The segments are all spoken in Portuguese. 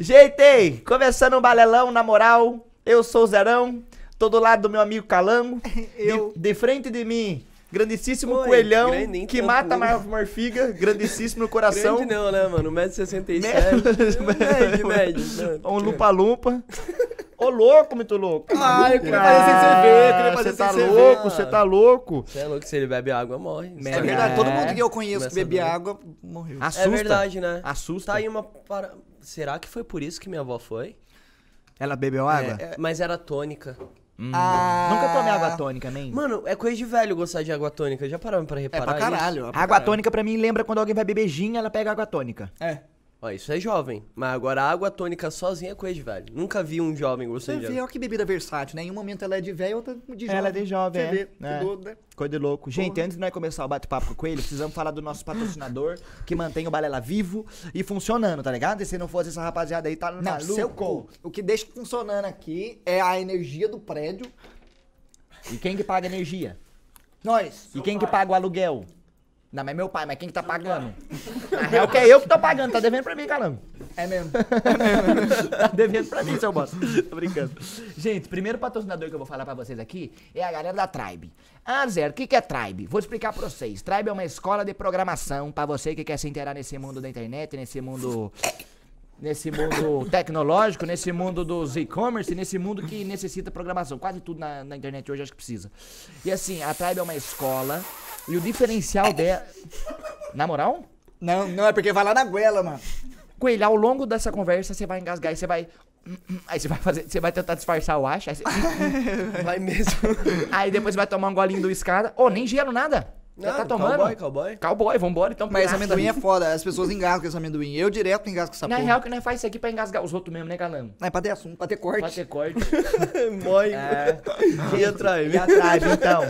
Gente, começando um balelão, na moral, eu sou o Zerão, tô do lado do meu amigo Calango, eu... de, de frente de mim Grandíssimo coelhão grande, que mata a morfiga, grandíssimo no coração. Grande não, né, mano? 1,67m. Médio, médio. médio. Um lupa lupa, Ô, louco, muito louco. Ai, cara. queria ah, você sem beber, queria fazer tá sem louco, Você tá louco, você tá louco. Você é louco, se ele bebe água, morre. É tá verdade, todo mundo que eu conheço que bebe água morreu. Assusta. É verdade, né? Assusta. Tá aí uma... Para... Será que foi por isso que minha avó foi? Ela bebeu água? É, é, mas era tônica. Hum, ah. Nunca tomei água ah. tônica, nem. Mano, é coisa de velho gostar de água tônica. Já pararam é pra reparar? É pra caralho. É pra água caralho. tônica pra mim lembra quando alguém vai beber gin, ela pega água tônica. É. Ó, isso é jovem. Mas agora a água tônica sozinha é coisa de velho. Nunca vi um jovem gostando de Você vê, água. que bebida versátil, né? Em um momento ela é de velho, outra de jovem. Ela é de jovem, Você é. vê, é. né? Coisa de louco. Gente, antes de nós começar o bate-papo com o Coelho, precisamos falar do nosso patrocinador que mantém o Balela vivo e funcionando, tá ligado? E se não fosse essa rapaziada aí, tá no Não, maluco. seu cu. O que deixa funcionando aqui é a energia do prédio. E quem que paga a energia? Nós. E quem que paga o aluguel? Não, mas é meu pai, mas quem que tá pagando? Na real que é eu que tô pagando, tá devendo pra mim, caramba. É mesmo. É mesmo. tá devendo pra mim, seu bosta. Tô brincando. Gente, primeiro patrocinador que eu vou falar pra vocês aqui é a galera da Tribe. Ah, Zé, o que, que é Tribe? Vou explicar pra vocês. Tribe é uma escola de programação pra você que quer se inteirar nesse mundo da internet, nesse mundo nesse mundo tecnológico, nesse mundo dos e-commerce, nesse mundo que necessita programação. Quase tudo na, na, internet hoje acho que precisa. E assim, a Tribe é uma escola e o diferencial dela. Na moral? Não, não, é porque vai lá na goela, mano. Coelhar, ao longo dessa conversa, você vai engasgar e você vai. Aí você vai fazer. Você vai tentar disfarçar o acha. Você... vai mesmo. Aí depois você vai tomar um golinho do escada. Ô, oh, nem gelo, nada. Não, tá tomando? Cowboy, cowboy. Cowboy, vambora então. Mas amendoim é foda, as pessoas engasgam com esse amendoim. Eu direto engasgo com essa Na porra. real que nós faz isso aqui pra engasgar os outros mesmo, né, galão? É pra ter assunto, pra ter corte. Pra ter corte. Mói. É. E atrai. E atrai, então.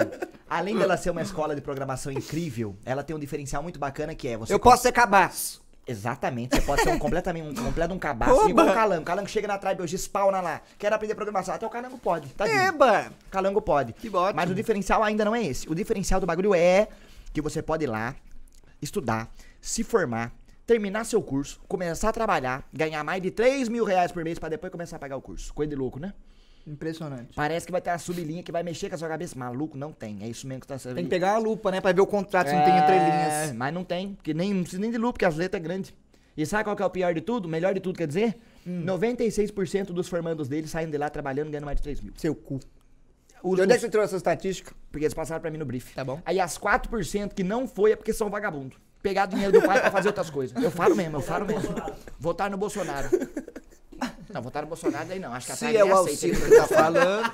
Além dela ser uma escola de programação incrível, ela tem um diferencial muito bacana que é... Você Eu posso ser cabaço. Exatamente, você pode ser um completamente um, completo um cabaço Oba. igual o Calango. O Calango chega na tribe hoje, spawna lá, quer aprender programação. Até o Calango pode, tá Eba! Calango pode. Que Mas o diferencial ainda não é esse. O diferencial do bagulho é que você pode ir lá, estudar, se formar, terminar seu curso, começar a trabalhar, ganhar mais de 3 mil reais por mês para depois começar a pagar o curso. Coisa de louco, né? Impressionante. Parece que vai ter uma sublinha que vai mexer com a sua cabeça. Maluco, não tem. É isso mesmo que tá sendo. Tem que pegar a lupa, né? Pra ver o contrato, se é... não tem é, entrelinhas. Mas não tem, porque nem, não precisa nem de lupa, porque as letras é grande. E sabe qual que é o pior de tudo? Melhor de tudo, quer dizer? Hum. 96% dos formandos dele saem de lá trabalhando ganhando mais de 3 mil. Seu cu. O, de onde é que você essa estatística? Porque eles passaram pra mim no brief. Tá bom. Aí as 4% que não foi é porque são vagabundo. Pegar dinheiro do pai pra fazer outras coisas. Eu falo mesmo, eu falo mesmo. Votar no Bolsonaro. Não, votar no Bolsonaro daí não. Acho que a Se é o Alcino que tá falando.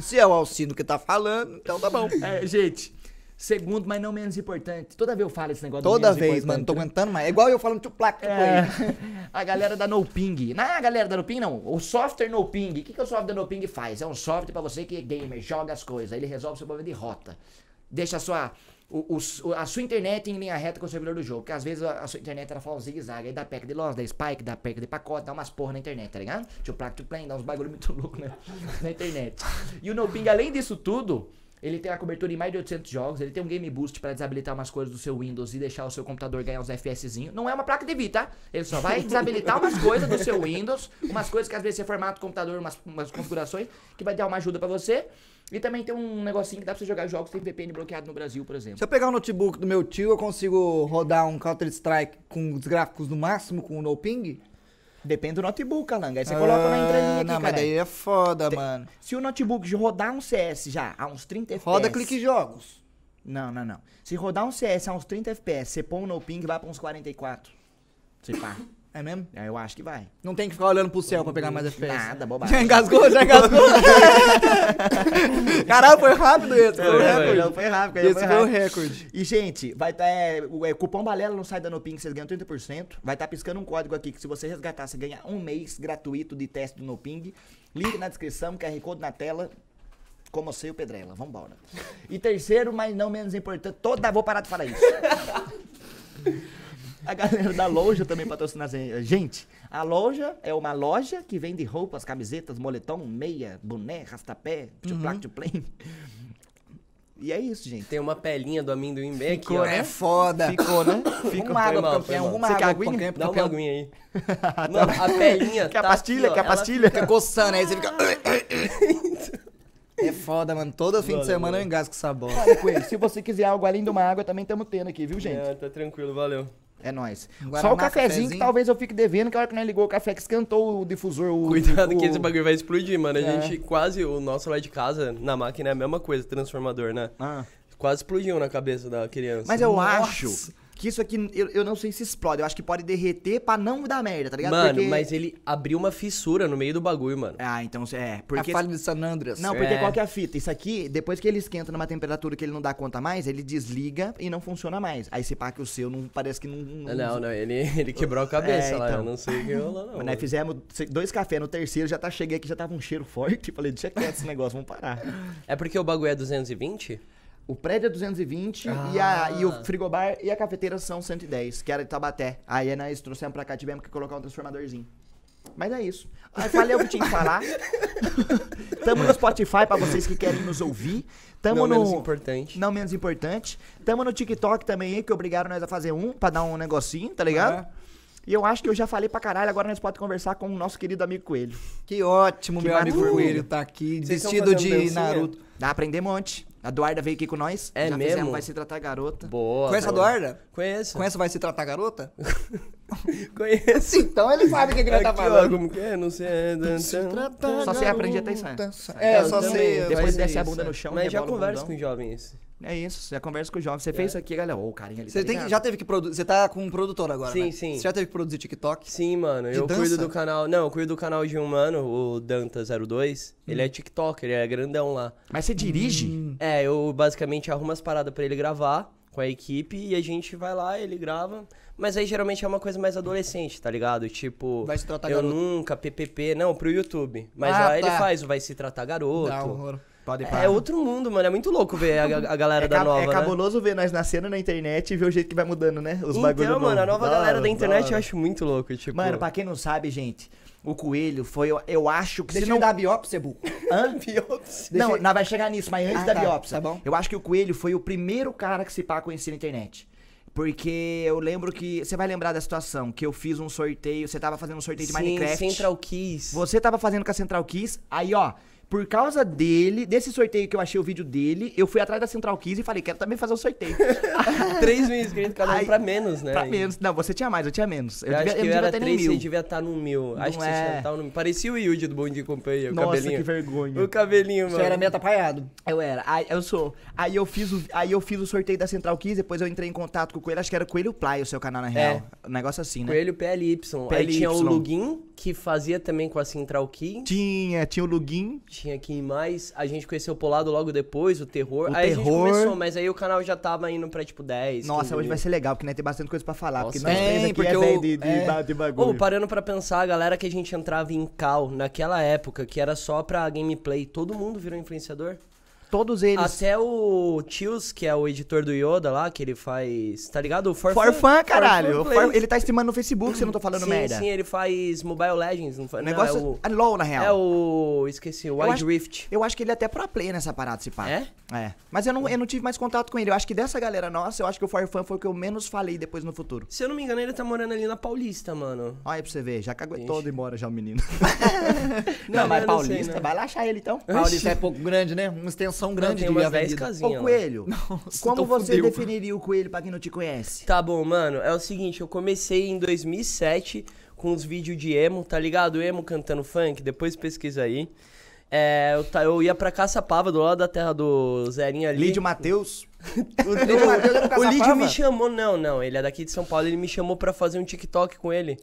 se é o Alcino que tá falando, então tá bom. É, gente. Segundo, mas não menos importante. Toda vez eu falo esse negócio Toda vez, mano. Não tô né? aguentando mais. É igual eu falando tuplac, é, A galera da NoPing. Não, a galera da NoPing não. O software NoPing. O que, que o software NoPing faz? É um software para você que é gamer, joga as coisas. Ele resolve o seu problema de rota. Deixa a sua o, o, a sua internet em linha reta com o servidor do jogo. Porque às vezes a, a sua internet era um zigue-zague. Aí dá pack de loss, dá spike, dá pack de pacote, dá umas porra na internet, tá ligado? Tio plaque to play, dá uns bagulho muito louco né? na internet. E o NoPing, além disso tudo, ele tem a cobertura em mais de 800 jogos. Ele tem um Game Boost para desabilitar umas coisas do seu Windows e deixar o seu computador ganhar uns FPSzinho. Não é uma placa de vídeo, tá? Ele só vai desabilitar umas coisas do seu Windows, umas coisas que às vezes você formata o computador, umas, umas configurações, que vai dar uma ajuda para você. E também tem um negocinho que dá pra você jogar jogos que tem VPN bloqueado no Brasil, por exemplo. Se eu pegar o um notebook do meu tio, eu consigo rodar um Counter-Strike com os gráficos no máximo, com o um no ping? Depende do notebook, Alanga. Aí você ah, coloca na entrelinha aqui, Não, mas daí é foda, Tem... mano. Se o notebook rodar um CS já a uns 30 FPS... Roda clique jogos. Não, não, não. Se rodar um CS a uns 30 FPS, você põe um no ping, vai pra uns 44. Você pá. É mesmo? É, eu acho que vai. Não tem que ficar olhando pro céu pra pegar mais FPS. Nada, bobagem. Já engasgou? Já engasgou? Caralho, foi rápido esse. Foi, é, foi rápido. Esse foi, rápido. o recorde. E, gente, vai estar... Tá, é, o é, cupom Balela não sai da Noping, vocês ganham 30%. Vai estar tá piscando um código aqui que se você resgatar, você ganha um mês gratuito de teste do Noping. Link na descrição, QR Code na tela como eu sei o Pedrela. Vambora. E terceiro, mas não menos importante, toda. Vou parar de falar isso. A galera da loja também patrocina a gente. A loja é uma loja que vende roupas, camisetas, moletom, meia, boné, rastapé, uhum. plane. E é isso, gente. Tem uma pelinha do amendoim bem aqui, É foda. Ficou, né? Ficou. Uma água porque pro uma água aguinha? pro Dá uma aguinha aí. Não, a tá. pelinha Que a tá pastilha, aqui, que a pastilha. Fica coçando, aí você fica... É foda, mano. Todo fim valeu, de semana mano. eu engasgo com essa se você quiser algo além de uma água, também estamos tendo aqui, viu, gente? É, tá tranquilo, valeu. É nós. Só o cafezinho, cafezinho, que talvez eu fique devendo, que a hora que nós ligou o café que esquentou o difusor. O, Cuidado o... que esse bagulho vai explodir, mano. É. A gente quase, o nosso lá de casa, na máquina é a mesma coisa, transformador, né? Ah. Quase explodiu na cabeça da criança. Mas eu Nossa. acho que isso aqui, eu, eu não sei se explode. Eu acho que pode derreter pra não dar merda, tá ligado? Mano, porque... mas ele abriu uma fissura no meio do bagulho, mano. Ah, então é, é. Porque... A falha de San Andreas. Não, porque é. qual que é a fita? Isso aqui, depois que ele esquenta numa temperatura que ele não dá conta mais, ele desliga e não funciona mais. Aí se pá que o seu não parece que não. Não, ah, não, não ele, ele quebrou a cabeça é, lá. Então... Eu não sei o que rolou, não. Mas nós fizemos dois cafés no terceiro, já tá, cheguei aqui, já tava um cheiro forte. Falei, deixa quieto esse negócio, vamos parar. É porque o bagulho é 220? O prédio é 220 ah. e, a, e o ah. frigobar e a cafeteira são 110, que era de Tabaté. Aí né, nós trouxemos pra cá, tivemos que colocar um transformadorzinho. Mas é isso. Aí falei o que tinha que falar. Tamo no Spotify pra vocês que querem nos ouvir. Tamo não no... menos importante. Não menos importante. Tamo no TikTok também, que obrigaram nós a fazer um pra dar um negocinho, tá ligado? É. E eu acho que eu já falei pra caralho, agora nós podemos conversar com o nosso querido amigo Coelho. Que ótimo, que meu amigo Coelho tá aqui, vestido de dancinha? Naruto. Dá pra aprender um monte. A Eduarda veio aqui com nós. É já mesmo? Fizemos, vai se tratar garota. Boa. Conhece boa. a Eduarda? Conheço. Conhece Vai se tratar garota? Conheço. Então ele sabe o que, ele tá falando. Como que é? Não sei. É, só sei aprender a pensar. É, é, só sei. Depois desce a bunda no chão. Mas né, é já conversa com jovens. É isso, você conversa com jovens. Você é. fez isso aqui, galera. Ô, oh, carinha ali. Você tá já teve que produzir. Você tá com um produtor agora? Sim, né? sim. Você já teve que produzir TikTok? Sim, mano. De eu dança? cuido do canal. Não, eu cuido do canal de um mano, o Danta02. Hum. Ele é TikTok, ele é grandão lá. Mas você dirige? Hum. É, eu basicamente arrumo as paradas pra ele gravar com a equipe e a gente vai lá, ele grava. Mas aí geralmente é uma coisa mais adolescente, tá ligado? Tipo, vai se tratar eu garoto. nunca, PPP, não, pro YouTube. Mas ah, lá tá. ele faz o Vai Se Tratar Garoto. Dá horror. Pode É outro mundo, mano. É muito louco ver a, a galera é da é nova. É cabuloso né? ver nós nascendo na internet e ver o jeito que vai mudando, né? Os então, mano, novo. a nova da galera da internet da eu acho muito louco. Tipo... Mano, pra quem não sabe, gente, o coelho foi, eu, acho que. Deixa não... eu dar a biópsia, burro. Hã? biópsia. Não, não, vai chegar nisso, mas antes ah, da tá, biópsia. Tá bom. Eu acho que o coelho foi o primeiro cara que se pá conhecer na internet. Porque eu lembro que. Você vai lembrar da situação que eu fiz um sorteio. Você tava fazendo um sorteio de Sim, Minecraft. Central Kiss. Você tava fazendo com a Central Kiss. Aí, ó, por causa dele, desse sorteio que eu achei o vídeo dele, eu fui atrás da Central 15 e falei, quero também fazer um sorteio. 3 mil inscritos cada um pra menos, né? Pra menos. Não, você tinha mais, eu tinha menos. Eu, eu devia, acho que eu, era 3, você devia estar tá no mil. Não acho que você devia é. estar tá no mil. Parecia o Yudi do Bom Dia Companhia, o Nossa, cabelinho. que vergonha. O cabelinho, mano. Você era meio atrapalhado. Eu era. Aí, eu sou. Aí eu, fiz o, aí eu fiz o sorteio da Central 15, depois eu entrei em contato com o Coelho, acho que era o Coelho Play o seu canal, na real. É. Um negócio assim, né? Coelho PLY. PLY. Aí tinha o login que fazia também com a Central Key. Tinha, tinha o Lugin. Tinha quem mais. A gente conheceu o Polado logo depois, o Terror. O aí terror. a gente começou, mas aí o canal já tava indo pra tipo 10. Nossa, hoje mil. vai ser legal, porque né, tem bastante coisa pra falar. Nossa, porque nós temos aqui é eu, de, de, é. de bagulho. Ou, parando pra pensar, a galera que a gente entrava em cal naquela época, que era só pra gameplay, todo mundo virou influenciador? Todos eles. Até o Tios, que é o editor do Yoda lá, que ele faz. Tá ligado? O For, for fun, fun, caralho. For fun ele tá streamando no Facebook, se eu não tô falando sim, merda. Sim, ele faz Mobile Legends. Não, né, negócio. Não, é o, é LOL, na real. É o. Esqueci, o Wild Rift. Eu acho que ele é até pro play nessa parada, se pá. É? É. Mas eu não, eu não tive mais contato com ele. Eu acho que dessa galera nossa, eu acho que o For Fun foi o que eu menos falei depois no futuro. Se eu não me engano, ele tá morando ali na Paulista, mano. Olha pra você ver, já cagou todo embora já o menino. não, não, mas Paulista, sei, vai lá achar ele então. Paulista é pouco grande, né? Uma extensão porção grande não, tem de umas 10 casinhas. o coelho, Nossa, como você fudeu. definiria o coelho pra quem não te conhece? Tá bom, mano. É o seguinte, eu comecei em 2007 com uns vídeos de emo, tá ligado? Emo cantando funk, depois pesquisa aí. É, eu, tá, eu ia pra Caçapava, do lado da terra do Zerinho ali. Lídio Matheus? o, Lídio, é o Lídio me chamou, não, não. Ele é daqui de São Paulo, ele me chamou pra fazer um TikTok com ele.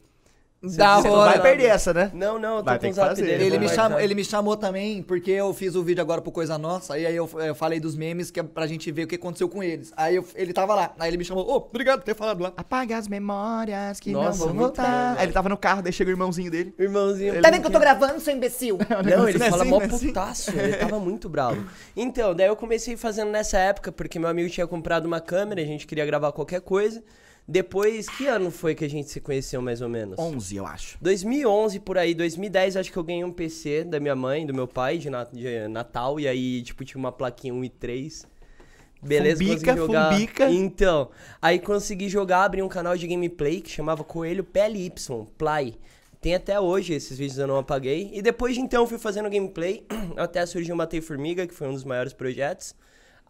Você da hora. Vai perder essa, né? Não, não, eu tô vai, com o zap fazer, dele. Ele me, chamou, ele me chamou também, porque eu fiz o vídeo agora pro Coisa Nossa, aí eu, eu falei dos memes que é pra gente ver o que aconteceu com eles. Aí eu, ele tava lá, aí ele me chamou, ô, oh, obrigado por ter falado lá. Apaga as memórias que Nossa, não vão voltar. Aí ele né? tava no carro, daí chega o irmãozinho dele. irmãozinho. Ele... Tá vendo que eu tô gravando, seu imbecil? É, não, ele fala mó putaço, ele tava muito bravo. Então, daí eu comecei fazendo nessa época, porque meu amigo tinha comprado uma câmera, a gente queria gravar qualquer coisa. Depois, que ano foi que a gente se conheceu mais ou menos? 11, eu acho. 2011 por aí, 2010 acho que eu ganhei um PC da minha mãe, do meu pai, de, nat de Natal. E aí, tipo, tinha uma plaquinha 1 e 3. Beleza, fumbica, consegui jogar. Fumbica. Então, aí consegui jogar, abri um canal de gameplay que chamava Coelho PLY, Play. Tem até hoje esses vídeos eu não apaguei. E depois de então fui fazendo gameplay, até surgiu Matei Formiga, que foi um dos maiores projetos.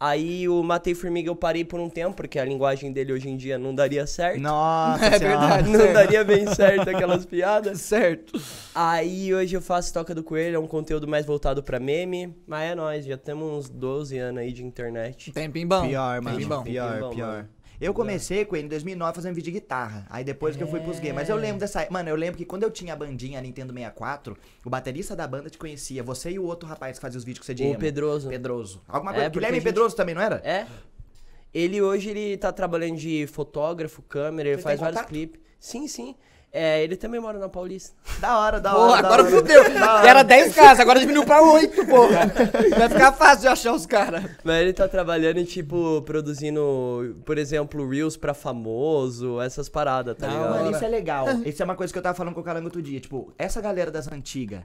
Aí o Matei Formiga eu parei por um tempo, porque a linguagem dele hoje em dia não daria certo. Nossa, é verdade. Não certo. daria bem certo aquelas piadas. Certo. Aí hoje eu faço Toca do Coelho, é um conteúdo mais voltado pra meme. Mas é nóis, já temos uns 12 anos aí de internet. Tem bom. Pior, mano. Tempinho bom. Pior, pior. pior. Eu comecei com ele em 2009 fazendo vídeo de guitarra. Aí depois que eu fui pros games. Mas eu é. lembro dessa. Mano, eu lembro que quando eu tinha a bandinha a Nintendo 64, o baterista da banda te conhecia. Você e o outro rapaz que fazia os vídeos que você tinha. O Pedroso. Pedroso. Alguma é, coisa. É, Guilherme gente... Pedroso também, não era? É. Ele hoje ele tá trabalhando de fotógrafo, câmera, ele faz vários clipes. Sim, sim. É, ele também mora na Paulista. Da hora, da hora. Pô, agora fudeu. Era 10 casas, agora diminuiu pra 8, pô. Vai ficar fácil de achar os caras. Mas ele tá trabalhando em, tipo, produzindo, por exemplo, Reels pra famoso, essas paradas, tá ligado? ligado? Mano, isso é legal. Isso é uma coisa que eu tava falando com o Calango outro dia. Tipo, essa galera das antigas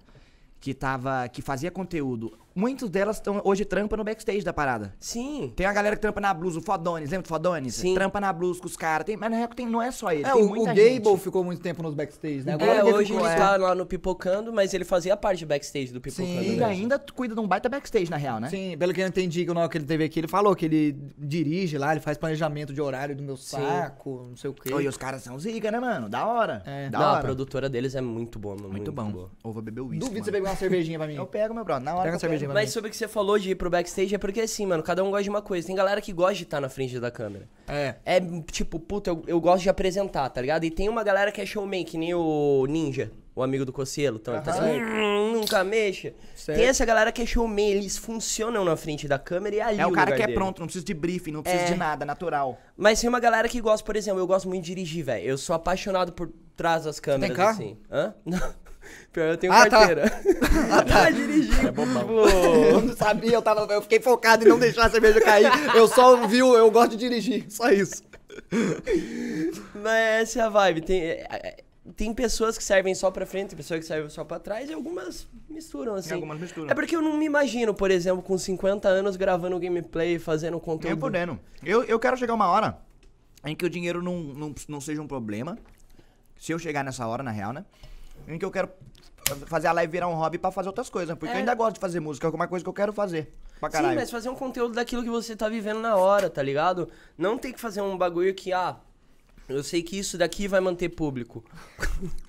que tava. que fazia conteúdo muitos delas estão hoje trampa no backstage da parada. Sim. Tem a galera que trampa na blusa, o Fodones, lembra do Fodones? Sim. Trampa na blusa com os caras. Mas na real não é só ele. É, o, o Gable gente. ficou muito tempo nos backstage, né? É, Agora é, hoje ficou, ele tá é. tá lá no Pipocando, mas ele fazia parte do backstage do Pipocando. Sim. Né? ainda cuida de um baita backstage, na real, né? Sim, pelo que eu entendi na hora que ele teve aqui, ele falou que ele dirige lá, ele faz planejamento de horário do meu saco, Sim. não sei o quê. E os caras são zica, né, mano? Da hora. É. Da não, hora. a produtora deles é muito boa, mano. Muito, muito bom. Boa. Ou vou beber uísque. Duvido mano. você beber uma cervejinha pra mim. Eu pego, meu brother. Na hora. Pega cervejinha. Mas sobre o que você falou de ir pro backstage, é porque assim, mano, cada um gosta de uma coisa. Tem galera que gosta de estar tá na frente da câmera. É. É tipo, puta, eu, eu gosto de apresentar, tá ligado? E tem uma galera que é showman, que nem o Ninja, o amigo do Cocielo. Então, ele tá assim, hum, nunca mexa. Certo. Tem essa galera que é showman, eles funcionam na frente da câmera e ali É o cara lugar que é dele. pronto, não precisa de briefing, não precisa É. de nada, natural. Mas tem uma galera que gosta, por exemplo, eu gosto muito de dirigir, velho. Eu sou apaixonado por trás das câmeras, carro? assim. Hã? Não. Pior, eu tenho ah, tá. carteira. Tá. Ah, tá. dirigindo. É tipo, eu não sabia, eu, tava, eu fiquei focado em não deixar a cerveja cair. Eu só vi, eu gosto de dirigir, só isso. Mas é essa é a vibe. Tem, é, é, tem pessoas que servem só pra frente, tem pessoas que servem só pra trás e algumas misturam, assim. E algumas misturam. É porque eu não me imagino, por exemplo, com 50 anos gravando gameplay, fazendo conteúdo. Eu podendo. Eu, eu quero chegar uma hora em que o dinheiro não, não, não seja um problema. Se eu chegar nessa hora, na real, né? em que eu quero fazer a live virar um hobby pra fazer outras coisas. Porque é. eu ainda gosto de fazer música, é uma coisa que eu quero fazer. Pra caralho. Sim, mas fazer um conteúdo daquilo que você tá vivendo na hora, tá ligado? Não tem que fazer um bagulho que, ah, eu sei que isso daqui vai manter público.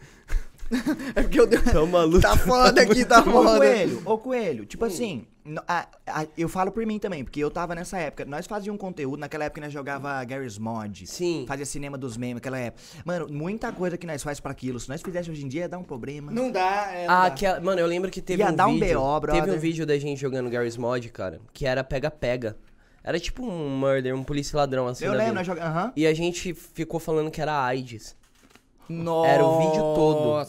é porque eu dei. Tá, tá Tá foda aqui, tá foda. Ô coelho, ô coelho, tipo hum. assim. A, a, eu falo por mim também, porque eu tava nessa época. Nós fazíamos conteúdo, naquela época nós jogava Garry's Mod. Sim. Fazia cinema dos memes, aquela época. Mano, muita coisa que nós faz para aquilo. Se nós fizéssemos hoje em dia, ia dar um problema. Não dá, é, não ah, dá. Que, mano, eu lembro que teve ia um dar um vídeo. BO, brother. Teve um vídeo da gente jogando Garry's Mod, cara, que era pega-pega. Era tipo um murder, um polícia ladrão assim. Eu lembro, nós jogamos. E a gente ficou falando que era AIDS. Nossa. Era o vídeo todo.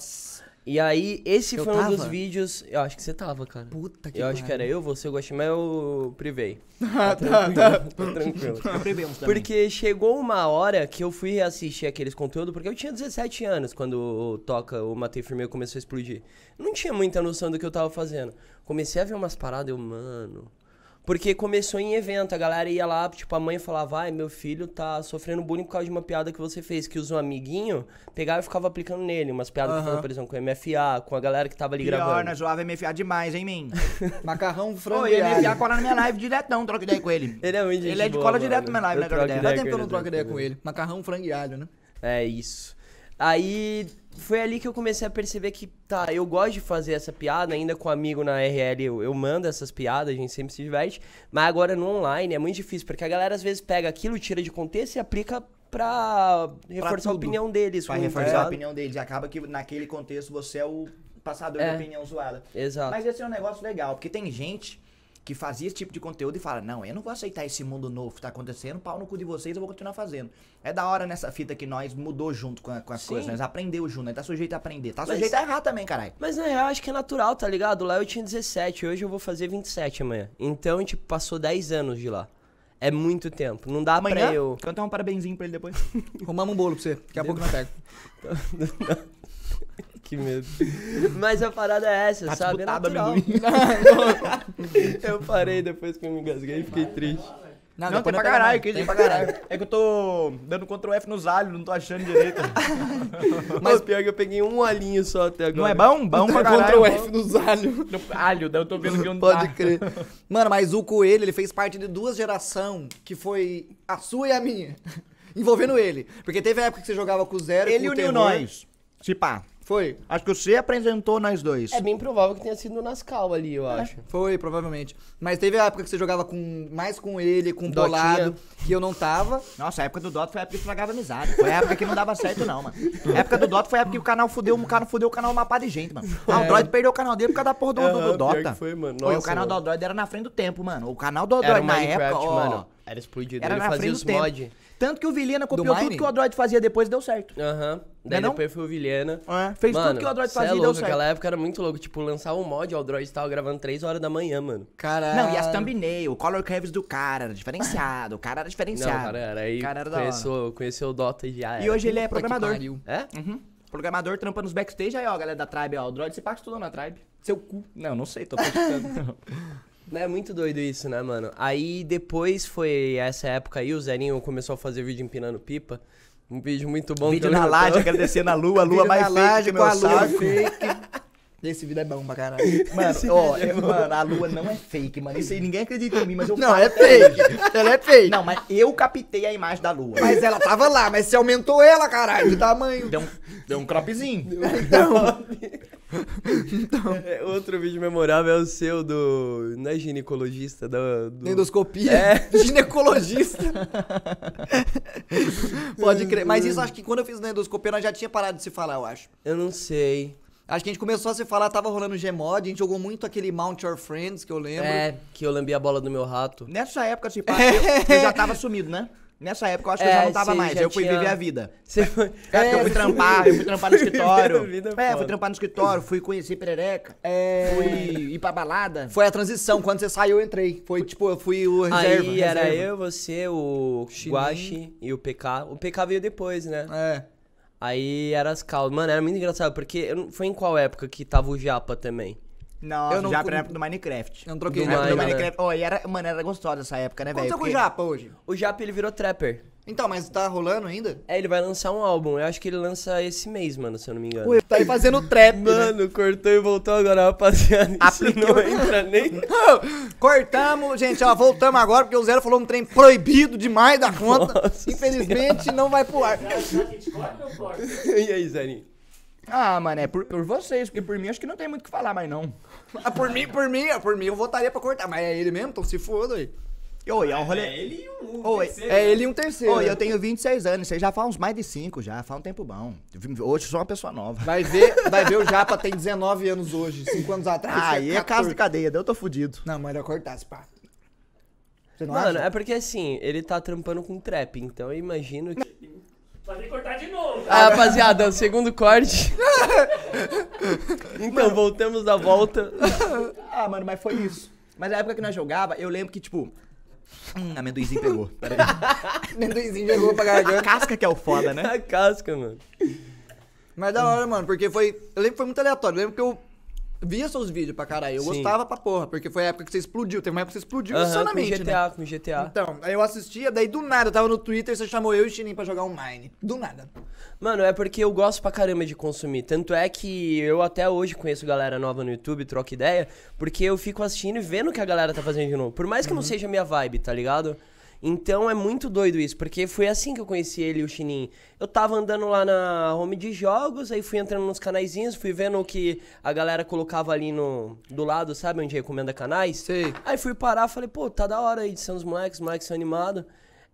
E aí, esse eu foi tava? um dos vídeos. Eu acho que você tava, cara. Puta que Eu cara. acho que era eu, você, o Guaximé, eu privei. Ah, tá, tá. Tranquilo. Eu privei Porque chegou uma hora que eu fui reassistir aqueles conteúdos, porque eu tinha 17 anos quando toca o Matei Firmeiro começou a explodir. Não tinha muita noção do que eu tava fazendo. Comecei a ver umas paradas, eu, mano porque começou em evento, a galera ia lá, tipo, a mãe falava, vai, meu filho tá sofrendo bullying por causa de uma piada que você fez, que usou um amiguinho, pegava e ficava aplicando nele. Umas piadas que por exemplo, com o MFA, com a galera que tava ali Pior, gravando. Pior, zoava MFA demais, hein, mim? Macarrão frango. MFA cola na minha live diretão, troca ideia com ele. Ele é muito Ele é de boa, cola mano. direto na minha live, eu né, troca ideia. Faz tempo que eu não troco ideia com ele. Macarrão, frango e alho, né? É isso. Aí foi ali que eu comecei a perceber que, tá, eu gosto de fazer essa piada, ainda com um amigo na RL eu, eu mando essas piadas, a gente sempre se diverte, mas agora no online é muito difícil, porque a galera às vezes pega aquilo, tira de contexto e aplica pra reforçar pra a opinião deles. Pra reforçar a é. opinião deles. Acaba que naquele contexto você é o passador é. de opinião zoada. Exato. Mas esse é um negócio legal, porque tem gente que fazia esse tipo de conteúdo e fala: Não, eu não vou aceitar esse mundo novo que tá acontecendo, pau no cu de vocês, eu vou continuar fazendo. É da hora nessa fita que nós mudou junto com, a, com as Sim. coisas, nós aprendeu junto, nós né? tá sujeito a aprender. Tá mas, sujeito a é- errar também, caralho. Mas na real, acho que é natural, tá ligado? Lá eu tinha 17, hoje eu vou fazer 27 amanhã. Então, tipo, passou 10 anos de lá. É muito tempo. Não dá amanhã, pra eu. Canta então um parabenzinho pra ele depois. Arrumamos um bolo pra você. Daqui a pouco não pega. Que medo. Mas a parada é essa, tá tipo sabe? É natural. eu parei depois que eu me engasguei e fiquei triste. Não, não tem pra caralho, que tem pra caralho. É que eu tô dando Ctrl F nos alhos, não tô achando direito. Mas pior que eu peguei um olhinho só até agora. Não é bom? Bom pra caralho. Ctrl F nos alhos. No alho, daí eu tô vendo que eu não Pode tá. crer. Mano, mas o Coelho, ele fez parte de duas gerações, que foi a sua e a minha. Envolvendo ele. Porque teve a época que você jogava com o Zero, ele com o Ele uniu nós. Tipo, Foi. Acho que você apresentou nós dois. É bem provável que tenha sido o Nascal ali, eu é. acho. Foi, provavelmente. Mas teve a época que você jogava com mais com ele, com o bolado, que eu não tava. Nossa, a época do Dota foi a época que estragava amizade. Foi a época que não dava certo, não, mano. A época do Dota foi a época que o canal fudeu, o cara fudeu o canal mapa de gente, mano. Ah, o Android é. perdeu o canal dele por causa da porra do, do, do Dota. Foi, mano. Nossa, o canal mano. do Android era na frente do tempo, mano. O canal do Android na época, ó, mano. Era explodido, era ele na fazia frente os mods. Tanto que o Vilhena copiou tudo que o Android fazia depois e deu certo. Aham. Uhum. Daí não depois foi o Vilhena. É, fez mano, tudo que o Android é fazia é louco, e deu certo. Aquela época era muito louco. Tipo, lançar um mod, o Android tava gravando 3 horas da manhã, mano. Caralho. Não, e as thumbnails o color canvas do cara era diferenciado. O cara era diferenciado. Não, cara, era aí. O cara era conheceu, conheceu o Dota e já era. E hoje ele é programador. É? Uhum. Programador trampa nos backstage. Aí, ó, galera da Tribe, ó. O você se tudo na Tribe. Seu cu. Não, não sei, tô praticando. É muito doido isso, né, mano? Aí depois foi essa época aí, o Zerinho começou a fazer vídeo empinando pipa. Um vídeo muito bom. Vídeo na laje, agradecendo a lua, a lua mais na fake laje, que meu fake. Esse vídeo é bom pra caralho. Mano, ó, é, é mano, a lua não é fake, mano. Isso aí ninguém acredita em mim, mas eu Não, é fake. ela é fake. Não, mas eu captei a imagem da lua. Mas ela tava lá, mas você aumentou ela, caralho, de tamanho. Deu um, deu um cropzinho. Deu um... crop. Então... É, é, outro vídeo memorável é o seu do. Não é ginecologista, da. Do... Endoscopia? É. Ginecologista! Pode crer. Mas isso acho que quando eu fiz na endoscopia, nós já tinha parado de se falar, eu acho. Eu não sei. Acho que a gente começou a se falar, tava rolando Gmod, a gente jogou muito aquele Mount Your Friends, que eu lembro. É, que eu lambi a bola do meu rato. Nessa época, tipo, é. eu, eu já tava sumido, né? Nessa época eu acho que é, eu já é, não tava mais. Eu fui tinha... viver a vida. Você foi... É, eu fui é, trampar, eu fui trampar no escritório. Vida, é, fui trampar no escritório, fui conhecer perereca. É... Fui ir pra balada. Foi a transição. Quando você saiu, eu entrei. Foi tipo, eu fui o reserva. Aí era eu, você, o Chilin. Guache e o PK. O PK veio depois, né? É. Aí era as causas. Mano, era muito engraçado, porque não... foi em qual época que tava o Japa também? Nossa, eu não, já pra época do Minecraft. Eu não troquei do, Do Minecraft. Oh, e era, mano, era gostosa essa época, né, velho? Porque... Tá com o Japa hoje. O Japa, ele virou trapper. Então, mas tá rolando ainda? É, ele vai lançar um álbum. Eu acho que ele lança esse mês, mano, se eu não me engano. Ué, tá aí fazendo trap, né? Mano, né? cortou e voltou agora, rapaziada. Isso não entra nem... Cortamos, gente, ó, voltamos agora, porque o Zero falou um trem proibido demais da conta. Nossa Infelizmente, senhora. não vai pro ar. e aí, Zerinho? Ah, mano, é por, por vocês, porque por mim acho que não tem muito o que falar mais, não. Ah, por mim, por mim, ah, por mim eu votaria pra cortar, mas é ele mesmo, então se foda aí. Oh, é, um ah, rolê... é ele e um, um oh, terceiro. É né? ele e um terceiro. Oh, eu tenho 26 anos, você já faz uns mais de 5 já, faz um tempo bom. Hoje eu sou uma pessoa nova. Vai ver, vai ver o Japa tem 19 anos hoje, 5 anos atrás. Ah, aí é casa de cadeia, eu tô fudido. Não, mas eu é cortasse, pá. Você não Mano, acha? é porque assim, ele tá trampando com trap, então eu imagino que... Pode cortar de novo. Ah, rapaziada, é segundo corte. então, mano. voltamos da volta. ah, mano, mas foi isso. Mas na época que nós jogava, eu lembro que, tipo. Hum, amendoizinho pegou. aí. amendoizinho pegou pra garganta. A casca que é o foda, né? A casca, mano. Mas da hora, mano, porque foi. Eu lembro que foi muito aleatório. Eu lembro que eu via seus vídeos pra caralho. Eu Sim. gostava pra porra, porque foi a época que você explodiu. Teve uma época que você explodiu uhum, insanamente. Com GTA, né? com GTA. Então, aí eu assistia, daí do nada, eu tava no Twitter, você chamou eu e o Chinin pra jogar online. Do nada. Mano, é porque eu gosto pra caramba de consumir. Tanto é que eu até hoje conheço galera nova no YouTube, troco ideia, porque eu fico assistindo e vendo o que a galera tá fazendo de novo. Por mais que uhum. não seja a minha vibe, tá ligado? Então é muito doido isso, porque foi assim que eu conheci ele, o Chinin. Eu tava andando lá na home de jogos, aí fui entrando nos canaizinhos, fui vendo o que a galera colocava ali no do lado, sabe, onde recomenda canais? Sei. Aí fui parar, falei, pô, tá da hora aí de ser uns moleques, os moleques são animados.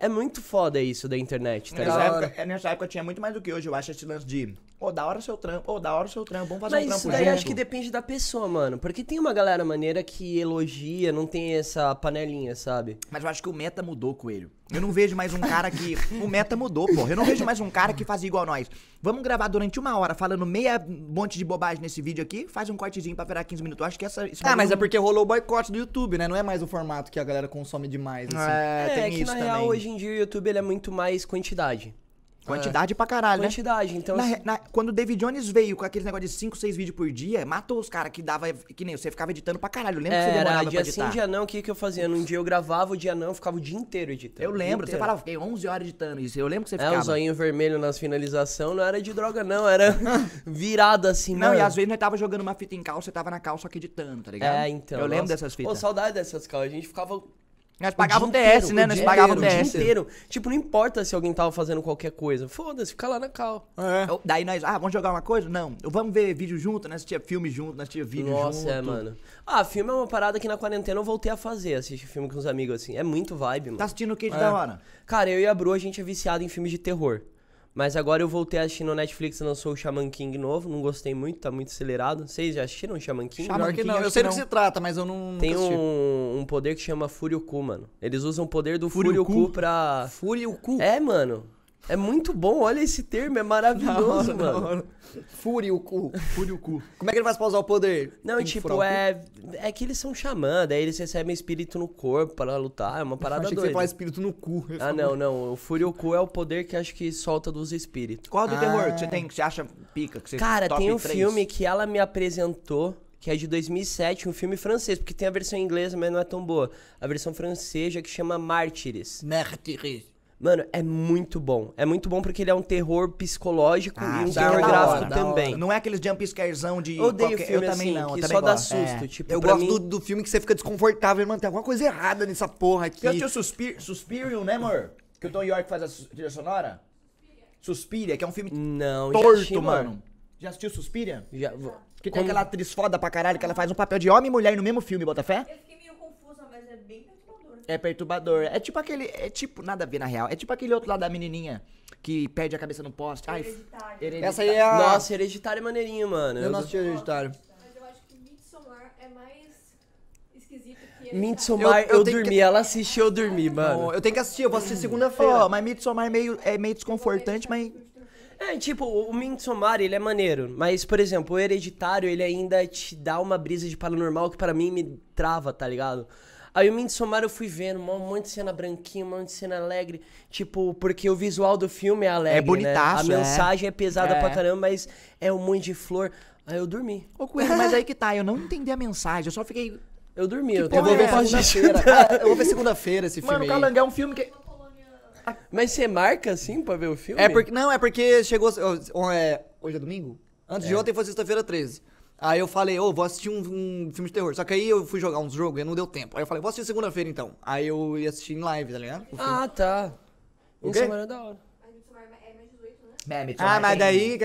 É muito foda isso da internet, tá nessa ligado? Época, é, nessa época tinha muito mais do que hoje, eu acho, esse lance de. Ô, oh, da hora o seu trampo, ô, oh, da hora o seu trampo, vamos fazer Mas um trampo isso daí junto. acho que depende da pessoa, mano. Porque tem uma galera maneira que elogia, não tem essa panelinha, sabe? Mas eu acho que o meta mudou, Coelho. Eu não vejo mais um cara que. O meta mudou, porra. Eu não vejo mais um cara que faz igual nós. Vamos gravar durante uma hora falando meia monte de bobagem nesse vídeo aqui, faz um cortezinho pra virar 15 minutos. Eu acho que essa. ah, mas é porque rolou o boicote do YouTube, né? Não é mais o formato que a galera consome demais, assim. É, é, é tem é que isso na também. hoje em dia o YouTube ele é muito mais quantidade. Quantidade é. pra caralho, né? Quantidade, né? então... Na, assim na, quando o David Jones veio com aquele negócio de 5, 6 vídeos por dia, matou os caras que dava... Que nem você ficava editando pra caralho. Lembra é, que você demorava era, dia pra editar? sim, dia não. O que, que eu fazia? Num dia eu gravava, o dia não. Eu ficava o dia inteiro editando. Eu lembro. Você falava, fiquei 11 horas editando isso. Eu lembro que você ficava... É, o zoinho vermelho nas finalização não era de droga, não. Era virado assim, Não, mano. e às vezes nós tava jogando uma fita em calça, você tava na calça aqui editando, tá ligado? É, então. Eu nossa. lembro dessas fitas. Pô, saudade dessas calças. A gente ficava nós pagavam TS, né? Nós pagavam TS. O dia inteiro. Tipo, não importa se alguém tava fazendo qualquer coisa. Foda-se, fica lá na cal. É. daí nós, ah, vamos jogar uma coisa? Não. Vamos ver vídeo junto, né tinha filme junto, nós tinha vídeo Nossa, junto. Nossa, é, mano. Ah, filme é uma parada que na quarentena eu voltei a fazer, assistir filme com os amigos, assim. É muito vibe, mano. Tá assistindo o que de é. da hora? Cara, eu e a Bru, a gente é viciado em filmes de terror. Mas agora eu voltei assistindo no Netflix, lançou o Shaman King novo. Não gostei muito, tá muito acelerado. Vocês já assistiram o Shaman King? Shaman King não, eu sei do que se trata, mas eu não. Tem um, um poder que chama Furioku, mano. Eles usam o poder do Furioku, Furioku pra. Furioku? É, mano. É muito bom, olha esse termo, é maravilhoso, hora, mano. Fure o cu. Fure o cu. Como é que ele faz pra usar o poder? Não, Tem tipo, é. É que eles são xamã, daí eles recebem espírito no corpo para lutar, é uma parada eu achei doida. Que você fala espírito no cu. Ah, não, não. O Fure o cu é o poder que acho que solta dos espíritos. Qual do ah. terror que você ah. tem, que você acha pica, que você Cara, tem um 3? filme que ela me apresentou, que é de 2007, um filme francês, porque tem a versão inglesa, mas não é tão boa. A versão francesa que chama Mártires. Mártires. Mano, é muito bom. É muito bom porque ele é um terror psicológico ah, e um terror é hora, gráfico também. Não é aqueles jump scarezão de. Eu odeio qualquer... filme eu assim, não, que só gosto. dá susto. É. Tipo, eu gosto mim... do, do, filme que você fica desconfortável, mano. Tem alguma coisa errada nessa porra aqui. Eu tinha o Suspir Suspirium, né, amor? Que o Tom York faz a trilha sonora? Suspiria, que é um filme não, torto, mano. mano. Já assistiu Suspiria? Já. Que tem Como... aquela atriz foda pra caralho que ela faz um papel de homem e mulher no mesmo filme, Botafé? Eu é perturbador. É tipo aquele. É tipo. Nada a ver na real. É tipo aquele outro lá da menininha que perde a cabeça no poste. Ai, Hereditário. Essa aí é a. Nossa, hereditário é maneirinho, mano. Eu, não assisti hereditário. Mas eu acho que é mais esquisito que Midsommar, eu, eu, eu dormi. Que... Ela assistiu, eu dormi, mano. Eu tenho que assistir, eu vou assistir segunda-feira. Oh, mas Midsommar é meio, é meio desconfortante, mas. É, tipo, o Midsommar, ele é maneiro, mas, por exemplo, o Hereditário, ele ainda te dá uma brisa de paranormal que para mim me trava, tá ligado? Aí o Midsommar eu fui vendo, um monte de cena branquinha, um monte de cena alegre. Tipo, porque o visual do filme é alegre. Né? É bonitaço, né? A mensagem é, é pesada é. pra caramba, mas é um monte de flor. Aí eu dormi. Ô, Coelho, mas aí que tá, eu não entendi a mensagem, eu só fiquei. Eu dormi, eu, eu, vou é ver segunda-feira. Ah, eu vou ver segunda-feira esse filme. Mano, Calangão é um filme que. Mas você marca assim pra ver o filme? É porque, não, é porque chegou. É, hoje é domingo? Antes é. de ontem foi sexta-feira 13. Aí eu falei, ô, oh, vou assistir um, um, filme de terror. Só que aí eu fui jogar uns jogos e não deu tempo. Aí eu falei, vou assistir segunda-feira então. Aí eu ia assistir em live, tá ligado? Ah, tá. O quê? Semana é da hora. Meme, é, ah, mas daí.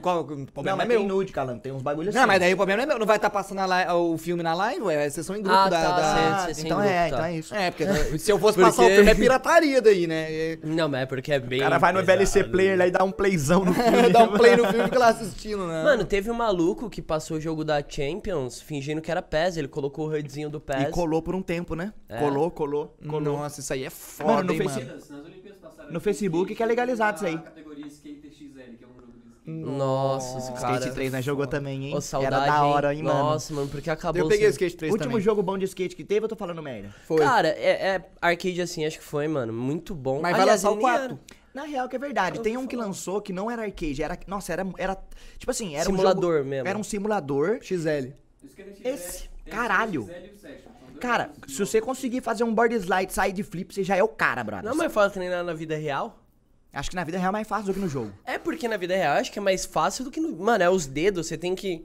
Qual, o problema não, mas é meu. tem nude, Calan, tem uns bagulhos assim. Não, mas daí o problema é meu. Não vai estar tá passando live, o filme na live, ué. Vocês é são em grupo ah, da. Tá, da... Ah, então é, grupo, é, tá. então é isso. É, porque se eu fosse porque... passar o filme é pirataria daí, né? Não, mas é porque é bem. O cara vai no VLC né? Player lá e dá um playzão no filme. dá um play no filme que lá assistindo, né? Mano, teve um maluco que passou o jogo da Champions fingindo que era PES. Ele colocou o HUDzinho do PES. E colou por um tempo, né? É. Colou, colou, colou. Nossa, isso aí é foda, mano. No, hein, face... mano. no Facebook que é legalizado isso aí. Nossa, Skate 3, né? Jogou também, hein? Oh, saudade, Era da hora, hein, mano? Nossa, mano, porque acabou... Eu peguei assim. o Skate 3 Último também. jogo bom de skate que teve, eu tô falando merda. Foi. Cara, é, é arcade assim, acho que foi, mano. Muito bom. Mas vai lançar o 4. Na real que é verdade. Eu Tem um que lançou que não era arcade, era. Nossa, era. era tipo assim, era simulador um. Simulador mesmo. Era um simulador. XL. Esse. Caralho. Cara, se você conseguir fazer um board slide, sair de flip, você já é o cara, brother. Não, mas fala treinar na vida real? Acho que na vida real é mais fácil do que no jogo. É porque na vida real acho que é mais fácil do que no. Mano, é os dedos, você tem que.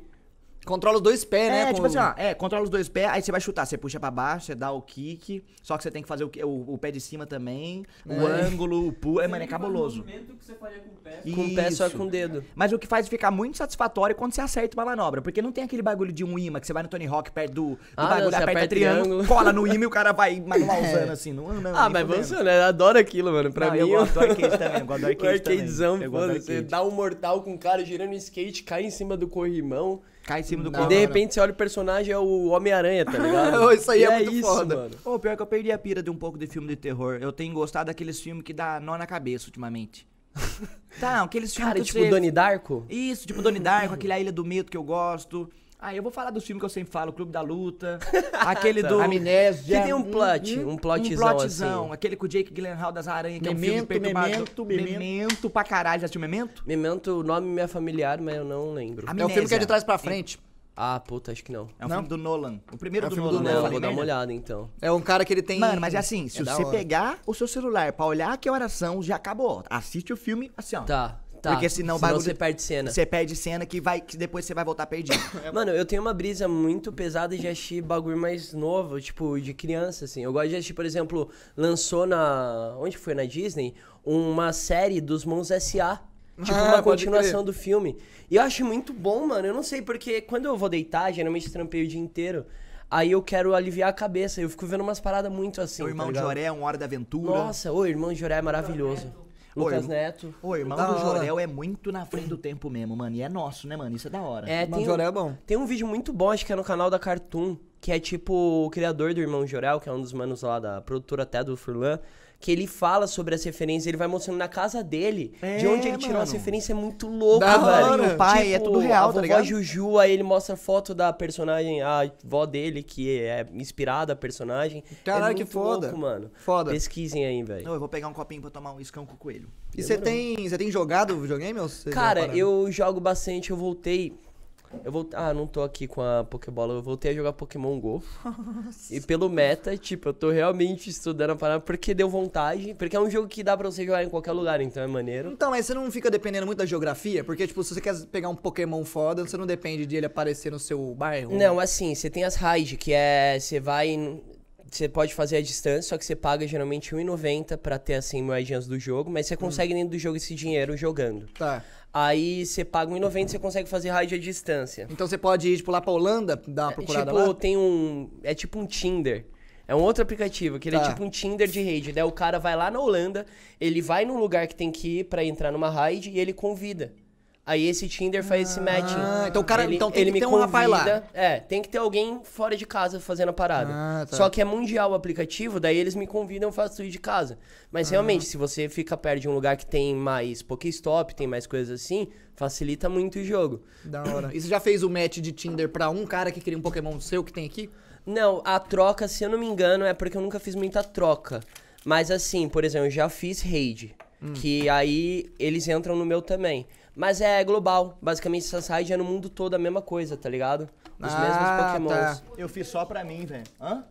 Controla os dois pés, né? É, tipo assim, ó, é, controla os dois pés, aí você vai chutar. Você puxa pra baixo, você dá o kick, só que você tem que fazer o, o, o pé de cima também, é. o ângulo, o pulo. É, mano, é cabuloso. O que você faria com o pé. Isso. Com o pé só com o dedo. Mas o que faz ficar muito satisfatório é quando você acerta uma manobra, porque não tem aquele bagulho de um imã que você vai no Tony Hawk perto do, do ah, bagulho, não, aperta, aperta triângulo, triângulo, cola no imã e o cara vai manualzando é. assim. Não, não, ah, mas funciona, né? eu adoro aquilo, mano. Pra não, mim. Eu é gosto do arcade também, eu gosto do arcade. O arcadezão, pô. Você dá um mortal com o cara girando skate, cai em cima do corrimão cai em cima do E de repente você olha o personagem, é o Homem-Aranha, tá ligado? isso aí e é, é muito isso, foda. Mano. Oh, pior que eu perdi a pira de um pouco de filme de terror. Eu tenho gostado daqueles filmes que dá nó na cabeça ultimamente. tá, aqueles filmes. Cara, que tipo você... Donnie Darko? Isso, tipo Donnie Darko, aquele A Ilha do Medo que eu gosto. Ah, eu vou falar dos filmes que eu sempre falo, Clube da Luta, aquele tá. do... Amnésia. Que tem um plot, um, uhum. um plotzão, um assim. plotzão assim. Aquele com o Jake Gyllenhaal das Aranhas, que memento, é um filme perturbador. Memento, Memento. Memento pra caralho, já assistiu Memento? Memento, o nome me é familiar, mas eu não lembro. Amnésia. É um filme que é de trás pra frente. Ah, puta, acho que não. É um não? filme do Nolan. O primeiro é um do, Nolan. do Nolan. Não, né? vou dar uma olhada então. É um cara que ele tem. Mano, mas assim, é assim, se é você pegar o seu celular pra olhar que horas são, já acabou. Assiste o filme assim, ó. Tá. Tá, Porque senão, senão o bagulho. Você perde cena. Você perde cena que vai que depois você vai voltar perdido. É. Mano, eu tenho uma brisa muito pesada de assistir bagulho mais novo, tipo, de criança, assim. Eu gosto de assistir, por exemplo, lançou na. Onde foi? Na Disney? Uma série dos Mons S.A. Tipo, ah, uma continuação do filme. E eu acho muito bom, mano. Eu não sei, porque quando eu vou deitar, geralmente trampei o dia inteiro. Aí eu quero aliviar a cabeça. Eu fico vendo umas paradas muito assim. É o tá Irmão tá de Joré, Um Hora da Aventura. Nossa, o Irmão de Joré é maravilhoso. Lucas Oi, Neto. O irmão do Jorel é muito na frente do tempo mesmo, mano. E é nosso, né, mano? Isso é da hora. É, tem, Jorel é bom. Tem um vídeo muito bom, acho que é no canal da Cartoon, que é tipo o criador do Irmão Jorel, que é um dos manos lá da produtora até do Furlan que ele fala sobre as referências, ele vai mostrando na casa dele, é, de onde ele tirou as referências, é muito louco, da velho. O pai, é tipo, é tudo real, a tá vovó tá Juju, aí ele mostra foto da personagem, a vó dele, que é inspirada a personagem. É Caralho, é que foda. Louco, mano. Foda. Pesquisem aí, velho. Eu vou pegar um copinho pra tomar um escão com o coelho. E é, você tem, você tem jogado videogame? Ou Cara, eu jogo bastante, eu voltei eu vou, ah, não tô aqui com a Pokébola, eu voltei a jogar Pokémon GO. Nossa. E pelo meta, tipo, eu tô realmente estudando a parada porque deu vontade, porque é um jogo que dá pra você jogar em qualquer lugar, então é maneiro. Então, mas você não fica dependendo muito da geografia? Porque, tipo, se você quer pegar um Pokémon foda, você não depende de ele aparecer no seu bairro? Não, assim, você tem as raids, que é, você vai, você pode fazer a distância, só que você paga geralmente R$1,90 pra ter assim moedinhas do jogo, mas você hum. consegue dentro do jogo esse dinheiro jogando. Tá. Aí você paga R$1,90 e você consegue fazer raid à distância. Então você pode ir, tipo, lá pra Holanda, dar uma é, procurada tipo, lá? tem um. É tipo um Tinder. É um outro aplicativo, que ele é tá. tipo um Tinder de raid. Daí né? o cara vai lá na Holanda, ele vai num lugar que tem que ir pra entrar numa raid e ele convida. Aí esse Tinder faz esse ah, matching. Ah, então o cara ele, então tem ele que ter um rapaz lá. É, tem que ter alguém fora de casa fazendo a parada. Ah, tá. Só que é mundial o aplicativo, daí eles me convidam, eu faço ir de casa. Mas ah. realmente, se você fica perto de um lugar que tem mais Pokéstop, tem mais coisas assim, facilita muito o jogo. Da hora. E você já fez o match de Tinder pra um cara que queria um Pokémon seu que tem aqui? Não, a troca, se eu não me engano, é porque eu nunca fiz muita troca. Mas assim, por exemplo, eu já fiz raid. Hum. Que aí eles entram no meu também. Mas é global. Basicamente, Sunshine é no mundo todo a mesma coisa, tá ligado? Os ah, mesmos tá. Pokémons. Tá. Eu fiz só pra mim, velho. Hã?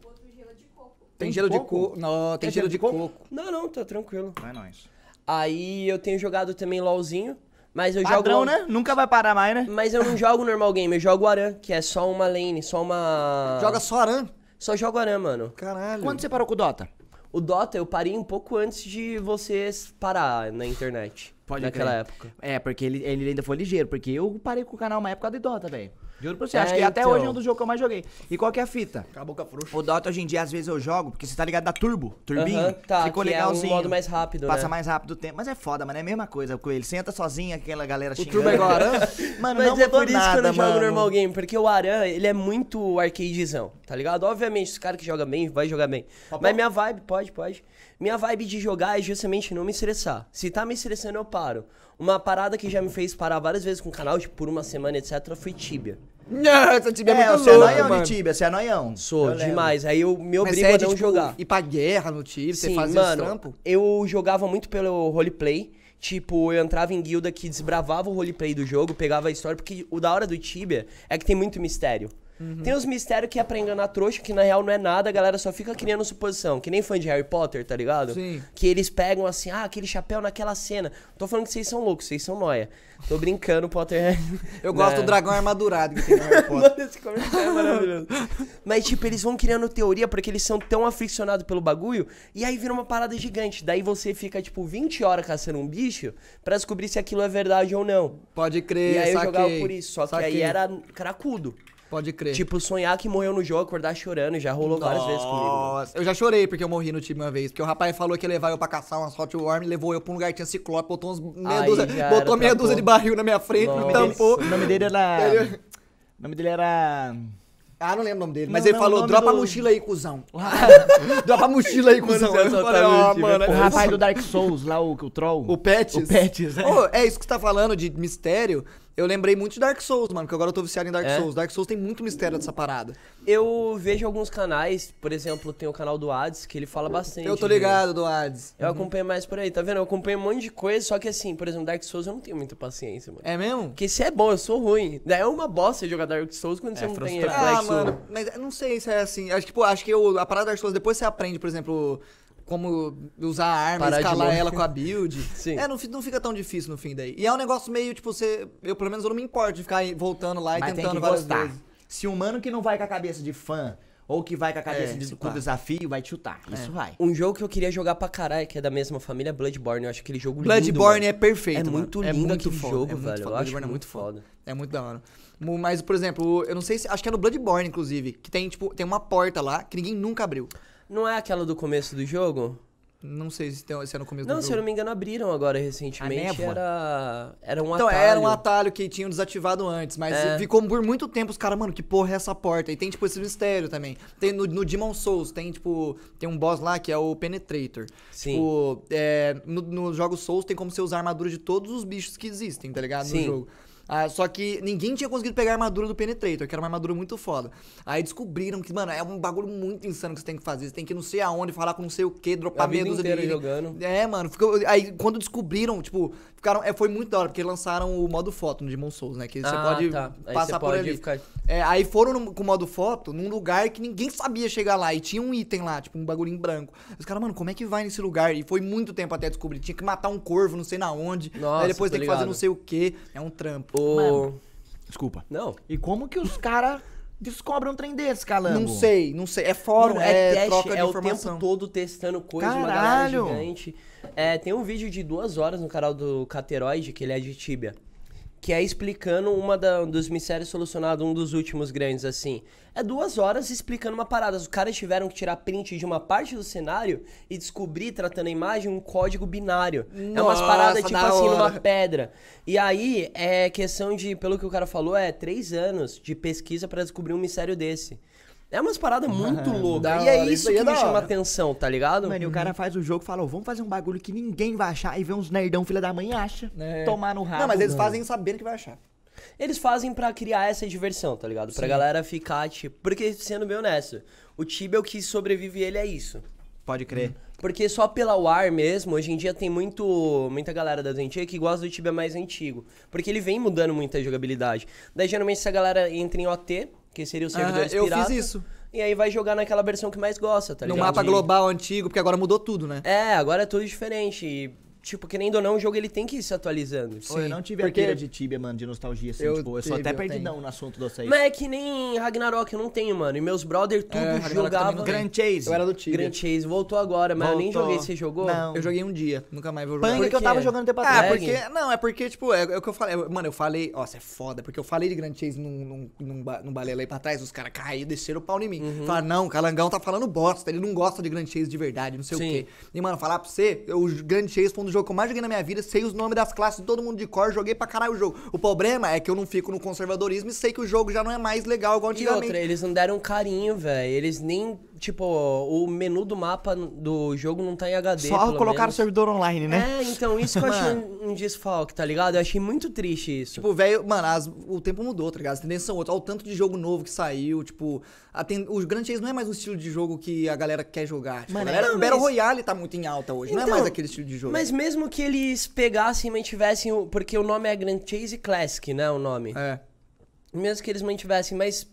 Tem, gelo de coco? Não, tem, gelo, de coco? Não, não, tá tranquilo. Vai nós. Aí eu tenho jogado também LOLzinho. Mas eu Padrão, jogo. né? Nunca vai parar mais, né? Mas eu não jogo normal game, eu jogo Aran, que é só uma lane, só uma. Joga só Aran? Só jogo Aran, mano. Caralho. Quando você parou com o Dota? o Dota eu parei um pouco antes de vocês parar na internet. Pode naquela crer. época. É, porque ele, ele ainda foi ligeiro, porque eu parei com o canal uma época de Dota, velho. Juro pra você. É, acho que então. até hoje é um dos jogos que eu mais joguei. E qual que é a fita? Acabou com a frouxa. O Dota hoje em dia, às vezes eu jogo, porque você tá ligado da Turbo, Turbinho. Uh -huh, tá, ficou legalzinho. É um modo mais rápido, Passa né? mais rápido o tempo. Mas é foda, mano. É a mesma coisa com ele. Senta sozinho, aquela galera o xingando. O Turbo é Aran? mano, Mas não é por isso nada, que eu não jogo normal game, porque o Aran, ele é muito arcadezão, tá ligado? Obviamente, os caras que jogam bem, vai jogar bem. Papo? Mas minha vibe, pode, pode. Minha vibe de jogar é justamente não me estressar. Se tá me estressando, eu paro. Uma parada que já me fez parar várias vezes com o canal, tipo, por uma semana, etc, foi Tibia. Não, essa Tibia é, é muito você é noião de Tibia, você é noião. Sou, eu demais. Lembro. Aí eu me obrigo é de, a não tipo, jogar. E pra guerra no Tibia, Sim, você fazia mano, trampo? eu jogava muito pelo roleplay. Tipo, eu entrava em guilda que desbravava o roleplay do jogo, pegava a história, porque o da hora do Tibia é que tem muito mistério. Uhum. Tem uns mistérios que é pra enganar trouxa, que na real não é nada, a galera só fica criando suposição. Que nem fã de Harry Potter, tá ligado? Sim. Que eles pegam assim, ah, aquele chapéu naquela cena. Tô falando que vocês são loucos, vocês são noia. Tô brincando, Potter. É- eu gosto do dragão armadurado que tem no Harry Potter. Mano, esse comentário é maravilhoso. Mas, tipo, eles vão criando teoria porque eles são tão aficionados pelo bagulho, e aí vira uma parada gigante. Daí você fica, tipo, 20 horas caçando um bicho pra descobrir se aquilo é verdade ou não. Pode crer, E aí eu saquei, jogava por isso, só saquei. que aí era cracudo. Pode crer. Tipo, sonhar que morreu no jogo, acordar chorando, já rolou Nossa. várias vezes comigo. Nossa, eu já chorei porque eu morri no time uma vez. Porque o rapaz falou que ia levar eu pra caçar umas Hotworm, levou eu pra um lugar que tinha ciclope, botou uns meia Aí, dúzia, botou era, meia dúzia de barril na minha frente, Nossa. me tampou. O nome dele era. O nome dele era. Ah, não lembro o nome dele. Não, mas ele não, falou, dropa do... a mochila aí, cuzão. Ah. dropa a mochila aí, cuzão. Mano, eu falei, oh, mano. É o rapaz do Dark Souls, lá, o, o troll. O Pets. O Pets, né? Oh, é isso que você tá falando de mistério. Eu lembrei muito de Dark Souls, mano, que agora eu tô viciado em Dark é? Souls. Dark Souls tem muito mistério dessa parada. Eu vejo alguns canais, por exemplo, tem o canal do Hades, que ele fala bastante. Eu tô ligado do Hades. Eu uhum. acompanho mais por aí, tá vendo? Eu acompanho um monte de coisa, só que assim, por exemplo, Dark Souls eu não tenho muita paciência, mano. É mesmo? Porque se é bom, eu sou ruim. Daí é uma bosta jogar Dark Souls quando é você não tem tem Souls. Ah, mano, mas não sei se é assim. Acho que, pô, tipo, acho que eu, a parada Dark Souls, depois você aprende, por exemplo como usar a arma, Parar escalar ela com a build. Sim. É, não, não fica tão difícil no fim daí. E é um negócio meio, tipo, você. Eu pelo menos eu não me importo de ficar voltando lá Mas e tentando várias gostar. vezes. Se um mano que não vai com a cabeça de fã ou que vai com a é, cabeça é, de, com o tá. desafio, vai chutar. É. Isso vai. Um jogo que eu queria jogar pra caralho, que é da mesma família, Bloodborne. Eu acho aquele jogo Bloodborne lindo. Bloodborne é perfeito. É mano. muito é lindo é muito aquele foda. jogo, é velho. Foda. Bloodborne é muito foda. foda. É muito da hora. Mas, por exemplo, eu não sei se. Acho que é no Bloodborne, inclusive. Que tem, tipo, tem uma porta lá que ninguém nunca abriu. Não é aquela do começo do jogo? Não sei se, tem, se é no começo não, do jogo. Não, se eu não me engano, abriram agora recentemente. Era, era um atalho. Então, era um atalho que tinham desativado antes, mas é. ficou por muito tempo os caras, mano, que porra é essa porta? E tem, tipo, esse mistério também. Tem no, no Demon Souls, tem, tipo, tem um boss lá que é o Penetrator. Sim. Tipo, é, no, no jogo Souls tem como você usar armadura de todos os bichos que existem, tá ligado? Sim. No jogo. Ah, só que ninguém tinha conseguido pegar a armadura do Penetrator, que era uma armadura muito foda. Aí descobriram que, mano, é um bagulho muito insano que você tem que fazer. Você tem que não sei aonde, falar com não sei o que, dropar meia dúzia de. jogando. É, mano. Ficou... Aí quando descobriram, tipo, ficaram. É, foi muito da hora, porque lançaram o modo foto no Demon Souls, né? Que você ah, pode tá. passar por ali. Ficar... É, aí foram no, com o modo foto num lugar que ninguém sabia chegar lá. E tinha um item lá, tipo, um bagulho em branco. Os caras, mano, como é que vai nesse lugar? E foi muito tempo até descobrir. Tinha que matar um corvo, não sei na onde. Nossa, aí depois tem que fazer não sei o que. É um trampo. O... Desculpa. Não. E como que os caras descobrem um trem desse, calango? Não sei, não sei. É fórum, Mano, é, é teste, troca de é informação. o tempo todo testando coisa, Caralho. uma galera gigante. É, tem um vídeo de duas horas no canal do Cateroide, que ele é de Tibia que é explicando uma da, um dos mistérios solucionados, um dos últimos grandes, assim. É duas horas explicando uma parada. Os caras tiveram que tirar print de uma parte do cenário e descobrir, tratando a imagem, um código binário. Nossa, é umas paradas, tipo assim, hora. numa pedra. E aí, é questão de, pelo que o cara falou, é três anos de pesquisa para descobrir um mistério desse. É umas paradas muito ah, loucas. E é isso é que me chama atenção, tá ligado? Mano, e o cara faz o jogo e fala, oh, vamos fazer um bagulho que ninguém vai achar e vê uns nerdão filha da mãe e acha. É. Tomar no rabo. Não, mas eles mano. fazem sabendo que vai achar. Eles fazem para criar essa diversão, tá ligado? Pra galera ficar, tipo... Porque, sendo bem honesto, o Tibel que sobrevive ele é isso. Pode crer. Uhum. Porque só pela War mesmo, hoje em dia tem muito, muita galera da antigas que gosta do Tibia mais antigo. Porque ele vem mudando muita jogabilidade. Daí geralmente essa galera entra em OT, que seria o servidor ah, eu pirata. Eu fiz isso. E aí vai jogar naquela versão que mais gosta, tá no ligado? No mapa global antigo, porque agora mudou tudo, né? É, agora é tudo diferente. E tipo, querendo ou não, o jogo ele tem que ir se atualizando. Sim, eu não tive porque... a de Tibia, mano, de nostalgia, assim, eu tipo, eu sou até eu perdidão tenho. no assunto do vocês. Mas é que nem Ragnarok eu não tenho, mano. E meus brother tudo é, jogava. Grand Chase. Eu era do Tibia. Grand Chase, voltou agora, mas voltou. eu nem joguei. Você jogou? Não. Eu joguei um dia, nunca mais vou jogar. Panga que eu tava jogando tempo ah, atrás. Ah, porque, não, é porque, tipo, é, é o que eu falei. Mano, eu falei, nossa, é foda, porque eu falei de Grand Chase num, num, num, num balela aí pra trás, os caras caíram, desceram o pau em mim. Uhum. Falaram, não, o Calangão tá falando bosta, ele não gosta de Grand Chase de verdade, não sei Sim. o quê. E, mano, falar pra você, o Grand Chase foi um dos jogo que eu mais joguei na minha vida, sei os nomes das classes de todo mundo de cor, joguei pra caralho o jogo. O problema é que eu não fico no conservadorismo e sei que o jogo já não é mais legal igual antigamente. E outra, eles não deram carinho, velho. Eles nem tipo, o menu do mapa do jogo não tá em HD. Só colocaram o servidor online, né? É, então, isso que eu achei um, um desfalque, tá ligado? Eu achei muito triste isso. Tipo, velho, mano, as, o tempo mudou, tá ligado? As tendências são outras. Olha o tanto de jogo novo que saiu, tipo, ten... os Grand Chase não é mais o estilo de jogo que a galera quer jogar. Tipo, mano, a galera, não, é, mas... Battle Royale tá muito em alta hoje, então, não é então, mais aquele estilo de jogo. Mas mesmo que eles pegassem e mantivessem, o... porque o nome é Grand Chase Classic, né, o nome? É. Mesmo que eles mantivessem, mas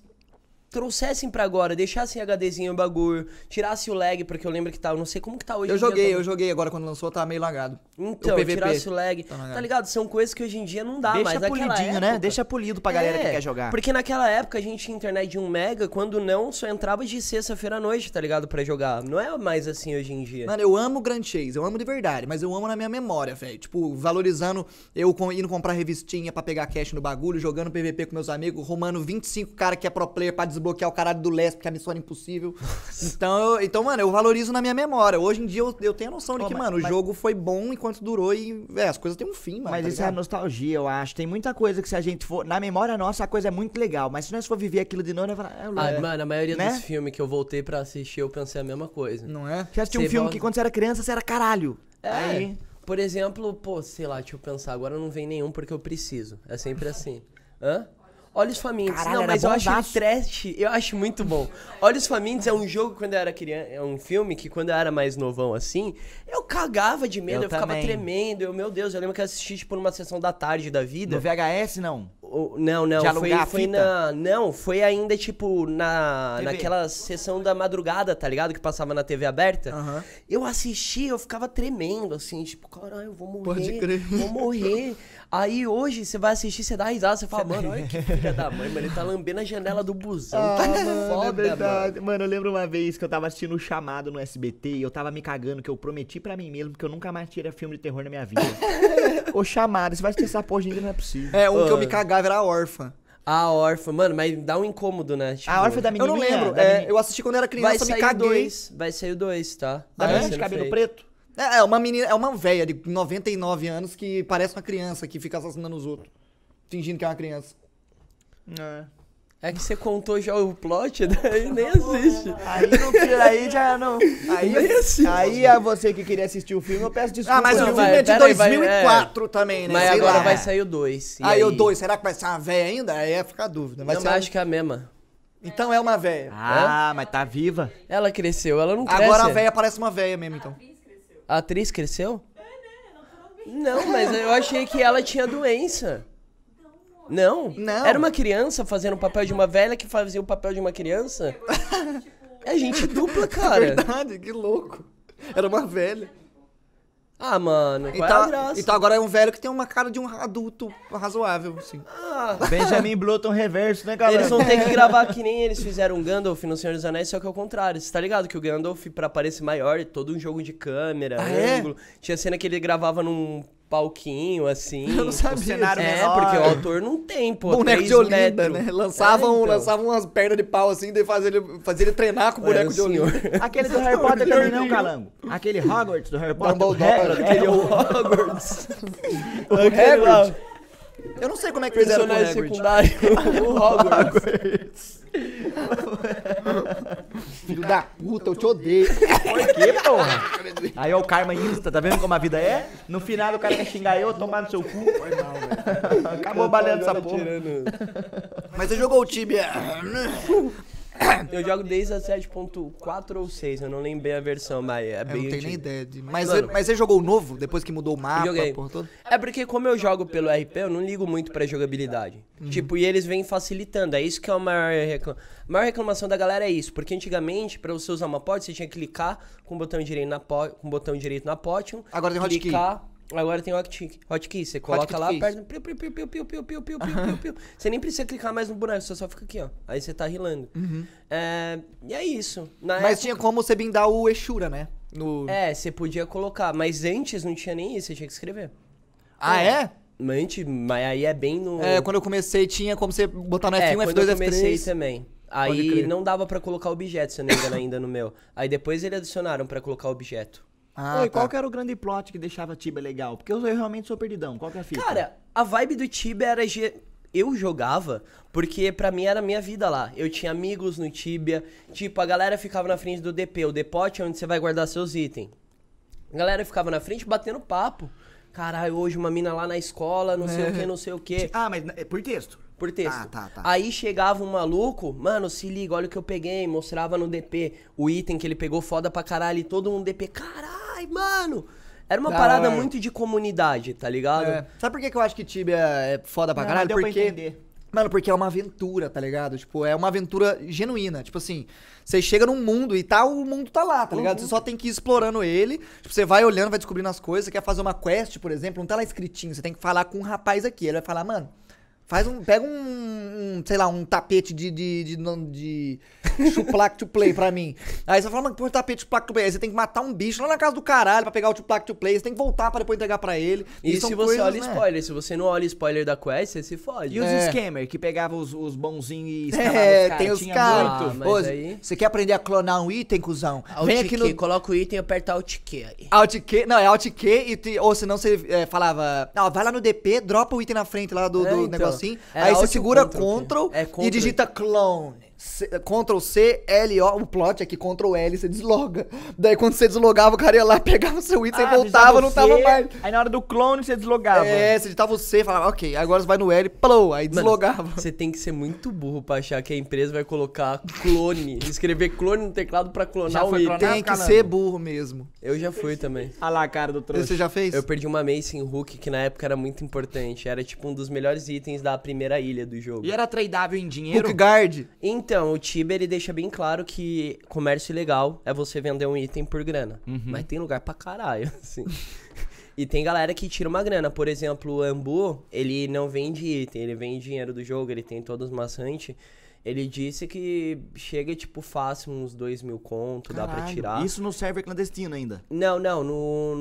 trouxessem para agora, deixassem HDzinho o bagulho, tirasse o lag, porque eu lembro que tá, eu não sei como que tá hoje Eu joguei, dia, eu joguei agora quando lançou, tá meio lagado. Então, tirasse o lag. Tá, tá, ligado? São coisas que hoje em dia não dá Deixa mais naquela né? época. né? Deixa polido pra galera é, que quer jogar. Porque naquela época a gente tinha internet de um mega, quando não, só entrava de sexta-feira à noite, tá ligado? para jogar. Não é mais assim hoje em dia. Mano, eu amo Grand Chase, eu amo de verdade, mas eu amo na minha memória, velho. Tipo, valorizando eu indo comprar revistinha para pegar cash no bagulho, jogando PVP com meus amigos, rumando 25 cara que é pro player pra desbloquear desbloquear o caralho do Les, porque a missão era é impossível. Então, eu, então, mano, eu valorizo na minha memória. Hoje em dia eu, eu tenho a noção de que, mas- mano, mas- o jogo foi bom enquanto durou e é, as coisas têm um fim, mano. Mas tá isso é a nostalgia, eu acho. Tem muita coisa que se a gente for. Na memória nossa, a coisa é muito legal. Mas se nós for viver aquilo de novo, nós vamos falar. É, louco. Ah, mano, a maioria Né? dos filmes que eu voltei pra assistir, eu pensei a mesma coisa. Não é? Já assistiu um filme volta- que quando você era criança, você era caralho. É. Aí. Por exemplo, pô, sei lá, deixa eu pensar, agora não vem nenhum porque eu preciso. É sempre assim. Hã? Olhos Famintos. Caralho, não, mas eu acho ele trash, eu acho muito bom. Olhos Famintos é um jogo quando eu era criança, é um filme que quando eu era mais novão assim, eu cagava de medo, eu, eu ficava tremendo. Eu, meu Deus, eu lembro que eu assisti tipo numa sessão da tarde da vida. No VHS não? O, não, não, de foi, foi na, não, foi ainda tipo na naquela sessão da madrugada, tá ligado? Que passava na TV aberta. Uhum. Eu assisti, eu ficava tremendo assim, tipo, caralho, eu vou morrer. Pode crer. Vou morrer. Aí hoje você vai assistir, você dá risada, você fala, mano, olha que filha da mãe, mano, ele tá lambendo a janela do busão. Ah, tá mano, é foda, é verdade. Mano. mano. eu lembro uma vez que eu tava assistindo o chamado no SBT e eu tava me cagando, que eu prometi pra mim mesmo que eu nunca mais tirei filme de terror na minha vida. o chamado, você vai assistir essa porra de não é possível. É, um mano. que eu me ah. cagava era a órfã. A órfã, mano, mas dá um incômodo, né? Tipo, a órfã da menina. Eu não lembro, é, eu assisti quando era criança, vai me caguei. Dois, vai sair o dois, tá? Da ah, de cabelo preto? É, é uma menina, é uma velha de 99 anos que parece uma criança que fica assassinando os outros, fingindo que é uma criança. É. É que você contou já o plot, daí né? nem assiste. Aí não tira, aí já não. Aí, nem assiste. Aí você que queria assistir o filme, eu peço desculpa. Ah, mas o filme é de 2004 é. também, né? Mas Sei agora lá. vai sair o 2. Aí, aí, o 2, será que vai ser uma véia ainda? Aí é ficar a dúvida. Vai não, ser mas acho que é a mesma. Então é uma véia. Ah, é? mas tá viva. Ela cresceu, ela não cresce. Agora a véia parece uma véia mesmo, então. A atriz cresceu? É, né? Não, mas eu achei que ela tinha doença. Não? Não. Era uma criança fazendo o papel de uma velha que fazia o papel de uma criança? É gente dupla, cara. É verdade, que louco. Era uma velha. Ah, mano, qual então, é a tá, graça? Tá agora é um velho que tem uma cara de um adulto razoável, assim. Ah. Benjamin Bluton reverso, né, galera? Eles vão ter que gravar que nem eles fizeram o Gandalf no Senhor dos Anéis, só que é o contrário. Você tá ligado que o Gandalf, pra parecer maior, é todo um jogo de câmera, ah, é? ângulo. É? Tinha cena que ele gravava num palquinho, assim. Eu não sabia. cenário é, menor. porque o autor não tem, pô. Boneco de Olinda, né? Lançavam, é, então. lançavam umas pernas de pau assim, de fazer ele, fazer ele treinar com o boneco é, o de Olinda. Aquele do Harry Potter também não, Calango. Aquele Hogwarts do Harry Potter. Dumbledore, é, aquele é o Hogwarts. o Hagrid. Eu não sei como é que fizeram o Hagrid. secundário, o Hogwarts. Filho da puta, eu te odeio. Por quê, porra? Aí é o karma insta, tá vendo como a vida é? No final o cara quer xingar eu, tomar no seu cu. Foi mal, velho. Acabou baleando essa porra. Tirando. Mas você jogou o Tibia. Eu jogo desde a 7.4 ou 6, eu não lembrei a versão, mas é bem. Eu não tenho nem ideia. De... Mas, Mano, mas você jogou o novo depois que mudou o mapa? Joguei. Por é porque, como eu jogo pelo RP, eu não ligo muito pra jogabilidade. Uhum. Tipo, e eles vêm facilitando. É isso que é a maior, reclama... a maior reclamação da galera. É isso. Porque antigamente, pra você usar uma pote você tinha que clicar com o botão direito na, pot... com o botão direito na potion. Agora tem clicar... hotkey Agora tem hotkey. Hotkey, você coloca lá, aperta. Piu, piu, piu, piu, piu, piu, piu, Você nem precisa clicar mais no boneco, você só fica aqui, ó. Aí você tá rilando. Uhum. É, e é isso. Na mas época... tinha como você bindar o Exura, né? No... É, você podia colocar. Mas antes não tinha nem isso, você tinha que escrever. Ah, é? é? Antes, mas aí é bem no. É, quando eu comecei tinha como você botar no F1, é, F2, eu comecei F3. também. Aí não dava para colocar objeto, se eu não me engano, ainda no meu. Aí depois eles adicionaram para colocar objeto. Ah, Oi, tá. qual que era o grande plot que deixava Tibia legal? Porque eu, eu realmente sou perdidão. Qual que é a fita? Cara, a vibe do Tibia era eu jogava porque para mim era a minha vida lá. Eu tinha amigos no Tibia, tipo, a galera ficava na frente do DP, o depote é onde você vai guardar seus itens. A galera ficava na frente batendo papo. Caralho, hoje uma mina lá na escola, não sei o que, é. não sei o que. Ah, mas é por texto? por tá, texto. Ah, tá, tá. Aí chegava um maluco, mano, se liga, olha o que eu peguei, mostrava no DP o item que ele pegou foda pra caralho e todo mundo DP, caralho, mano. Era uma da parada hora. muito de comunidade, tá ligado? É. Sabe por que, que eu acho que Tibia é foda pra caralho? deu porque... Pra Mano, porque é uma aventura, tá ligado? Tipo, é uma aventura genuína. Tipo assim, você chega num mundo e tá, o mundo tá lá, tá ligado? Você uhum. só tem que ir explorando ele. Tipo, você vai olhando, vai descobrindo as coisas. Você quer fazer uma quest, por exemplo, não tá lá escritinho. Você tem que falar com um rapaz aqui. Ele vai falar, mano, Faz um. Pega um. um sei lá, um tapete de. de. de. de, chuplac to play pra mim. Aí você fala, mano, põe um tapete chuplac to play. Aí você tem que matar um bicho lá na casa do caralho pra pegar o chuplac to play. Você tem que voltar pra depois entregar pra ele. E, e se você coisas, olha né? spoiler, se você não olha spoiler da quest, você se fode. E os é. scammer que pegavam os, os bonzinhos e É, os tem os caras. Ah, Ô, aí... Você quer aprender a clonar um item, cuzão? Alt ah, Vem aqui no. Coloca o item e aperta Alt key aí. Alt key não, é Alt key e. Te... Ou senão você é, falava. Não, vai lá no DP, dropa o item na frente lá do, é, do então. negócio assim. É, aí você segura Ctrl, Ctrl, é, Ctrl, e digita clone. Ctrl C, L, O, o plot é que Ctrl L você desloga. Daí quando você deslogava, o cara ia lá, pegava o seu item, ah, você voltava, não tava mais. Aí na hora do clone você deslogava. É, você digitava o C, falava, ok, agora você vai no L, plou, aí deslogava. Mano, você tem que ser muito burro pra achar que a empresa vai colocar clone, escrever clone no teclado pra clonar o item. Tem que ser burro mesmo. Eu já fui também. Ah lá, cara do trouxa. Você já fez? Eu perdi uma Mace em Hook, que na época era muito importante. Era tipo um dos melhores itens da primeira ilha do jogo. E era tradável em dinheiro? Hook Guard. Então, então, o Tiber ele deixa bem claro que comércio ilegal é você vender um item por grana. Uhum. Mas tem lugar pra caralho, assim. E tem galera que tira uma grana. Por exemplo, o Ambu, ele não vende item, ele vende dinheiro do jogo, ele tem todos os maçantes. Ele disse que chega, tipo, fácil uns dois mil conto, Caralho, dá pra tirar. Isso no server clandestino ainda? Não, não, no,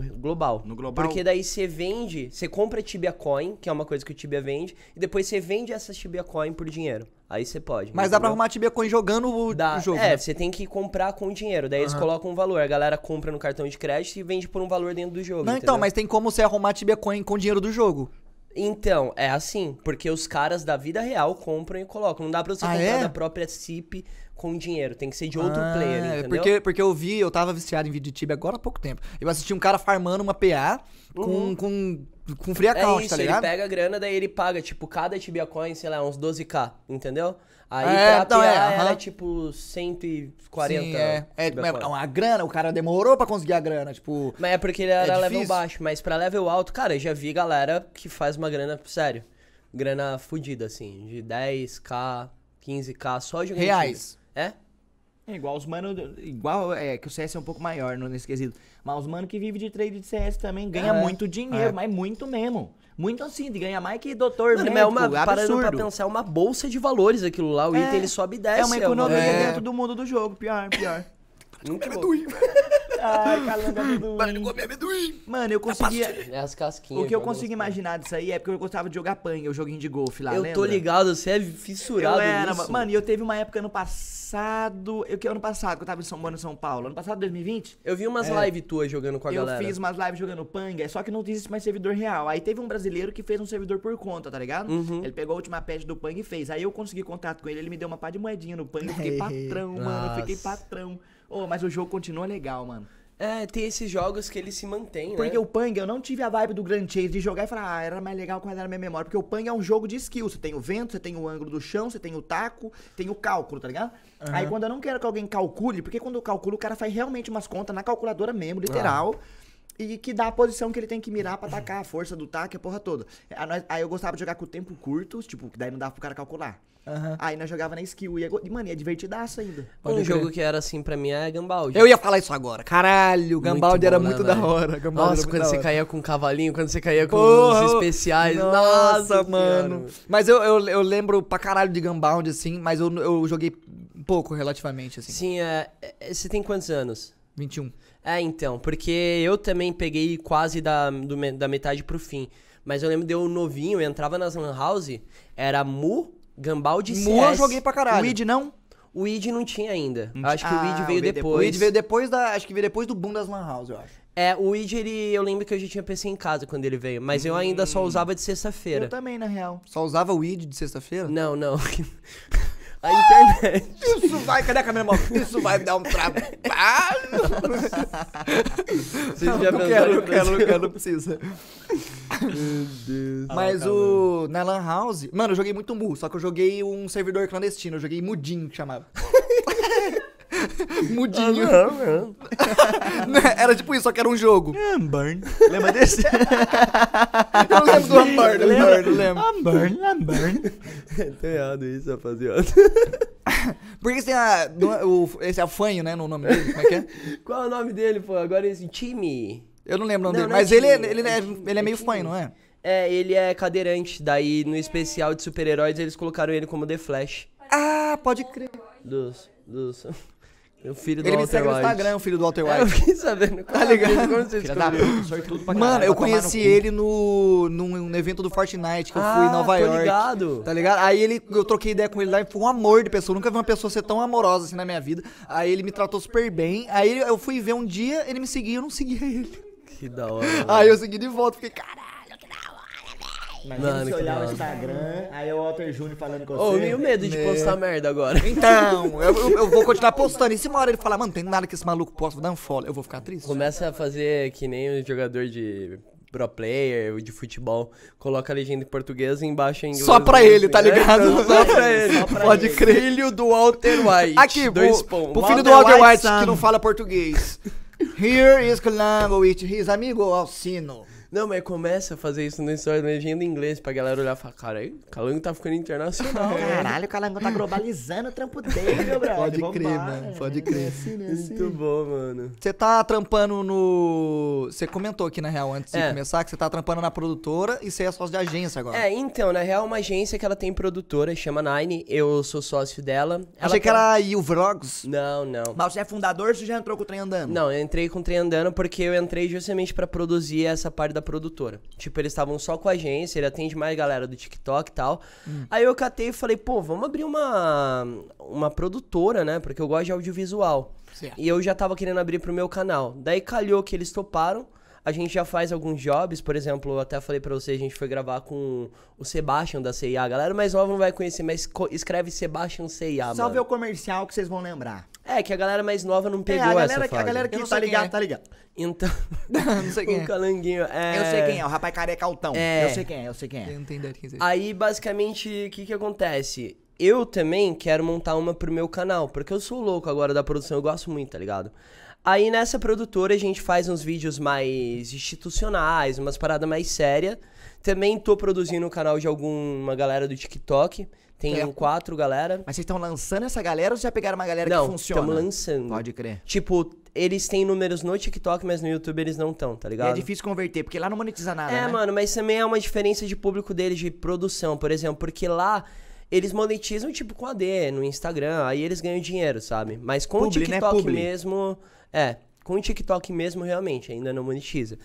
no global. No global? Porque daí você vende, você compra Tibia Coin, que é uma coisa que o Tibia vende, e depois você vende essas Tibia Coin por dinheiro. Aí você pode. Mas dá pra arrumar Tibia Coin jogando o dá, jogo. É, né? você tem que comprar com dinheiro. Daí uhum. eles colocam um valor. A galera compra no cartão de crédito e vende por um valor dentro do jogo. Não, então, entendeu? então, mas tem como você arrumar Tibia Coin com dinheiro do jogo. Então, é assim, porque os caras da vida real compram e colocam. Não dá pra você ah, comprar é? da própria CIP com dinheiro, tem que ser de outro ah, player, é, entendeu? Porque, porque eu vi, eu tava viciado em vídeo de Tibia agora há pouco tempo. Eu assisti um cara farmando uma PA uhum. com, com com free é account, é isso, tá ligado? Ele pega a grana, daí ele paga, tipo, cada Tibia Coin, sei lá, uns 12k, entendeu? Aí é, pra então, é, era tipo 140. Sim, é. É, é, a grana, o cara demorou pra conseguir a grana, tipo. Mas é porque ele é era é level baixo, mas pra level alto, cara, eu já vi galera que faz uma grana, sério, grana fodida, assim, de 10k, 15k só de Reais. É? É igual os mano. Igual é que o CS é um pouco maior no, nesse Mas os mano que vive de trade de CS também ganha é. muito dinheiro, é. mas muito mesmo. Muito assim, de ganhar mais que doutor Mano, é médico. É uma, absurdo. parando pra pensar, é uma bolsa de valores aquilo lá. O é, item ele sobe e é desce. É uma economia é... dentro do mundo do jogo. Pior, pior. Muito é doido. Ai, amendoim. Mano, Mano, eu conseguia. É as casquinhas. O que eu consigo imaginar disso aí é porque eu gostava de jogar panha, o joguinho de golfe lá, Eu lembra? tô ligado, você é fissurado eu era, nisso. Mano, e eu teve uma época ano passado... Eu, que ano passado, que eu tava em São, morando em São Paulo. Ano passado, 2020. Eu vi umas é. lives tuas jogando com a eu galera. Eu fiz umas lives jogando panga, é só que não existe mais servidor real. Aí teve um brasileiro que fez um servidor por conta, tá ligado? Uhum. Ele pegou a última patch do panga e fez. Aí eu consegui contato com ele, ele me deu uma pá de moedinha no panga. Eu fiquei patrão, mano. Eu fiquei patrão. Oh, mas o jogo continua legal, mano. É, tem esses jogos que ele se mantém, né? Porque o Pang, eu não tive a vibe do Grand Chase de jogar e falar, ah, era mais legal quando era minha memória. Porque o Pang é um jogo de skill. Você tem o vento, você tem o ângulo do chão, você tem o taco, tem o cálculo, tá ligado? Uhum. Aí quando eu não quero que alguém calcule, porque quando eu calculo, o cara faz realmente umas contas na calculadora mesmo, literal. Ah e que dá a posição que ele tem que mirar pra atacar, a força do taque, a porra toda. É, aí eu gostava de jogar com o tempo curto, tipo, que daí não dava pro cara calcular. Uhum. Aí nós jogava na skill. E, é e mano, é divertidaço ainda. Pode um crer. jogo que era assim pra mim é Gambaldi. Eu ia falar isso agora. Caralho, Gambaldi era, né, muito velho? da hora. Gambaldi nossa, quando você hora. caía com um cavalinho, quando você caía com Porra, os especiais. Nossa, nossa mano. Cara. Mas eu, eu, eu, lembro pra caralho de Gambaldi, assim, mas eu, eu joguei pouco relativamente, assim. Sim, é, é você tem quantos anos? 21. É, então, porque eu também peguei quase da, do, da metade pro fim. Mas eu lembro de eu novinho, eu entrava nas lan house, era Mu, Gambal de CS. Mu eu joguei pra caralho. Weed não? O id não tinha ainda. Não acho que ah, o id veio o depois. O id veio depois da, acho que veio depois do boom das lan house, eu acho. É, o id ele, eu lembro que eu já tinha PC em casa quando ele veio, mas hum. eu ainda só hum. usava de sexta-feira. Eu também, na real. Só usava o id de sexta-feira? Não, não. a internet. Isso vai, cadê a câmera móvel? Isso vai dar um trabalho. Vocês não, já não quero, não quero, não quero, não precisa. Meu Deus. Mas ah, o. Na Lan House. Mano, eu joguei muito Mu, só que eu joguei um servidor clandestino. Eu joguei Mudim, que chamava. Mudinho. Ah, né, era tipo isso, só que era um jogo. É, Amburn. Lembra desse? Eu lembro do Amburn. Lembro, lembro. Amburn, Amburn. Tá errado isso, rapaziada. Porque tem a, é o, esse afanho, é né, no nome dele, como é que é? Qual é o nome dele, pô? Agora esse time. Eu não lembro o nome não, dele, não mas é ele, ele, ele, é, ele é meio fanho, não é? É, ele é cadeirante. Daí no especial de super-heróis eles colocaram ele como The Flash. Ah, pode crer. Dos, dos. O filho do Ele me segue no Instagram, o filho do Walter é, White. eu fiquei sabendo. Tá ligado? você sortudo pra Mano, eu no conheci ele no, num, num evento do Fortnite que eu fui em ah, Nova tô York. ligado. Tá ligado? Aí ele, eu troquei ideia com ele lá e foi um amor de pessoa. Eu nunca vi uma pessoa ser tão amorosa assim na minha vida. Aí ele me tratou super bem. Aí eu fui ver um dia, ele me seguia e eu não seguia ele. Que da hora. Aí eu segui de volta, fiquei, caralho. Imagina se olhar o Instagram, aí é o Walter Júnior falando com você. Ô, tenho medo de postar merda agora. Então, eu, eu- eu vou continuar postando. E se uma hora ele falar, mano, tem nada que esse maluco posta, vou dar um follow, eu vou ficar triste. Começa a fazer que nem o jogador de pro player, de futebol, coloca a legenda em português e embaixo é em inglês. Tá é, só pra ele, tá ligado? só pra ele. Só pra Pode ele. crer. Filho do Walter White. Aqui, dois pro, pontos. pro filho do Walter White, White, que não fala português. Here is Columbo, it amigo Alcino. Não, mas começa a fazer isso no da legenda em inglês, pra galera olhar e falar, cara, aí, Calango tá ficando internacional. Né? Caralho, o Calango tá globalizando o trampo dele, meu brother. Pode crer, mano. Pode crer. É assim, né? É assim. Muito bom, mano. Você tá trampando no. Você comentou aqui, na real, antes é. de começar, que você tá trampando na produtora e você é sócio de agência agora. É, então, na real, é uma agência que ela tem produtora, chama Nine, eu sou sócio dela. Ela Achei que era o Vlogs. Não, não. Mas você é fundador ou você já entrou com o trem andando? Não, eu entrei com o trem andando porque eu entrei justamente pra produzir essa parte da da produtora. Tipo, eles estavam só com a agência, ele atende mais galera do TikTok e tal. Hum. Aí eu catei e falei, pô, vamos abrir uma, uma produtora, né? Porque eu gosto de audiovisual. Certo. E eu já tava querendo abrir pro meu canal. Daí calhou que eles toparam a gente já faz alguns jobs, por exemplo, eu até falei para você, a gente foi gravar com o Sebastian da CIA. A galera mais nova não vai conhecer, mas escreve Sebastian CIA, Só mano. ver o comercial que vocês vão lembrar. É, que a galera mais nova não pegou é, a galera, essa fase. A galera que tá ligada, é. tá ligada. Então, não sei quem o é. Calanguinho é... Eu sei quem é, o rapaz careca altão. É. Eu sei quem é, eu sei quem é. Eu não quem é. Aí, basicamente, o que que acontece? Eu também quero montar uma pro meu canal, porque eu sou louco agora da produção, eu gosto muito, tá ligado? Aí nessa produtora a gente faz uns vídeos mais institucionais, umas paradas mais sérias. Também tô produzindo o canal de alguma galera do TikTok. Tem é. quatro galera. Mas vocês estão lançando essa galera ou já pegaram uma galera não, que funciona? não Estamos lançando. Pode crer. Tipo, eles têm números no TikTok, mas no YouTube eles não estão, tá ligado? E é difícil converter, porque lá não monetiza nada. É, né? mano, mas também é uma diferença de público deles, de produção, por exemplo, porque lá eles monetizam tipo com AD no Instagram, aí eles ganham dinheiro, sabe? Mas com Publi, o né? TikTok né? mesmo. É, com o TikTok mesmo, realmente, ainda não monetiza.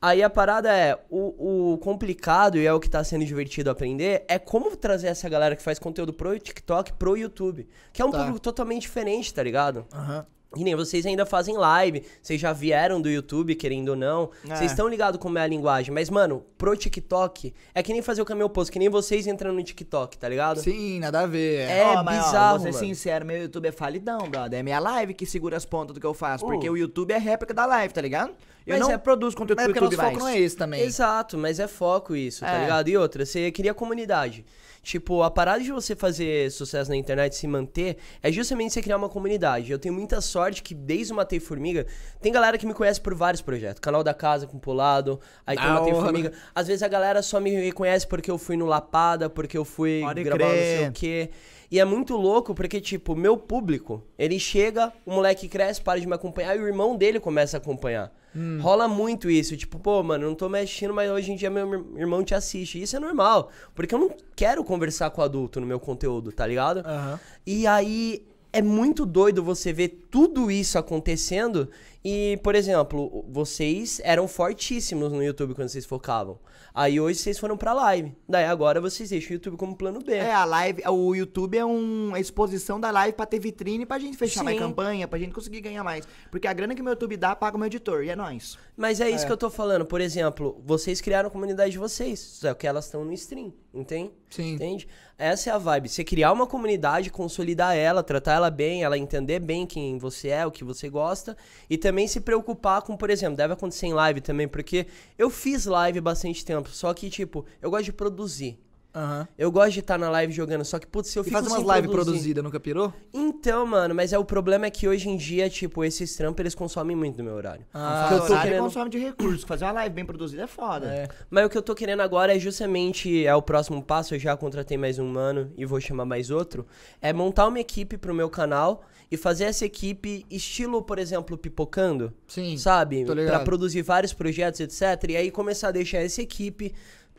Aí a parada é, o, o, complicado e é o que tá sendo divertido aprender é como trazer essa galera que faz conteúdo pro TikTok pro YouTube. Que é um tá. público totalmente diferente, tá ligado? Aham. Uhum. E nem vocês ainda fazem live, vocês já vieram do YouTube, querendo ou não. É. Vocês estão ligados como é a linguagem. Mas, mano, pro TikTok, é que nem fazer o caminho oposto, que nem vocês entrando no TikTok, tá ligado? Sim, nada a ver. É oh, mas, bizarro. Ó, vou ser mano. sincero, meu YouTube é falidão, brother. É minha live que segura as pontas do que eu faço. Uh. Porque o YouTube é réplica da live, tá ligado? Eu mas não é, produzo conteúdo pro é YouTube. Mas o foco não é esse também. Exato, mas é foco isso, tá é. tá ligado? E outra, você cria comunidade. Tipo, a parada de você fazer sucesso na internet, se manter, é justamente você criar uma comunidade. Eu tenho muita sorte que desde o Matei Formiga, tem galera que me conhece por vários projetos. Canal da Casa com pulado, aí tem o Matei Formiga. Né? Às vezes a galera só me reconhece porque eu fui no Lapada, porque eu fui Pode gravar crer. não sei o quê. E é muito louco porque, tipo, meu público, ele chega, o moleque cresce, para de me acompanhar e o irmão dele começa a acompanhar. Hum. Rola muito isso, tipo, pô, mano, não tô mexendo, mas hoje em dia meu irmão te assiste. Isso é normal, porque eu não quero conversar com adulto no meu conteúdo, tá ligado? Uhum. E aí é muito doido você ver tudo isso acontecendo e, por exemplo, vocês eram fortíssimos no YouTube quando vocês focavam. Aí hoje vocês foram pra live. Daí agora vocês deixam o YouTube como plano B. É, a live, o YouTube é uma exposição da live pra ter vitrine pra gente fechar Sim. mais campanha, pra gente conseguir ganhar mais. Porque a grana que o meu YouTube dá paga o meu editor, e é nóis. Mas é isso é. que eu tô falando. Por exemplo, vocês criaram a comunidade de vocês, só que elas estão no stream, entende? Sim. Entende? Essa é a vibe. Você criar uma comunidade, consolidar ela, tratar ela bem, ela entender bem quem você é, o que você gosta. E também se preocupar com, por exemplo, deve acontecer em live também, porque eu fiz live bastante tempo, só que, tipo, eu gosto de produzir. Uhum. Eu gosto de estar tá na live jogando, só que, putz, se eu e fico faz umas live produzidas, produzida, nunca pirou? Então, mano, mas é o problema é que hoje em dia, tipo, esses trampos, eles consomem muito do meu horário. Ah, o eu tô horário querendo... consome de recursos, fazer uma live bem produzida é foda. É. Mas o que eu tô querendo agora é justamente, é o próximo passo, eu já contratei mais um mano e vou chamar mais outro, é montar uma equipe pro meu canal e fazer essa equipe estilo, por exemplo, pipocando, Sim, sabe? Pra produzir vários projetos, etc. E aí começar a deixar essa equipe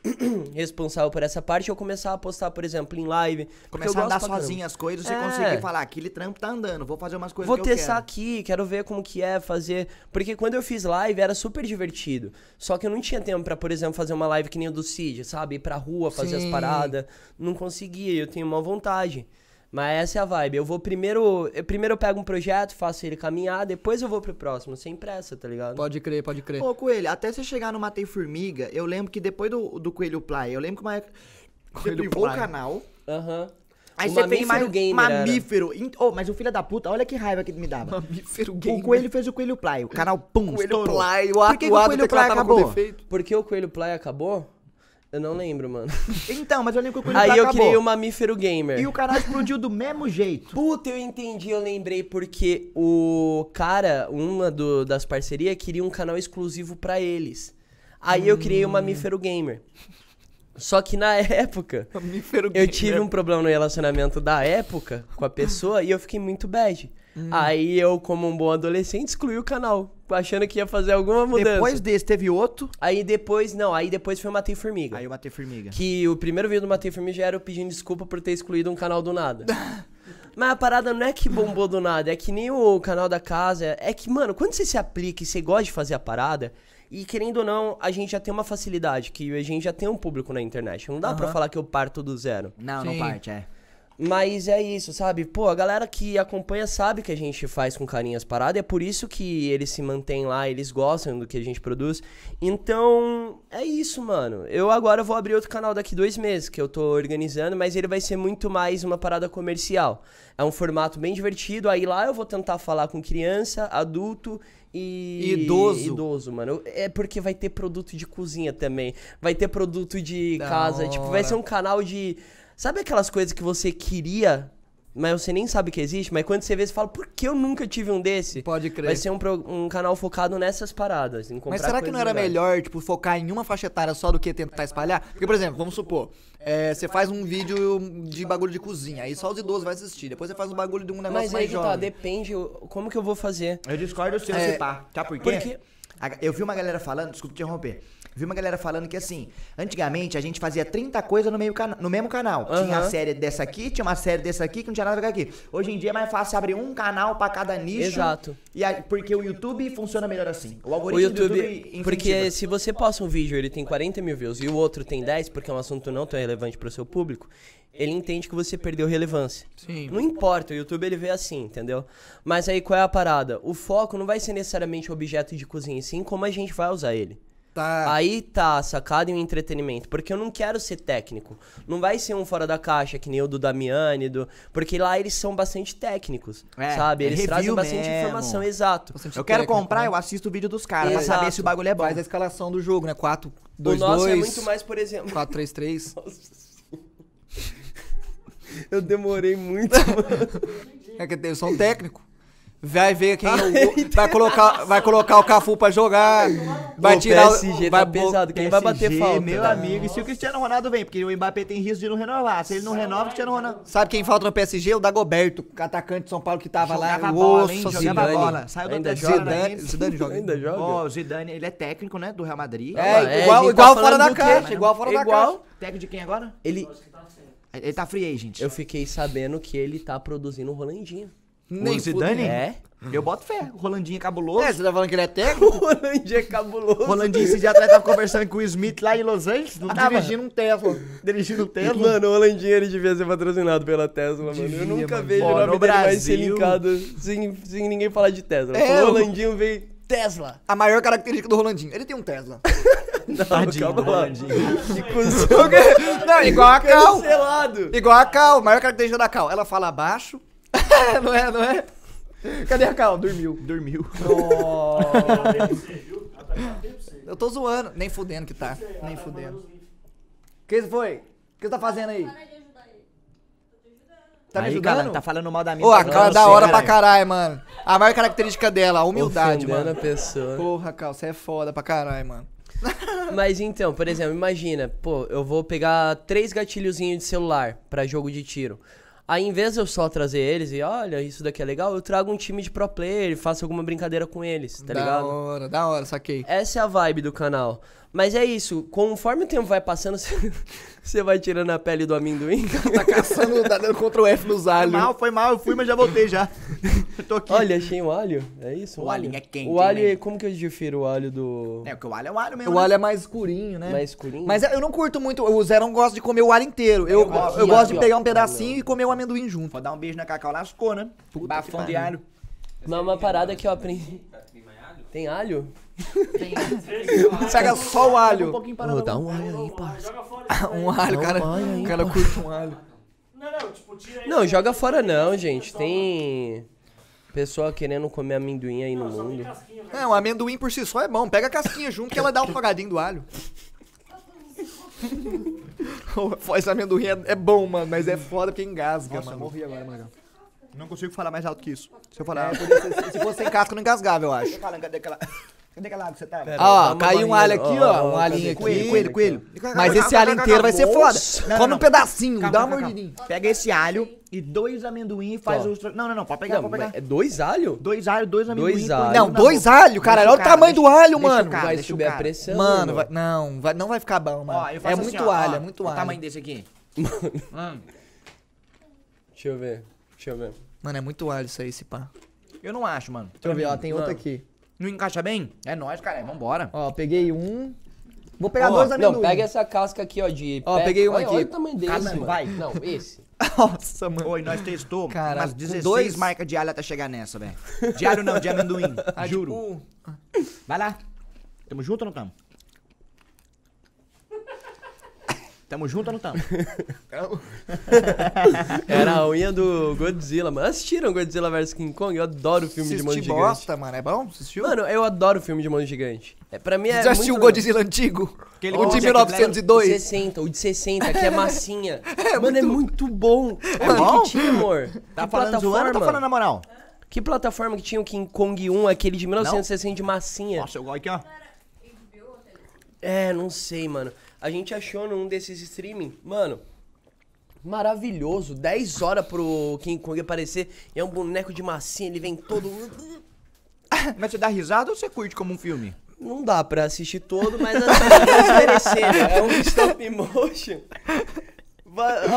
responsável por essa parte, eu começar a postar, por exemplo, em live. Começar a andar sozinho as coisas, e é. conseguir falar, aquele trampo tá andando, vou fazer umas coisas Vou que testar quero. aqui, quero ver como que é fazer. Porque quando eu fiz live era super divertido. Só que eu não tinha tempo para por exemplo, fazer uma live que nem o do Cid, sabe? Ir pra rua, fazer Sim. as paradas. Não conseguia, eu tenho uma vontade. Mas essa é a vibe. Eu vou primeiro. Eu primeiro eu pego um projeto, faço ele caminhar, depois eu vou pro próximo, sem pressa, tá ligado? Pode crer, pode crer. Pô, Coelho, até você chegar no Matei Formiga, eu lembro que depois do, do Coelho Play, eu lembro que uma. Coelho Play. o canal. Aham. Uhum. Aí o você fez mais gamer, mamífero. Oh, mas o filho da puta, olha que raiva que me dava. Mamífero game. O coelho fez o coelho play, o canal pum, coelho estourou. Play, o Por que, o coelho play acabou? Porque o coelho play acabou? Eu não lembro, mano. Então, mas eu lembro que o Aí eu acabou. criei o Mamífero Gamer. E o canal explodiu do mesmo jeito. Puta, eu entendi, eu lembrei, porque o cara, uma do, das parcerias, queria um canal exclusivo para eles. Aí hum. eu criei o hum. Mamífero Gamer. Só que na época, eu tive um problema no relacionamento da época com a pessoa e eu fiquei muito bad. Hum. Aí eu, como um bom adolescente, excluí o canal, achando que ia fazer alguma mudança. Depois desse, teve outro? Aí depois, não, aí depois foi o Matei Formiga. Aí eu Matei Formiga. Que o primeiro vídeo do Matei Formiga já era eu pedindo desculpa por ter excluído um canal do nada. Mas a parada não é que bombou do nada, é que nem o canal da casa. É, é que, mano, quando você se aplica e você gosta de fazer a parada, e querendo ou não, a gente já tem uma facilidade, que a gente já tem um público na internet. Não dá uhum. -huh. para falar que eu parto do zero. Não, Sim. não parte, é. Mas é isso, sabe? Pô, a galera que acompanha sabe que a gente faz com carinho as paradas, é por isso que eles se mantêm lá, eles gostam do que a gente produz. Então, é isso, mano. Eu agora vou abrir outro canal daqui dois meses, que eu tô organizando, mas ele vai ser muito mais uma parada comercial. É um formato bem divertido, aí lá eu vou tentar falar com criança, adulto e idoso. Idoso, mano. É porque vai ter produto de cozinha também. Vai ter produto de da casa. Hora. Tipo, vai ser um canal de Sabe aquelas coisas que você queria, mas você nem sabe que existe? Mas quando você vê, você fala, por que eu nunca tive um desse? Pode crer. Vai ser um, um canal focado nessas paradas. Em mas será que não era melhor, tipo, focar em uma faixa etária só do que tentar espalhar? Porque, por exemplo, vamos supor, é, você faz um vídeo de bagulho de cozinha, aí só os idosos vão assistir. Depois você faz um bagulho de um negócio mais tá, jovem. Mas tá, depende, como que eu vou fazer? Eu discordo se você é, tá, por quê? Porque... Eu vi uma galera falando, desculpa te interromper. Vi uma galera falando que assim, antigamente a gente fazia 30 coisas no, meio cana no mesmo canal. Uhum. Tinha a série dessa aqui, tinha uma série dessa aqui que não tinha nada a ver com aqui. Hoje em dia é mais fácil abrir um canal para cada nicho. Exato. E aí, porque o YouTube funciona melhor assim. O algoritmo o YouTube, do YouTube Porque se você posta um vídeo ele tem 40 mil views e o outro tem 10, porque é um assunto não tão relevante para o seu público, ele entende que você perdeu relevância. Sim. Não importa, o YouTube ele vê assim, entendeu? Mas aí qual é a parada? O foco não vai ser necessariamente o objeto de cozinha, sim como a gente vai usar ele. Tá. Aí tá, e em entretenimento. Porque eu não quero ser técnico. Não vai ser um fora da caixa, que nem o do Damiani, do... porque lá eles são bastante técnicos. É, sabe? É eles trazem bastante mesmo. informação, exato. Bastante eu técnico, quero comprar, né? eu assisto o vídeo dos caras pra saber se o bagulho é bom. Faz a escalação do jogo, né? 4, 2, 3. O nosso 2, é muito mais, por exemplo. 4, 3, 3. eu demorei muito, É que eu sou um técnico. Vai ver quem é o, ah, vai colocar, vai colocar o Cafu pra jogar. Vai o tirar PSG tá vai tá pesado, quem PSG, vai bater falta. Meu amigo, Nossa. se o Cristiano Ronaldo vem, porque o Mbappé tem risco de não renovar. Se ele não renova, o Cristiano Ronaldo. Sabe quem falta no PSG? O Dagoberto, atacante de São Paulo que tava jogava lá. Bola, hein? Jogava Zidane. bola. Saiu do ainda joga, Zidane, Zidane joga. Ainda joga. oh, Zidane, ele é técnico, né, do Real Madrid. É, é igual, tá igual tá fora da caixa, igual fora da caixa. Técnico de quem agora? Ele ele tá free agent. Eu fiquei sabendo que ele tá produzindo o Rolandinho. Nem o Zidane? É. Uhum. Eu boto fé. O Rolandinho é cabuloso. É, você tá falando que ele é técnico? o Rolandinho é cabuloso. Rolandinho esse dia atrás tava conversando com o Smith lá em Los Angeles, não ah, dirigindo um Tesla. Dirigindo um Tesla. Mano, o Rolandinho ele devia ser patrocinado pela Tesla, devia, mano. Eu nunca mano. vejo Pô, o nome no dele Brasil... mais ser linkado sem, sem ninguém falar de Tesla. É, o Rolandinho veio... Tesla. A maior característica do Rolandinho. Ele tem um Tesla. Não, Tadinho, Rolandinho. Não, igual a é Cal. Cancelado. Igual a Cal, maior característica da Cal. Ela fala baixo, não é, não é? Cadê a Cal? Dormiu. Dormiu. Oh. Eu tô zoando. Nem fudendo que tá. Nem fudendo. O que foi? O que você tá fazendo aí? Tá me aí, ajudando? tá falando mal da minha. Ô, a Cal é da hora pra caralho, mano. A maior característica dela, a humildade, mano. a pessoa. Porra, Cal, você é foda pra caralho, mano. Mas então, por exemplo, imagina, pô, eu vou pegar três gatilhozinhos de celular pra jogo de tiro. Aí, em vez de eu só trazer eles e olha, isso daqui é legal, eu trago um time de pro player e faço alguma brincadeira com eles, tá da ligado? Da hora, da hora, saquei. Essa é a vibe do canal. Mas é isso, conforme o tempo vai passando, você vai tirando a pele do amendoim. tá caçando, tá dando contra o F nos alhos. Foi mal, foi mal, eu fui, mas já voltei já. Eu tô aqui. Olha, achei o alho, é isso? O, o alho é quente. O alho, né? É, como que eu difiro o alho do... É, porque o alho é o alho mesmo. O né? alho é mais escurinho, né? Mais escurinho. Mas eu não curto muito, o Zé não gosta de comer o alho inteiro. Eu, eu, gosto, de pegar um pedacinho e comer o amendoim junto. Vou dar um beijo na Cacau, lascou, né? Puta Bafão de alho. Mas uma parada que eu aprendi... Tem alho? Pega só o alho. Um oh, dá um alho aí, parça. Ah, um alho, cara. O cara curte um alho. Não, não, tipo, tira aí. Não, joga fora não, gente. Tem pessoa querendo comer amendoim aí no mundo. É um amendoim por si só é bom. Pega a casquinha junto que ela dá um fogadinho do alho. Esse amendoim é, é bom, mano, mas é foda porque engasga, Nossa, mano. Eu morri agora, Magal. Não consigo falar mais alto que isso. Se eu falar. É, se fosse sem casca, não engasgava, eu acho. Cadê aquela água que você tava? Tá? ó, caiu um alho aqui, ó. um alinho aqui. Coelho, coelho, coelho. Mas esse alho inteiro vai ser foda. Come um pedacinho, dá uma mordidinha. Pega esse alho e dois amendoim e faz os... Não, não, não, pode pegar, pode pegar. É dois alho? Dois alho, dois amendoim. Dois alho. Não, dois alho, cara. Olha o tamanho do alho, mano. Vai subir a pressão. Mano, não, não vai ficar bom, mano. É, assim, é muito alho, é muito alho. o tamanho desse aqui. Mano. Hum. Deixa eu ver, deixa eu ver. Mano, é muito alho isso aí, esse pá. Eu não acho, mano. Deixa eu ver, ó, tem outro aqui. Não encaixa bem? É nóis, cara. Vambora. Ó, peguei um. Vou pegar ó, dois amendoim. Não, pega essa casca aqui, ó, de... Ó, peguei um olha, aqui. Olha o tamanho desse, Cada, Vai. Não, esse. Nossa, mano. Oi, nós testou Cara, umas 16 dois... marcas de alho até chegar nessa, velho. De alho não, de amendoim. Ah, juro. Tipo... Vai lá. Tamo junto ou não tamo? Tamo junto ou não tamo? Era a unha do Godzilla, mano. Assistiram Godzilla vs King Kong? Eu adoro filme Assisti de monstro gigante. bosta, mano. É bom? Assistiu? Mano, eu adoro filme de monstro gigante. É, pra mim é Você já assistiu o Godzilla antigo? Aquele o de 1902? O de 60, o de 60, que é, é massinha. é, mano, muito... é muito bom. É bom? Que tinha, amor? Tá que falando zoando ou tá falando na moral? Que plataforma que tinha o King Kong 1, aquele de 1960 não? de massinha? Nossa, eu gosto aqui, ó. É, não sei, mano. A gente achou num desses streaming, mano, maravilhoso. 10 horas pro King Kong aparecer. é um boneco de massinha, ele vem todo. Mas você dá risada ou você curte como um filme? Não dá pra assistir todo, mas assim, né? É um stop motion.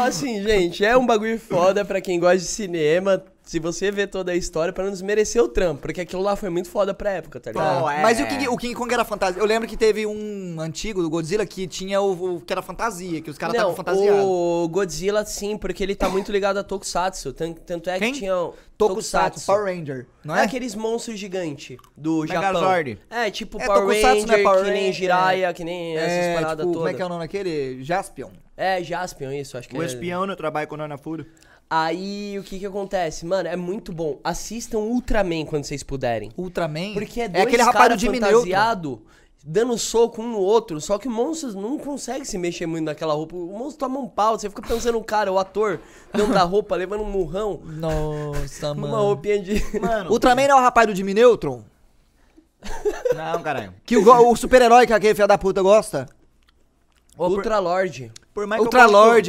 Assim, gente, é um bagulho foda pra quem gosta de cinema se você ver toda a história para não desmerecer o trampo, porque aquilo lá foi muito foda pra época, tá ligado? Oh, é. Mas o King, o King Kong era fantasia. Eu lembro que teve um antigo do Godzilla que tinha o, o que era fantasia, que os caras estavam fantasiados. O Godzilla, sim, porque ele tá muito ligado a Tokusatsu. Tanto é Quem? que tinha. Tokusatsu, Tokusatsu, Power Ranger, não é? é aqueles monstros gigantes do Megazord. Japão. É, tipo é, Power é Ranger, né? Power Ranger, que nem Jiraiya, é. que nem é, essas tipo, paradas tipo, todas. Como é que é o nome daquele? Jaspion. É, Jaspion, isso, acho que o é. O espião no trabalho com o Nanafuro. Aí o que que acontece? Mano, é muito bom. Assistam Ultraman quando vocês puderem. Ultraman? Porque é, é aquele rapaz do fantasiado dando soco um no outro, só que o monstro não consegue se mexer muito naquela roupa. O monstro toma um pau, você fica pensando, cara, o ator dando da roupa, levando um murrão. Nossa, mano. Uma roupinha de... Mano... Ultraman não é o rapaz do Jimmy Neutron? Não, caralho. Que o, o super-herói que aquele filho da puta gosta? Ultra Lord. Por mais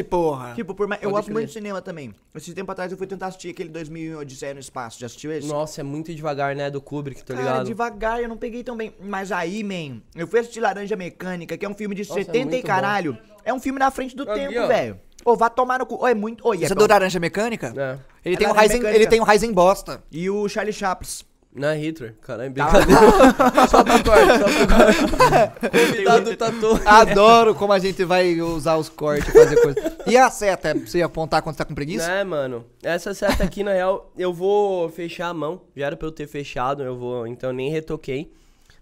porra. Tipo, por mais, eu gosto muito de cinema também. Esse tempo atrás eu fui tentar assistir aquele 2001 no Espaço. Já assistiu esse? Nossa, é muito devagar, né? Do Kubrick, tá ligado. Cara, devagar, eu não peguei tão bem. Mas aí, man, eu fui assistir Laranja Mecânica, que é um filme de Nossa, 70 é e caralho. Bom. É um filme na frente do tempo, velho. Ô, oh, vá tomar no cu. Oh, é muito. Oh, Você é do Laranja Mecânica? É. Ele, é tem um Heisen, ele tem um Heisen bosta. E o Charlie Chaplin. Não é Hitler, caralho, é tá. brincadeira. só pra corte, só pra corte. Convidado tatu. Tá adoro como a gente vai usar os cortes e fazer coisa. E a seta, você ia apontar quando você tá com preguiça? É, mano. Essa seta aqui, na real, eu vou fechar a mão. Já era pra eu ter fechado, eu vou, então nem retoquei.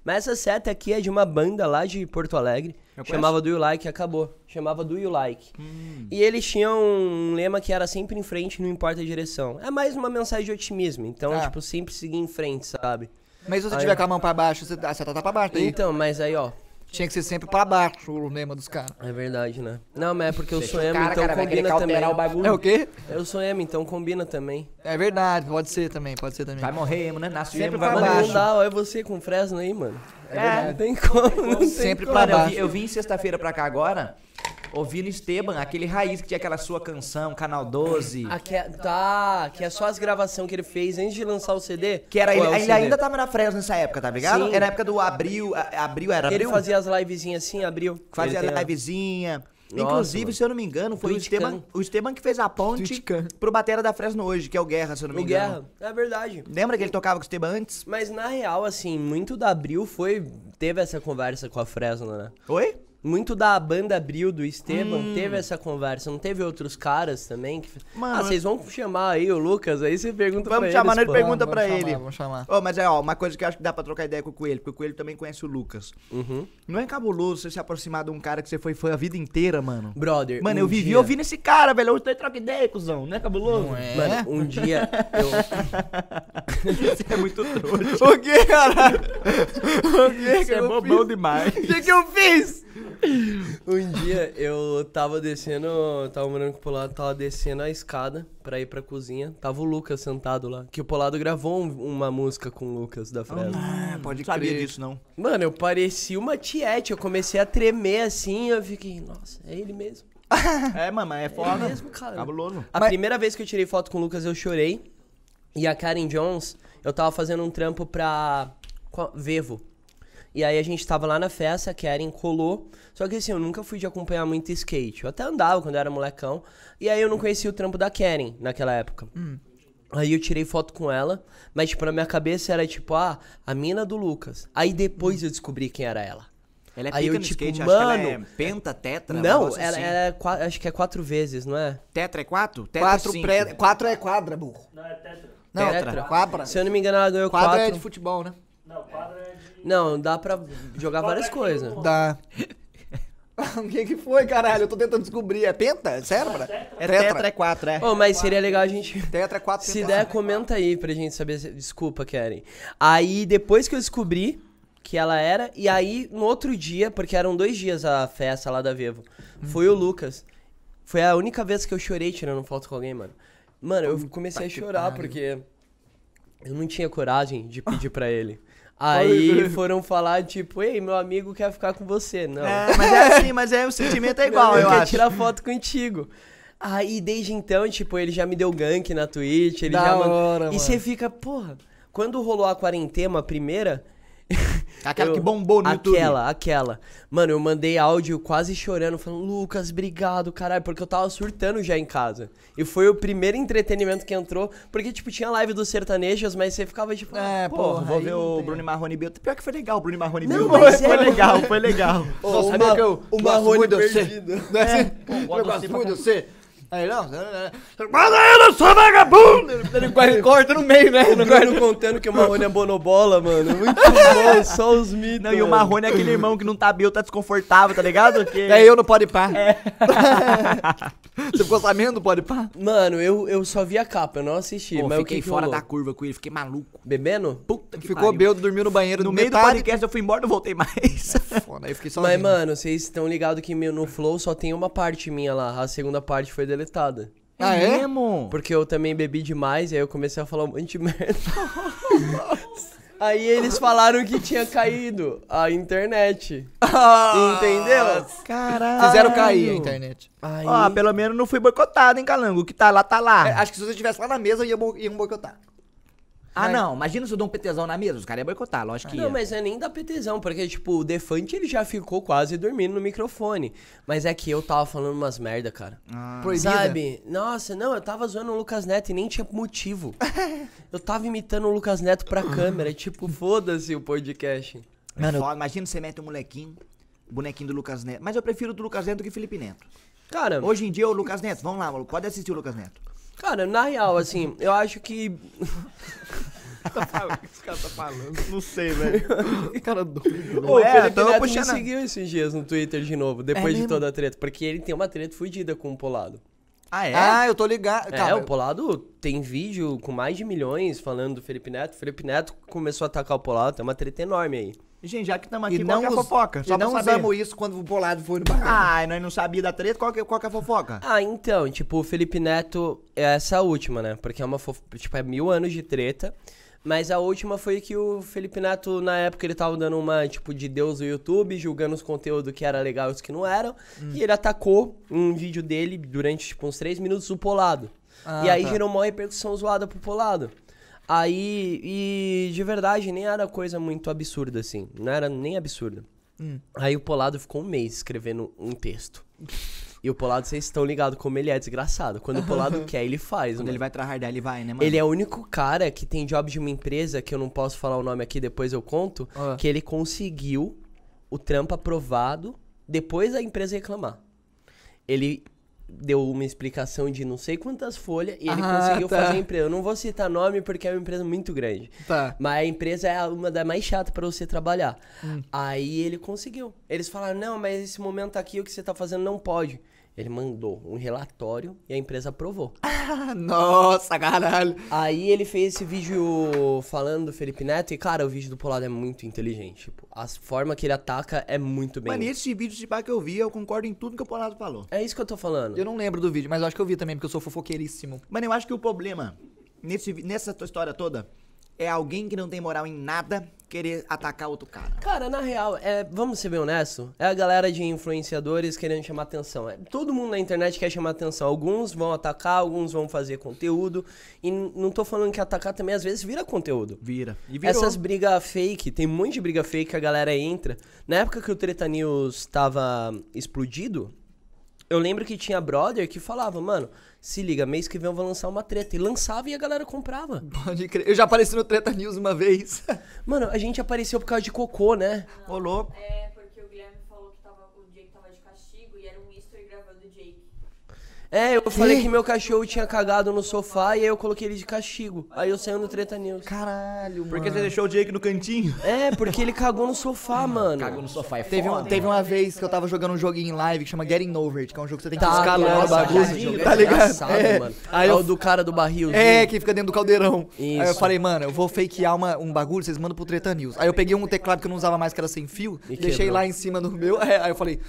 Mas essa seta aqui é de uma banda lá de Porto Alegre. Eu Chamava conheço. Do You Like e acabou. Chamava Do You Like. Hum. E eles tinham um lema que era sempre em frente, não importa a direção. É mais uma mensagem de otimismo. Então, ah. tipo, sempre seguir em frente, sabe? Mas se você aí, tiver com a mão pra baixo, você, tá, você tá, tá pra baixo aí. Então, mas aí, ó, tinha que ser sempre pra baixo o lema dos caras. É verdade, né? Não, mas é porque eu sou emo, cara, então cara, combina também. O bagulho. É o quê? Eu é sou emo, então combina também. É verdade, pode ser também, pode ser também. Vai morrer emo, né? Nasce sempre emo, pra mano, baixo. Não dá, olha você com Fresno aí, mano. É, é não tem como, não tem sempre como. pra baixo. Eu, eu vim sexta-feira pra cá agora ouvindo Esteban, aquele raiz que tinha aquela sua canção, Canal 12. Aqui é, tá, que é só as gravações que ele fez antes de lançar o CD. Que era ele, é ele ainda tava na Fresno nessa época, tá ligado? Sim. Era na época do Abril, Abril era Ele fazia as livezinhas assim, Abril. Fazia a livezinha. Inclusive, se eu não me engano, foi o Esteban, o Esteban que fez a ponte pro batera da Fresno hoje, que é o Guerra, se eu não me o engano. Guerra, é verdade. Lembra que ele tocava com o Esteban antes? Mas na real, assim, muito da Abril foi. Teve essa conversa com a Fresno, né? Oi? muito da banda Abril do Esteban hum. teve essa conversa. Não teve outros caras também? Que... Mano, ah, vocês vão chamar aí o Lucas, aí você pergunta vamos pra chamar, né? ele. Pergunta vamos, pra chamar, ele. Vamos chamar. Oh, mas é, ó, uma coisa que eu acho que dá pra trocar ideia com o Coelho, porque o Coelho também conhece o Lucas. Uhum. Não é cabuloso você se aproximar de um cara que você foi, foi a vida inteira, mano? Brother. Mano, um eu vivi dia... ouvindo esse cara, velho. Hoje eu troca ideia, cuzão. Não é cabuloso? Não é? Mano, um dia eu. você é muito trouxa. o quê cara? O quê, que, é bobão fiz? demais. O que, que eu fiz? um dia eu tava descendo, tava morando com o Polado, tava descendo a escada pra ir pra cozinha. Tava o Lucas sentado lá. Que o Polado gravou um- uma música com o Lucas da Fresno. Hum, ah, pode Sabia disso, não. Mano, eu parecia uma tiete. Eu comecei a tremer assim. Eu fiquei, nossa, é ele mesmo. É, mano, mas é É foda. ele mesmo, cara. Cabuloso. A Mas- primeira vez que eu tirei foto com o Lucas, eu chorei. E a Karen Jones, eu tava fazendo um trampo pra. Vevo. E aí a gente tava lá na festa, a Karen colou. Só que assim, eu nunca fui de acompanhar muito skate. Eu até andava quando eu era molecão. E aí eu não conhecia o trampo da Karen naquela época. Hum. Aí eu tirei foto com ela, mas tipo, na minha cabeça era tipo, ah, a mina do Lucas. Aí depois hum. eu descobri quem era ela. Ela é aí eu, tipo, skate, é mano, é penta, tetra, Não, ela, assim. ela, é acho que é quatro vezes, não é? Tetra é quatro? Tetra quatro, cinco. quatro é quadra, burro. Não, é tetra. Não, tetra. Quadra. Se eu não me engano, ela ganhou quadra. Quadra é de futebol, né? Não, quadra é de não, dá pra jogar várias coisas. Dá. O que, que foi, caralho? Eu tô tentando descobrir. É penta? Sério, é, é tetra. É tetra, é quatro, é. Oh, mas seria legal a gente. Tetra é quatro, Se é der, comenta aí pra gente saber. Se... Desculpa, Karen. Aí, depois que eu descobri que ela era, e aí, no outro dia, porque eram dois dias a festa lá da Vivo, foi o Lucas. Foi a única vez que eu chorei tirando foto com alguém, mano. Mano, eu comecei a chorar porque eu não tinha coragem de pedir pra ele. Aí foram falar, tipo, ei, meu amigo quer ficar com você. Não. É, mas é assim, mas é, o sentimento é igual, eu quer acho. tirar foto contigo. Aí, desde então, tipo, ele já me deu gank na Twitch, ele da já... Hora, mano. E você fica, porra... Quando rolou a quarentena, a primeira, Aquela eu, que bombou no aquela, YouTube. Aquela, aquela. Mano, eu mandei áudio quase chorando, falando, Lucas, obrigado, caralho, porque eu tava surtando já em casa. E foi o primeiro entretenimento que entrou, porque, tipo, tinha live dos sertanejos, mas você ficava, tipo, é, pô, ah, porra, vou ver o tem... Bruno Marrone Bill. Pior que foi legal o Bruno Marrone Bill. Não, foi, é, legal, foi legal. Pô, Nossa, sabia que eu o Marrone perdido. Né? É. eu gosto muito de você. Aí não, mas eu não sou vagabundo! Ele quase corta no meio, né? O Bruno contando que o Marrone é bonobola, mano. Muito bom, só os mitos. Não, e o Marrone é aquele irmão que não tá bio tá desconfortável, tá ligado? Que... É eu não pode pá. É. Você ficou sabendo do pode pá? Mano, eu, eu só vi a capa, eu não assisti. Pô, mas fiquei que fora que da curva com ele, fiquei maluco. Bebendo? Puta que Ficou bêbado, dormiu no banheiro. No meio do podcast eu fui embora, não voltei mais. É foda, aí fiquei sozinho. Mas, mano, vocês estão ligados que no Flow só tem uma parte minha lá. A segunda parte foi dele deletada. Ah, é, é? Mesmo? Porque eu também bebi demais, e aí eu comecei a falar um monte de merda. aí eles falaram que tinha caído a internet. Ah! Entendeu? Caralho. Fizeram cair a internet. Aí... pelo menos não fui boicotado, hein, Calango? O que tá lá, tá lá. É, acho que se você estivesse lá na mesa, ia bo- iam boicotar. Ah, Ai. não. Imagina se eu dou um PTzão na mesa, os caras iam boicotar, lógico que. Não, ia. mas eu é nem dar PTzão, porque, tipo, o Defante ele já ficou quase dormindo no microfone. Mas é que eu tava falando umas merda, cara. Ah. Sabe? Nossa, não, eu tava zoando o Lucas Neto e nem tinha motivo. eu tava imitando o Lucas Neto pra câmera, tipo, foda-se o podcast. Mano, eu... imagina você mete um molequinho, bonequinho do Lucas Neto. Mas eu prefiro do Lucas Neto do que Felipe Neto. Cara. Hoje em dia, o Lucas Neto, vamos lá, pode assistir o Lucas Neto. Cara, na real, assim, eu acho que. Tá o que esse cara tá falando? Não sei, velho. Que cara é doido. Ô, o é, Felipe Neto me seguiu esses dias no Twitter de novo, depois é de toda a treta. Porque ele tem uma treta fudida com o Polado. Ah, é? Ah, eu tô ligado. é, o Polado tem vídeo com mais de milhões falando do Felipe Neto. O Felipe Neto começou a atacar o Polado, tem uma treta enorme aí. Gente, já que estamos aqui, qual não é a fofoca? Só e não usamos isso quando o Bolado foi no barraco. Ah, nós não sabíamos da treta, qual que, qual que é a fofoca? Ah, então, tipo, o Felipe Neto é essa última, né? Porque é uma fofoca, tipo, é mil anos de treta. Mas a última foi que o Felipe Neto, na época, ele tava dando uma, tipo, de Deus no YouTube, julgando os conteúdos que era legal e os que não eram. Hum. E ele atacou um vídeo dele durante, tipo, uns três minutos o Polado. Ah, e aí tá. gerou uma repercussão zoada pro Polado. Aí, e de verdade, nem era coisa muito absurda, assim. Não era nem absurda. Hum. Aí o Polado ficou um mês escrevendo um texto. E o Polado, vocês estão ligados como ele é desgraçado. Quando o Polado quer, ele faz. Quando mano. ele vai trahardar, ele vai, né, mano? Ele é o único cara que tem job de uma empresa, que eu não posso falar o nome aqui, depois eu conto, ah. que ele conseguiu o trampo aprovado depois da empresa reclamar. Ele deu uma explicação de não sei quantas folhas e ele ah, conseguiu tá. fazer a empresa. Eu não vou citar nome porque é uma empresa muito grande. Tá. Mas a empresa é uma das mais chatas para você trabalhar. Hum. Aí ele conseguiu. Eles falaram: não, mas esse momento aqui, o que você tá fazendo não pode. Ele mandou um relatório e a empresa aprovou. nossa, caralho! Aí ele fez esse vídeo falando do Felipe Neto e, cara, o vídeo do Polado é muito inteligente. Tipo, a forma que ele ataca é muito bem. Mano, esse vídeo de que eu vi, eu concordo em tudo que o Polado falou. É isso que eu tô falando. Eu não lembro do vídeo, mas eu acho que eu vi também, porque eu sou fofoqueiríssimo. Mano, eu acho que o problema nesse, nessa tua história toda é alguém que não tem moral em nada querer atacar outro cara. Cara, na real, é, vamos ser bem honesto, é a galera de influenciadores querendo chamar atenção. É, todo mundo na internet quer chamar atenção. Alguns vão atacar, alguns vão fazer conteúdo. E não tô falando que atacar também, às vezes, vira conteúdo. Vira. E virou. Essas brigas fake, tem um monte de briga fake que a galera entra. Na época que o Treta News tava explodido, eu lembro que tinha brother que falava, mano, se liga, mês que vem eu vou lançar uma treta. E lançava e a galera comprava. Pode crer. Eu já apareci no Treta News uma vez. Mano, a gente apareceu por causa de cocô, né? Ô, louco. É, É, eu falei que meu cachorro tinha cagado no sofá e aí eu coloquei ele de castigo. Aí eu saí no Treta News. Caralho, mano. Porque você deixou o Jake no cantinho? É, porque ele cagou no sofá, mano. Cagou no sofá, é teve, foda, um, teve uma vez que eu tava jogando um joguinho em live que chama Getting Over, que é um jogo que você tem que tá, escalar o bagulho, tá é ligado? É. Mano. Aí eu... é o do cara do barril. É, que fica dentro do caldeirão. Isso. Aí eu falei, mano, eu vou fakear uma, um bagulho, vocês mandam pro Treta News. Aí eu peguei um teclado que eu não usava mais, que era sem fio, e deixei quebrou. lá em cima do meu. É, aí eu falei...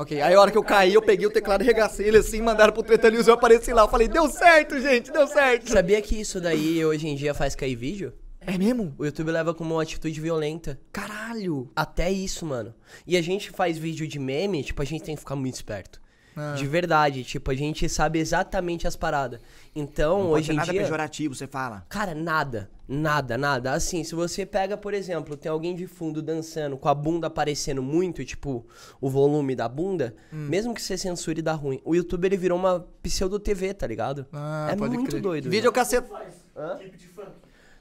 Ok, aí a hora que eu caí, eu peguei o teclado, regacei ele assim, mandaram pro Treta News, eu apareci lá, eu falei, deu certo, gente, deu certo. Sabia que isso daí hoje em dia faz cair vídeo? É mesmo? O YouTube leva como uma atitude violenta. Caralho! Até isso, mano. E a gente faz vídeo de meme, tipo, a gente tem que ficar muito esperto. É. De verdade, tipo, a gente sabe exatamente as paradas. Então, não hoje em nada dia. nada pejorativo, você fala. Cara, nada. Nada, nada. Assim, se você pega, por exemplo, tem alguém de fundo dançando com a bunda aparecendo muito, tipo, o volume da bunda, hum. mesmo que você censure dá ruim. O YouTube ele virou uma pseudo-TV, tá ligado? Ah, é muito crer. doido. Vídeo né? cacete. Clipe de funk.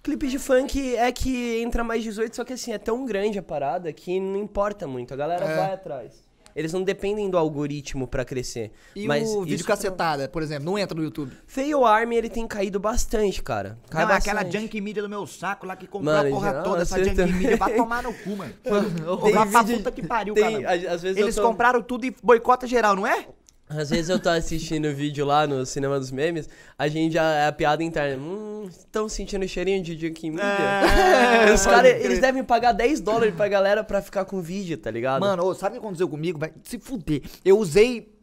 Clipe de funk é que entra mais 18, só que assim, é tão grande a parada que não importa muito. A galera é. vai atrás. Eles não dependem do algoritmo para crescer. E mas o vídeo cacetada, por exemplo, não entra no YouTube. Fail Army, ele tem caído bastante, cara. Cai não, é bastante. aquela junk media do meu saco lá que comprou mano, a porra não, toda, essa junk media. Vai tomar no cu, mano. Ô, vai vídeo... pra puta que pariu, tem, cara. Às vezes Eles tô... compraram tudo e boicota geral, não é? Às vezes eu tô assistindo vídeo lá no Cinema dos Memes, a gente já é a piada interna. Hum, estão sentindo cheirinho de Junk Media? É, Os caras, eles devem pagar 10 dólares pra galera pra ficar com vídeo, tá ligado? Mano, sabe o que aconteceu comigo? Vai se fuder. Eu usei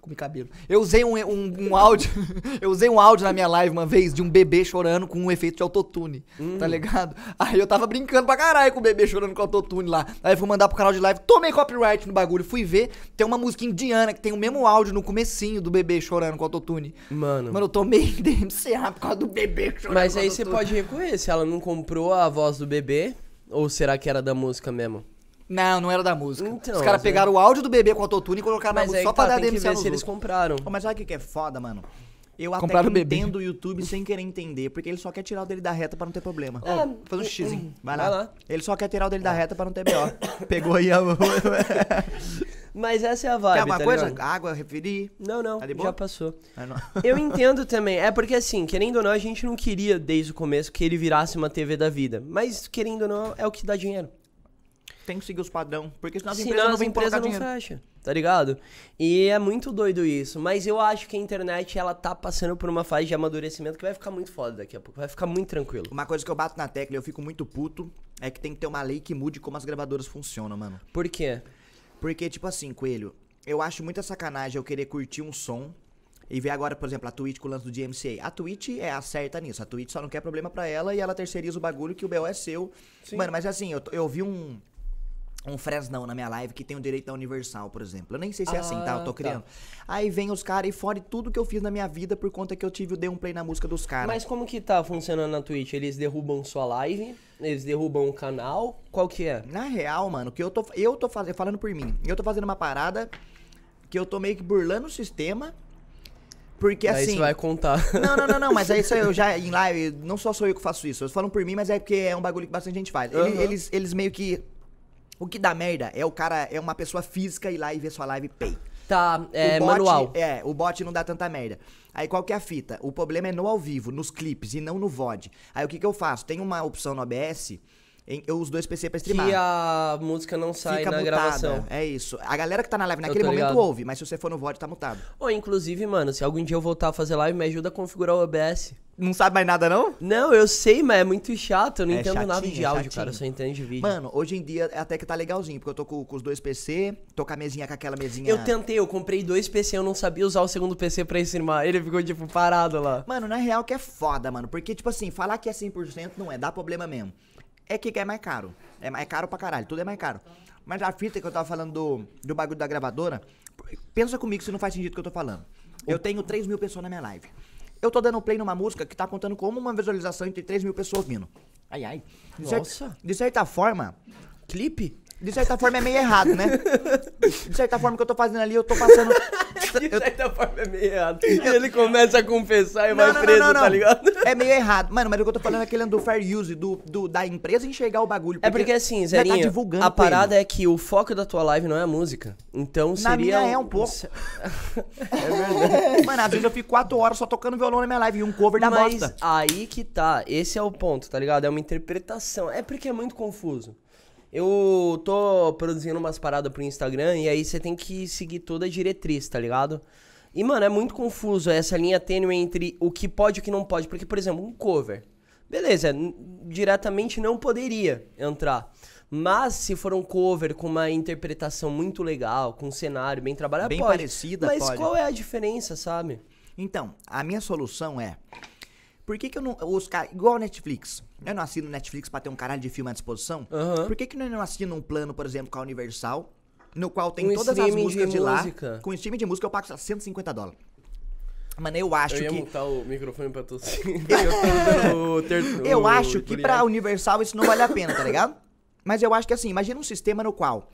comi cabelo. Eu usei um, um, um áudio. eu usei um áudio na minha live uma vez de um bebê chorando com um efeito de autotune. Tá hum. Tá ligado? Aí eu tava brincando pra caralho com o bebê chorando com autotune lá. Aí eu fui mandar pro canal de live, tomei copyright no bagulho, fui ver. Tem uma musiquinha indiana que tem o mesmo áudio no comecinho do bebê chorando com autotune. Mano. Mano, eu tomei DMCA por causa do bebê chorando. Mas aí você pode recorrer se ela não comprou a voz do bebê. Ou será que era da música mesmo? Não, não era da música. Então, Os caras pegaram é o áudio do bebê com autotune e colocaram mas na música só tá, pra dar tem DMC que ver se eles compraram. Oh, mas sabe o que é foda, mano? Eu Compraram até entendo o YouTube sem querer entender, porque ele só quer tirar o dele da reta pra não ter problema. É. Oh, faz um X, hum, Vai lá. Vai lá. Ele só quer tirar o dele da é. reta pra não ter B.O. Pegou aí a... Mas essa é a vibe, Quer alguma tá coisa? Ligado? Água, referir. Não, não. Tá já passou. Ah, Eu entendo também. É porque, assim, querendo ou não, a gente não queria, desde o começo, que ele virasse uma TV da vida. Mas, querendo ou não, é o que dá dinheiro tem que seguir os padrão, porque senão as senão empresas não empresa não Fecha, tá ligado? E é muito doido isso, mas eu acho que a internet ela tá passando por uma fase de amadurecimento que vai ficar muito foda daqui a pouco, vai ficar muito tranquilo. Uma coisa que eu bato na tecla, eu fico muito puto, é que tem que ter uma lei que mude como as gravadoras funcionam, mano. Por quê? Porque tipo assim, coelho, eu acho muita sacanagem eu querer curtir um som e ver agora, por exemplo, a Twitch com o lance do DMCA. A Twitch é acerta nisso. A Twitch só não quer problema para ela e ela terceiriza o bagulho que o BO é seu. Sim. Mano, mas assim, eu, eu vi um, um Fresnão na minha live que tem o direito da Universal, por exemplo. Eu nem sei se é ah, assim, tá? Eu tô ah, tá. criando. Tá. Aí vem os caras e fora tudo que eu fiz na minha vida por conta que eu tive o dei um play na música dos caras. Mas como que tá funcionando na Twitch? Eles derrubam sua live? Eles derrubam o canal? Qual que é? Na real, mano, que eu tô eu tô fazendo, falando por mim. Eu tô fazendo uma parada que eu tô meio que burlando o sistema. Porque aí assim. Aí vai contar. Não, não, não, não, mas é isso aí, eu já em live, não só sou eu que faço isso. Eles falam por mim, mas é porque é um bagulho que bastante gente faz. Eles, uhum. eles, eles meio que o que dá merda é o cara, é uma pessoa física ir lá e ver sua live pay. Tá, é bot, manual. É, o bot não dá tanta merda. Aí qual que é a fita? O problema é no ao vivo, nos clipes e não no VOD. Aí o que que eu faço? Tem uma opção no OBS em, eu uso dois PC pra streamar. Que a música não sai Fica na mutada. gravação. É isso. A galera que tá na live naquele momento ligado. ouve, mas se você for no VOD, tá mutado. Ou inclusive, mano, se algum dia eu voltar a fazer live, me ajuda a configurar o OBS. Não sabe mais nada, não? Não, eu sei, mas é muito chato. Eu não é entendo chatinho, nada de é áudio, chatinho. cara. Eu só entendo de vídeo. Mano, hoje em dia até que tá legalzinho, porque eu tô com, com, os dois PC, tô com a mesinha com aquela mesinha. Eu tentei, eu comprei dois PC, eu não sabia usar o segundo PC pra streamar. Ele ficou, tipo, parado lá. Mano, na real que é foda, mano. Porque, tipo assim, falar que é 100% não é, dá problema mesmo. É que é mais caro. É mais é caro pra caralho, tudo é mais caro. Mas a fita que eu tava falando do, do bagulho da gravadora, pensa comigo se não faz sentido o que eu tô falando. Eu tenho 3 mil pessoas na minha live. Eu tô dando play numa música que tá contando como uma visualização entre 3 mil pessoas vindo. Ai, ai. De Nossa. Certa, de certa forma. Clipe? de certa forma é meio errado, né? De certa forma que eu tô fazendo ali, eu tô passando. De certa forma é meio errado. E ele começa a confessar e não, vai não, preso, não, tá ligado? É meio errado. Mano, mas o que eu tô falando é aquele do fair use, do, do, da empresa enxergar o bagulho. Porque é porque assim, é tá Zerinho, tá divulgando a parada é que o foco da tua live não é a música. Então seria. Na minha é um pouco. é verdade. Mano, às vezes eu fico quatro horas só tocando violão na minha live e um cover da mas bosta. Aí que tá. Esse é o ponto, tá ligado? É uma interpretação. É porque é muito confuso. Eu tô produzindo umas paradas pro Instagram e aí você tem que seguir toda a diretriz, tá ligado? E, mano, é muito confuso essa linha tênue entre o que pode e o que não pode. Porque, por exemplo, um cover. Beleza, diretamente não poderia entrar. Mas se for um cover com uma interpretação muito legal, com um cenário bem trabalhado, bem pode. parecida, Mas pode. qual é a diferença, sabe? Então, a minha solução é por que, que eu não. Os Igual Netflix. Eu não assino Netflix pra ter um caralho de filme à disposição. Uhum. Por que, que eu não assino um plano, por exemplo, com a Universal? No qual tem um todas as músicas de, de lá. Música. Com o streaming de música eu pago 150 dólares. Mano, eu acho que. Eu ia que... o microfone pra você. Assim, eu, é. eu acho que pra Universal isso não vale a pena, tá ligado? Mas eu acho que assim, imagina um sistema no qual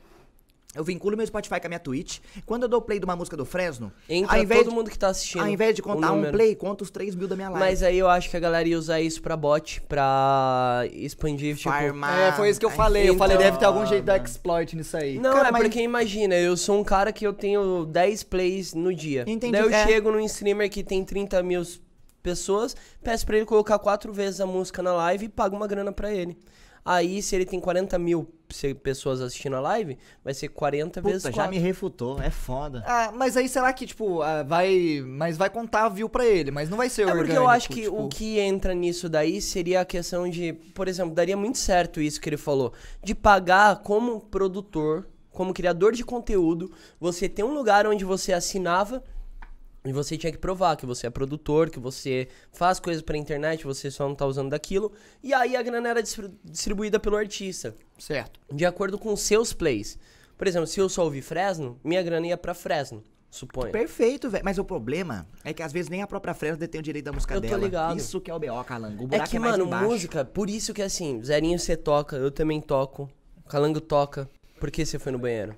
eu vinculo meu Spotify com a minha Twitch. Quando eu dou play de uma música do Fresno. Entra ao invés todo de, mundo que tá assistindo. Ao invés de contar um play, conta os 3 mil da minha live. Mas aí eu acho que a galera ia usar isso pra bot, pra expandir, tipo. é, foi isso que eu falei. Então... Eu falei, deve ter algum jeito de exploit nisso aí. Não, cara, é mas... porque imagina, eu sou um cara que eu tenho 10 plays no dia. Entendi. Daí eu é. chego num streamer que tem 30 mil pessoas, peço pra ele colocar quatro vezes a música na live e pago uma grana pra ele. Aí, se ele tem 40 mil pessoas assistindo a live, vai ser 40 Puta, vezes 4. já me refutou, é foda. Ah, mas aí será que, tipo, ah, vai. Mas vai contar view pra ele, mas não vai ser é orgânico. Porque eu acho que tipo... o que entra nisso daí seria a questão de, por exemplo, daria muito certo isso que ele falou. De pagar como produtor, como criador de conteúdo, você tem um lugar onde você assinava e você tinha que provar que você é produtor, que você faz coisas pra internet, você só não tá usando daquilo. E aí a grana era distribuída pelo artista. Certo. De acordo com seus plays. Por exemplo, se eu só ouvir Fresno, minha grana ia pra Fresno, suponho. Perfeito, velho. Mas o problema é que às vezes nem a própria Fresno detém o direito da música dela. Eu tô ligado. Isso que é o B.O., Calango. O é que, é mano, embaixo. música, por isso que assim, Zerinho você toca, eu também toco, Calango toca. Por que você foi no banheiro?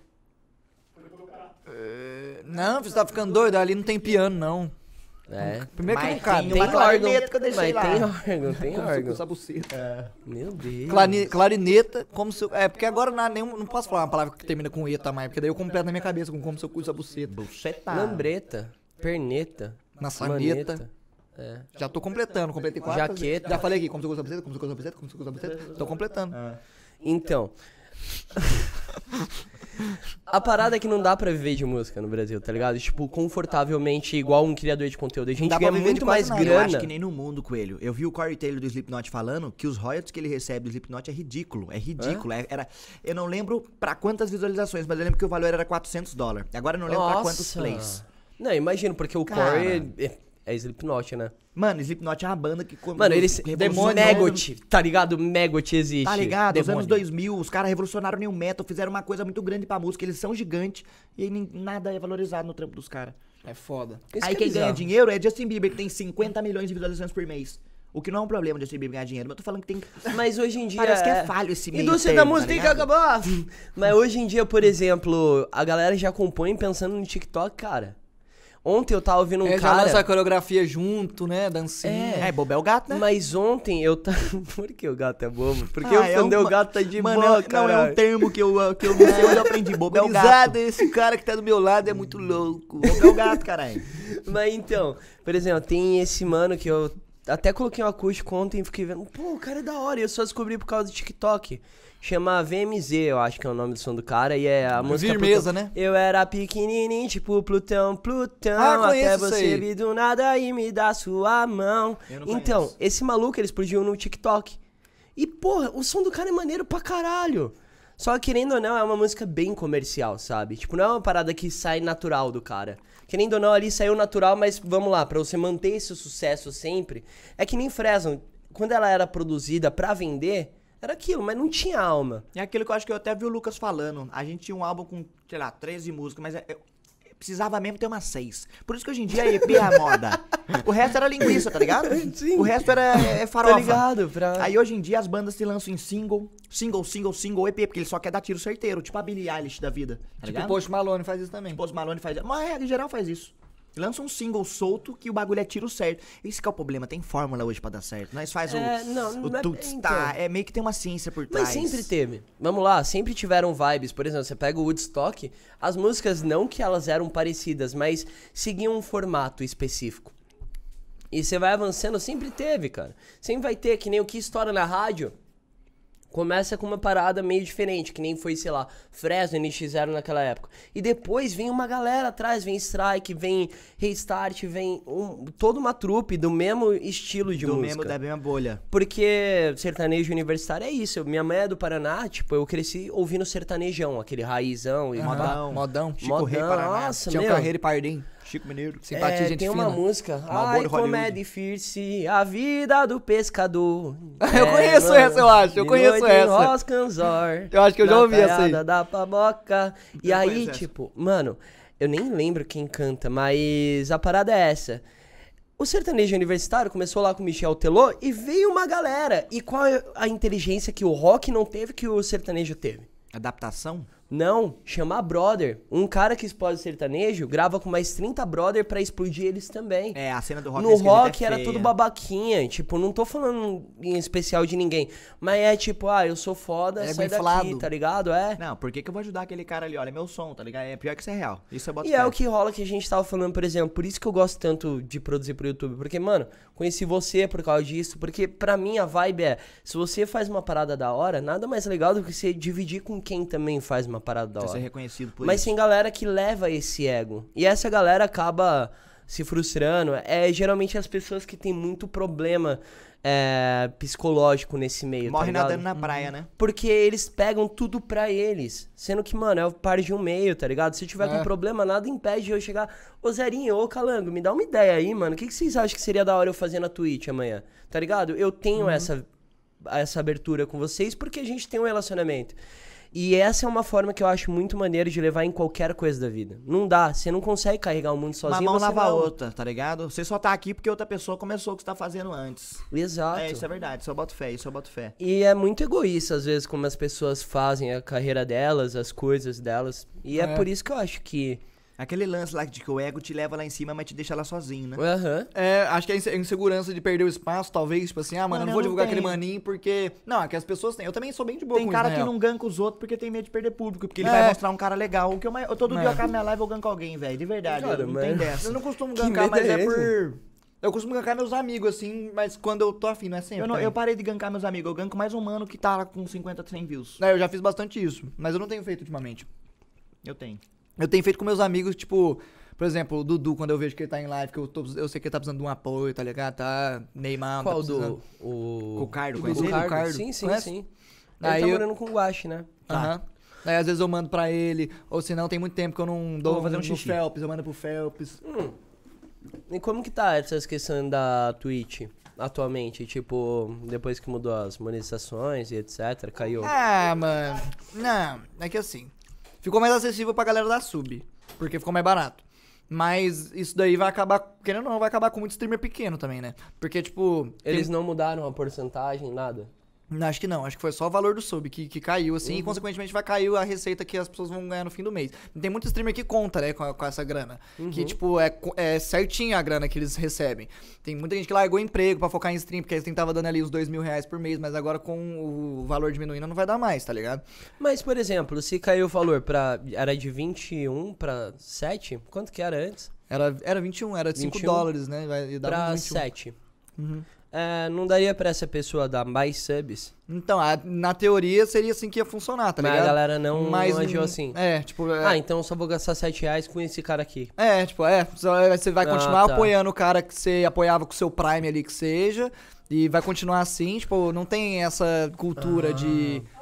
Não, você tá ficando doido, ali não tem piano, não. É. Primeiro mas que não cabe. Tem, tem órgão. Que eu deixei mas lá. tem órgão, tem como órgão. Como buceta. É. Meu Deus. clarineta, como se... É, porque agora não, nenhum, não posso falar uma palavra que termina com eta mais, porque daí eu completo na minha cabeça com como se eu cuça buceta. Buceta. Lambreta. Perneta. Maçaneta. É. Já tô completando, completei quatro. Jaqueta. Já falei aqui, como se eu cuça buceta, como se eu cuça buceta, como se eu cuça buceta. Tô completando. Ah. Então... A parada é que não dá pra viver de música no Brasil, tá ligado? Tipo, confortavelmente, igual um criador de conteúdo. A gente ganha muito mais nada. grana. Eu acho que nem no mundo, Coelho. Eu vi o Corey Taylor do Slipknot falando que os royalties que ele recebe do Slipknot é ridículo. É ridículo. É? Era, eu não lembro pra quantas visualizações, mas eu lembro que o valor era 400 dólares. Agora eu não lembro Nossa. pra quantos plays. Não, imagino, porque o Cara. Corey é é Slipknot, né? Mano, Slipknot é uma banda que... Mano, eles... Demônio. Megot, tá ligado? Megot existe. Tá ligado? Demônio. Os anos 2000, os caras revolucionaram o New Metal, fizeram uma coisa muito grande pra música, eles são gigantes e nada é valorizado no trampo dos caras. É foda. Isso aí que é quem ganha dinheiro é Justin Bieber, que tem 50 milhões de visualizações por mês. O que não é um problema de Justin Bieber ganhar dinheiro, mas eu tô falando que tem. Mas hoje em dia. Parece que é falho esse meio Indústria da música tá tem que acabar! mas hoje em dia, por exemplo, a galera já compõe pensando no TikTok, cara. Ontem eu tava ouvindo um é, já cara. essa coreografia junto, né? Dancinha. É, é bobo é o gato, né? Mas ontem eu tava. Por que o gato é bobo? Porque ah, é eu é um... o gato tá de Mano, boa, é, cara. Não, é um termo que eu, que eu aprendi. Bobo é o gato. Esse cara que tá do meu lado é muito louco. Bobo é o gato, caralho. Mas então, por exemplo, tem esse mano que eu até coloquei um acústico ontem e fiquei vendo. Pô, o cara é da hora. E eu só descobri por causa do TikTok. Chama VMZ, eu acho que é o nome do som do cara. E é a música. Firmeza, né? Eu era pequenininho, tipo Plutão, Plutão. Ah, até você vir do nada e me dá sua mão. Então, conheço. esse maluco ele explodiu no TikTok. E, porra, o som do cara é maneiro pra caralho. Só que, querendo ou não, é uma música bem comercial, sabe? Tipo, não é uma parada que sai natural do cara. Querendo ou não, ali saiu natural, mas vamos lá, para você manter esse sucesso sempre. É que nem Fresno, quando ela era produzida para vender, era aquilo, mas não tinha alma. É aquilo que eu acho que eu até vi o Lucas falando. A gente tinha um álbum com, sei lá, 13 músicas, mas é, é precisava mesmo ter uma seis Por isso que hoje em dia a EP é a moda. O resto era linguiça, tá ligado? Sim. O resto era é, é tá farofa. Tá ligado? Pra... Aí hoje em dia as bandas se lançam em single, single, single, single, EP, porque ele só quer dar tiro certeiro, tipo a Billie Eilish da vida. Tá tipo o Post Malone faz isso também. Post Malone faz isso. Mas, é, em geral, faz isso. Lança um single solto que o bagulho é tiro certo. Esse é o problema, tem fórmula hoje para dar certo. Nós faz é, o, não, o é- tuts, tá? então. tá, é meio que tem uma ciência por trás. Mas sempre teve. Vamos lá, sempre tiveram vibes. Por exemplo, você pega o Woodstock, as músicas não que elas eram parecidas, mas seguiam um formato específico. E você vai avançando, sempre teve, cara. Sempre vai ter, que nem o que estoura na rádio começa com uma parada meio diferente, que nem foi, sei lá, Fresno, e NX0 naquela época. E depois vem uma galera atrás, vem Strike, vem Restart, vem um, toda uma trupe do mesmo estilo de do música. Do mesmo, da mesma bolha. Porque sertanejo universitário é isso. Minha mãe é do Paraná, tipo, eu cresci ouvindo sertanejão, aquele raizão. E modão. Modão. Chico modão, Rei Paraná. Nossa, Tinha meu. Carreiro e Pardim. Chico Mineiro. Simpatia, é, gente tem fina. uma música. Malboro Ai, como é difícil a vida do pescador. eu conheço é, essa, eu acho. Eu conheço essa. Roscanzor, eu acho que eu já ouvi essa aí. da paboca. E aí, é tipo, essa. mano, eu nem lembro quem canta, mas a parada é essa. O sertanejo universitário começou lá com Michel Teló e veio uma galera. E qual é a inteligência que o rock não teve que o sertanejo teve? Adaptação? Não, chamar brother. Um cara que explode sertanejo grava com mais 30 brother para explodir eles também. É, a cena do rock No é rock era feia. tudo babaquinha. Tipo, não tô falando em especial de ninguém. Mas é tipo, ah, eu sou foda, é sai inflado. daqui, tá ligado? É. Não, por que, que eu vou ajudar aquele cara ali? Olha, é meu som, tá ligado? É pior que ser é real. Isso é bota E é o que rola que a gente tava falando, por exemplo. Por isso que eu gosto tanto de produzir pro YouTube. Porque, mano, conheci você por causa disso. Porque pra mim a vibe é, se você faz uma parada da hora, nada mais legal do que você dividir com quem também faz uma uma parada da hora. Ser reconhecido por Mas isso. tem galera que leva esse ego. E essa galera acaba se frustrando. É geralmente as pessoas que têm muito problema é, psicológico nesse meio. Tá Morre tá nadando na uhum. praia, né? Porque eles pegam tudo pra eles. Sendo que, mano, é par de um meio, tá ligado? Se tiver é. com problema, nada impede eu chegar. Ô Zerinho, ô Calango, me dá uma ideia aí, mano. O que, que vocês acham que seria da hora eu fazer na Twitch amanhã? Tá ligado? Eu tenho uhum. essa, essa abertura com vocês porque a gente tem um relacionamento. E essa é uma forma que eu acho muito maneira de levar em qualquer coisa da vida. Não dá, você não consegue carregar o mundo sozinho. Uma mão lava a é outra, tá ligado? Você só tá aqui porque outra pessoa começou o que você tá fazendo antes. Exato. É, isso é verdade, só boto fé, isso eu boto fé. E é muito egoísta, às vezes, como as pessoas fazem a carreira delas, as coisas delas. E é, é por isso que eu acho que Aquele lance lá de que o ego te leva lá em cima, mas te deixa lá sozinho, né? Aham. Uhum. É, acho que é insegurança de perder o espaço, talvez. Tipo assim, ah, mano, mano eu não vou divulgar aquele maninho porque. Não, é que as pessoas têm. Eu também sou bem de boa Tem cara isso, que real. não ganca os outros porque tem medo de perder público, porque ele é. vai mostrar um cara legal. O que eu, eu todo mano. dia eu é. acabo minha live eu ganco alguém, velho. De verdade. Claro, eu não tem dessa. Eu não costumo gancar, mas é, é por. Eu costumo gankar meus amigos, assim, mas quando eu tô afim, não é sempre. Eu, não, eu parei de gankar meus amigos, eu ganco mais um mano que tá com 50, 100 views. É, eu já fiz bastante isso, mas eu não tenho feito ultimamente. Eu tenho. Eu tenho feito com meus amigos, tipo, por exemplo, o Dudu, quando eu vejo que ele tá em live, que eu, tô, eu sei que ele tá precisando de um apoio, tá ligado? Tá. Neymar, tá Qual tá do. O. o Cardo conhece ele? Cocardo. Sim, sim, conhece? sim. Ele Aí tá eu... morando com o Guache, né? Tá. Aham. Aí às vezes eu mando pra ele, ou se não, tem muito tempo que eu não dou eu vou fazer um xixi. Felps, eu mando pro Felps. Hum. E como que tá essa questão da Twitch atualmente? Tipo, depois que mudou as monetizações e etc, caiu? Ah, mano. Não, é que assim. Ficou mais acessível pra galera da sub, porque ficou mais barato. Mas isso daí vai acabar, querendo ou não, vai acabar com muito streamer pequeno também, né? Porque, tipo. Eles tem... não mudaram a porcentagem, nada? Acho que não, acho que foi só o valor do sub que, que caiu, assim, uhum. e consequentemente vai cair a receita que as pessoas vão ganhar no fim do mês. Tem muito streamer que conta, né, com, com essa grana. Uhum. Que, tipo, é, é certinha a grana que eles recebem. Tem muita gente que largou emprego para focar em stream, porque eles tentavam dando ali os dois mil reais por mês, mas agora com o valor diminuindo não vai dar mais, tá ligado? Mas, por exemplo, se caiu o valor pra. Era de 21 pra 7? Quanto que era antes? Era, era 21, era de 5 dólares, né? E dava pra 21. 7. Uhum é, não daria pra essa pessoa dar mais subs? Então, a- na teoria seria assim que ia funcionar, tá mas ligado? a galera não Mas agiu não- assim. É, tipo. É, Ah, então eu só vou gastar 7 reais com esse cara aqui. é, tipo, é, é. Você vai Ah, continuar tá. apoiando o cara que você apoiava com o seu Prime ali que seja. E vai continuar assim, tipo, não tem essa cultura de. Ah.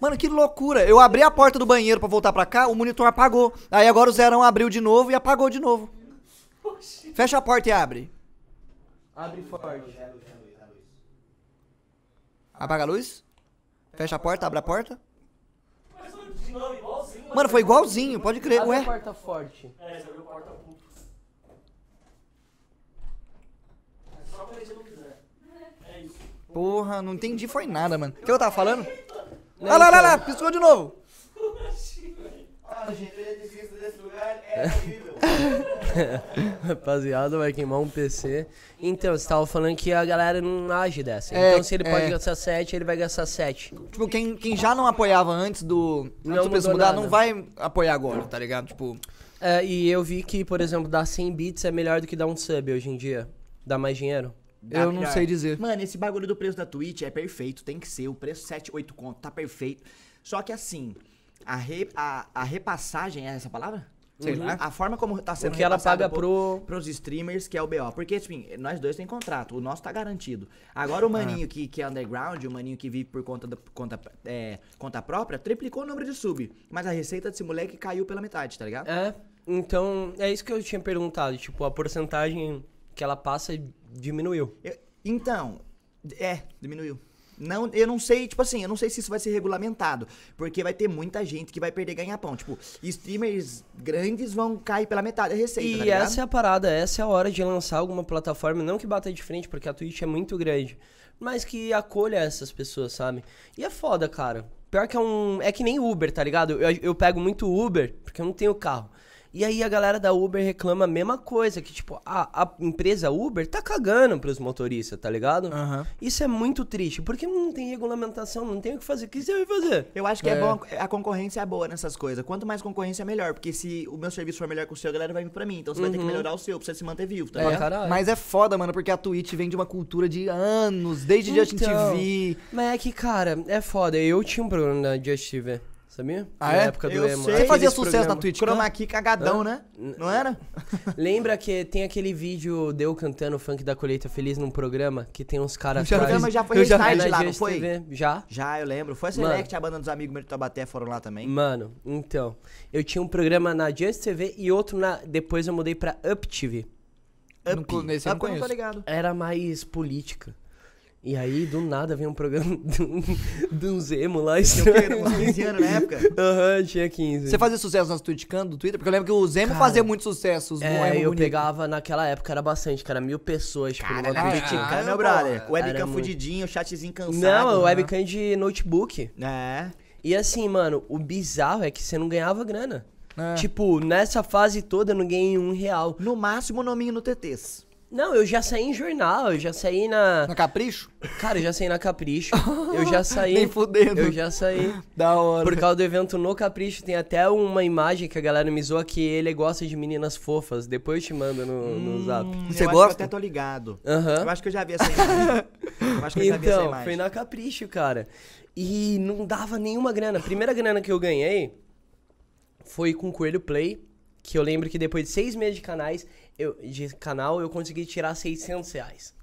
Mano, que loucura. Eu abri a porta do banheiro pra voltar pra cá, o monitor apagou. Aí agora o Zerão abriu de novo e apagou de novo. Fecha a porta e abre. Abre forte. Apaga a luz? Fecha a porta, abre a porta. Mano, foi igualzinho, pode crer, abre ué. Abre a porta forte. É, você abriu a porta puto. É só pra ele não quiser. É isso. Porra, não entendi foi nada, mano. O que eu tava falando? Olha lá, olha lá, então. piscou de novo. Ah, gente, eu ia ter visto é. Rapaziada, vai queimar um PC. Então, você tava falando que a galera não age dessa. É, então, se ele é. pode gastar 7, ele vai gastar 7. Tipo, quem, quem já não apoiava antes do. Antes do mudar, nada. não vai apoiar agora, tá ligado? Tipo. É, e eu vi que, por exemplo, dar 100 bits é melhor do que dar um sub hoje em dia. Dá mais dinheiro. eu não sei dizer. Mano, esse bagulho do preço da Twitch é perfeito, tem que ser. O preço 7, 8 conto, tá perfeito. Só que assim, a, re, a, a repassagem é essa palavra? Sei uhum. lá. A forma como tá sendo. O que ela paga pro... pros streamers, que é o BO. Porque, tipo assim, nós dois tem contrato. O nosso tá garantido. Agora o ah. maninho ah. que, que é underground, o maninho que vive por conta, conta, é, conta própria, triplicou o número de sub. Mas a receita desse moleque caiu pela metade, tá ligado? É. Então, é isso que eu tinha perguntado. Tipo, a porcentagem que ela passa diminuiu. Eu, então, é, diminuiu. Não, eu não sei, tipo assim, eu não sei se isso vai ser regulamentado, porque vai ter muita gente que vai perder ganha-pão. Tipo, streamers grandes vão cair pela metade da receita. Tá e tá essa é a parada, essa é a hora de lançar alguma plataforma, não que bata de frente, porque a Twitch é muito grande, mas que acolha essas pessoas, sabe? E é foda, cara. Pior que é um. É que nem Uber, tá ligado? Eu, eu pego muito Uber, porque eu não tenho carro. E aí a galera da Uber reclama a mesma coisa, que tipo, a, a empresa Uber tá cagando pros motoristas, tá ligado? Uhum. Isso é muito triste, porque não tem regulamentação, não tem o que fazer. O que você vai fazer? Eu acho que é, é bom, a concorrência é boa nessas coisas. Quanto mais concorrência, melhor. Porque se o meu serviço for melhor que o seu, a galera vai vir pra mim. Então você uhum. vai ter que uhum. melhorar o seu pra você se manter vivo, tá é. ligado? É. Mas é foda, mano, porque a Twitch vem de uma cultura de anos, desde então, Justin TV. Mas é que, cara, é foda. Eu tinha um programa na Justin TV. Sabia? Ah, na é? época do eu emo. Você fazia sucesso programa. na Twitch. Chroma Key cagadão, Hã? né? Não era? Lembra que tem aquele vídeo de eu cantando funk da colheita feliz num programa que tem uns caras atrás. O programa já foi restart já... É lá, não foi? TV. Já? Já, eu lembro. Foi a Select, a banda dos amigos meus de Tabaté foram lá também. Mano, então. Eu tinha um programa na Just TV e outro na... Depois eu mudei pra Up TV. Up? eu não, Não tô ligado. Era mais política. E aí, do nada, vem um programa de um Zemo lá. Tinha 15 anos na época? Aham, tinha 15. Você fazia sucesso nas Twitchcam do Twitter? Porque eu lembro que o Zemo Cara, fazia muito sucesso. Os é, eu bonito. pegava naquela época, era bastante, cara, mil pessoas. Cara, o numa Twitchcam, meu brother. Webcam fudidinho, muito... chatzinho cansado. Não, né? webcam de notebook. É. E assim, mano, o bizarro é que você não ganhava grana. É. Tipo, nessa fase toda eu não ganhei um real. No máximo, um nominho no TTs. Não, eu já saí em jornal, eu já saí na. Na Capricho? Cara, eu já saí na Capricho. eu já saí. Nem fudendo. Eu já saí. da hora. Por causa do evento no Capricho, tem até uma imagem que a galera me zoa que ele gosta de meninas fofas. Depois eu te mando no, hum, no zap. Você gosta? eu até tô ligado. Uhum. Eu acho que eu já vi essa imagem. eu acho que eu então, já vi essa então, imagem. Foi na Capricho, cara. E não dava nenhuma grana. A primeira grana que eu ganhei foi com o Coelho Play. Que eu lembro que depois de seis meses de canais, eu, de canal, eu consegui tirar 600 reais.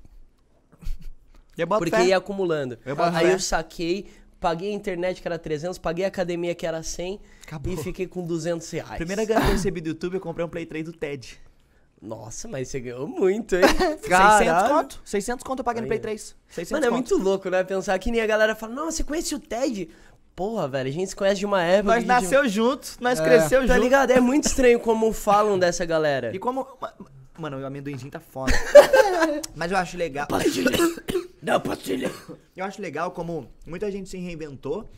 Eu é boto porque fé. ia acumulando. Eu é aí fé. eu saquei, paguei a internet que era 300, paguei a academia que era 100 Acabou. e fiquei com 200 reais. Primeira grana que eu recebi do YouTube, eu comprei um Play 3 do TED. Nossa, mas você ganhou muito, hein? 600 conto. 600 conto eu paguei no Play 3. Mano, é muito louco, né? Pensar que nem a galera fala, nossa, você conhece o TED? Porra, velho, a gente se conhece de uma época. Nós nasceu gente... juntos, nós é. cresceu tá juntos. Tá junto. ligado? É muito estranho como falam dessa galera. E como. Mano, o amendoinzinho tá foda. Mas eu acho legal. Pastilha! Não, pastilha! Eu acho legal como muita gente se reinventou.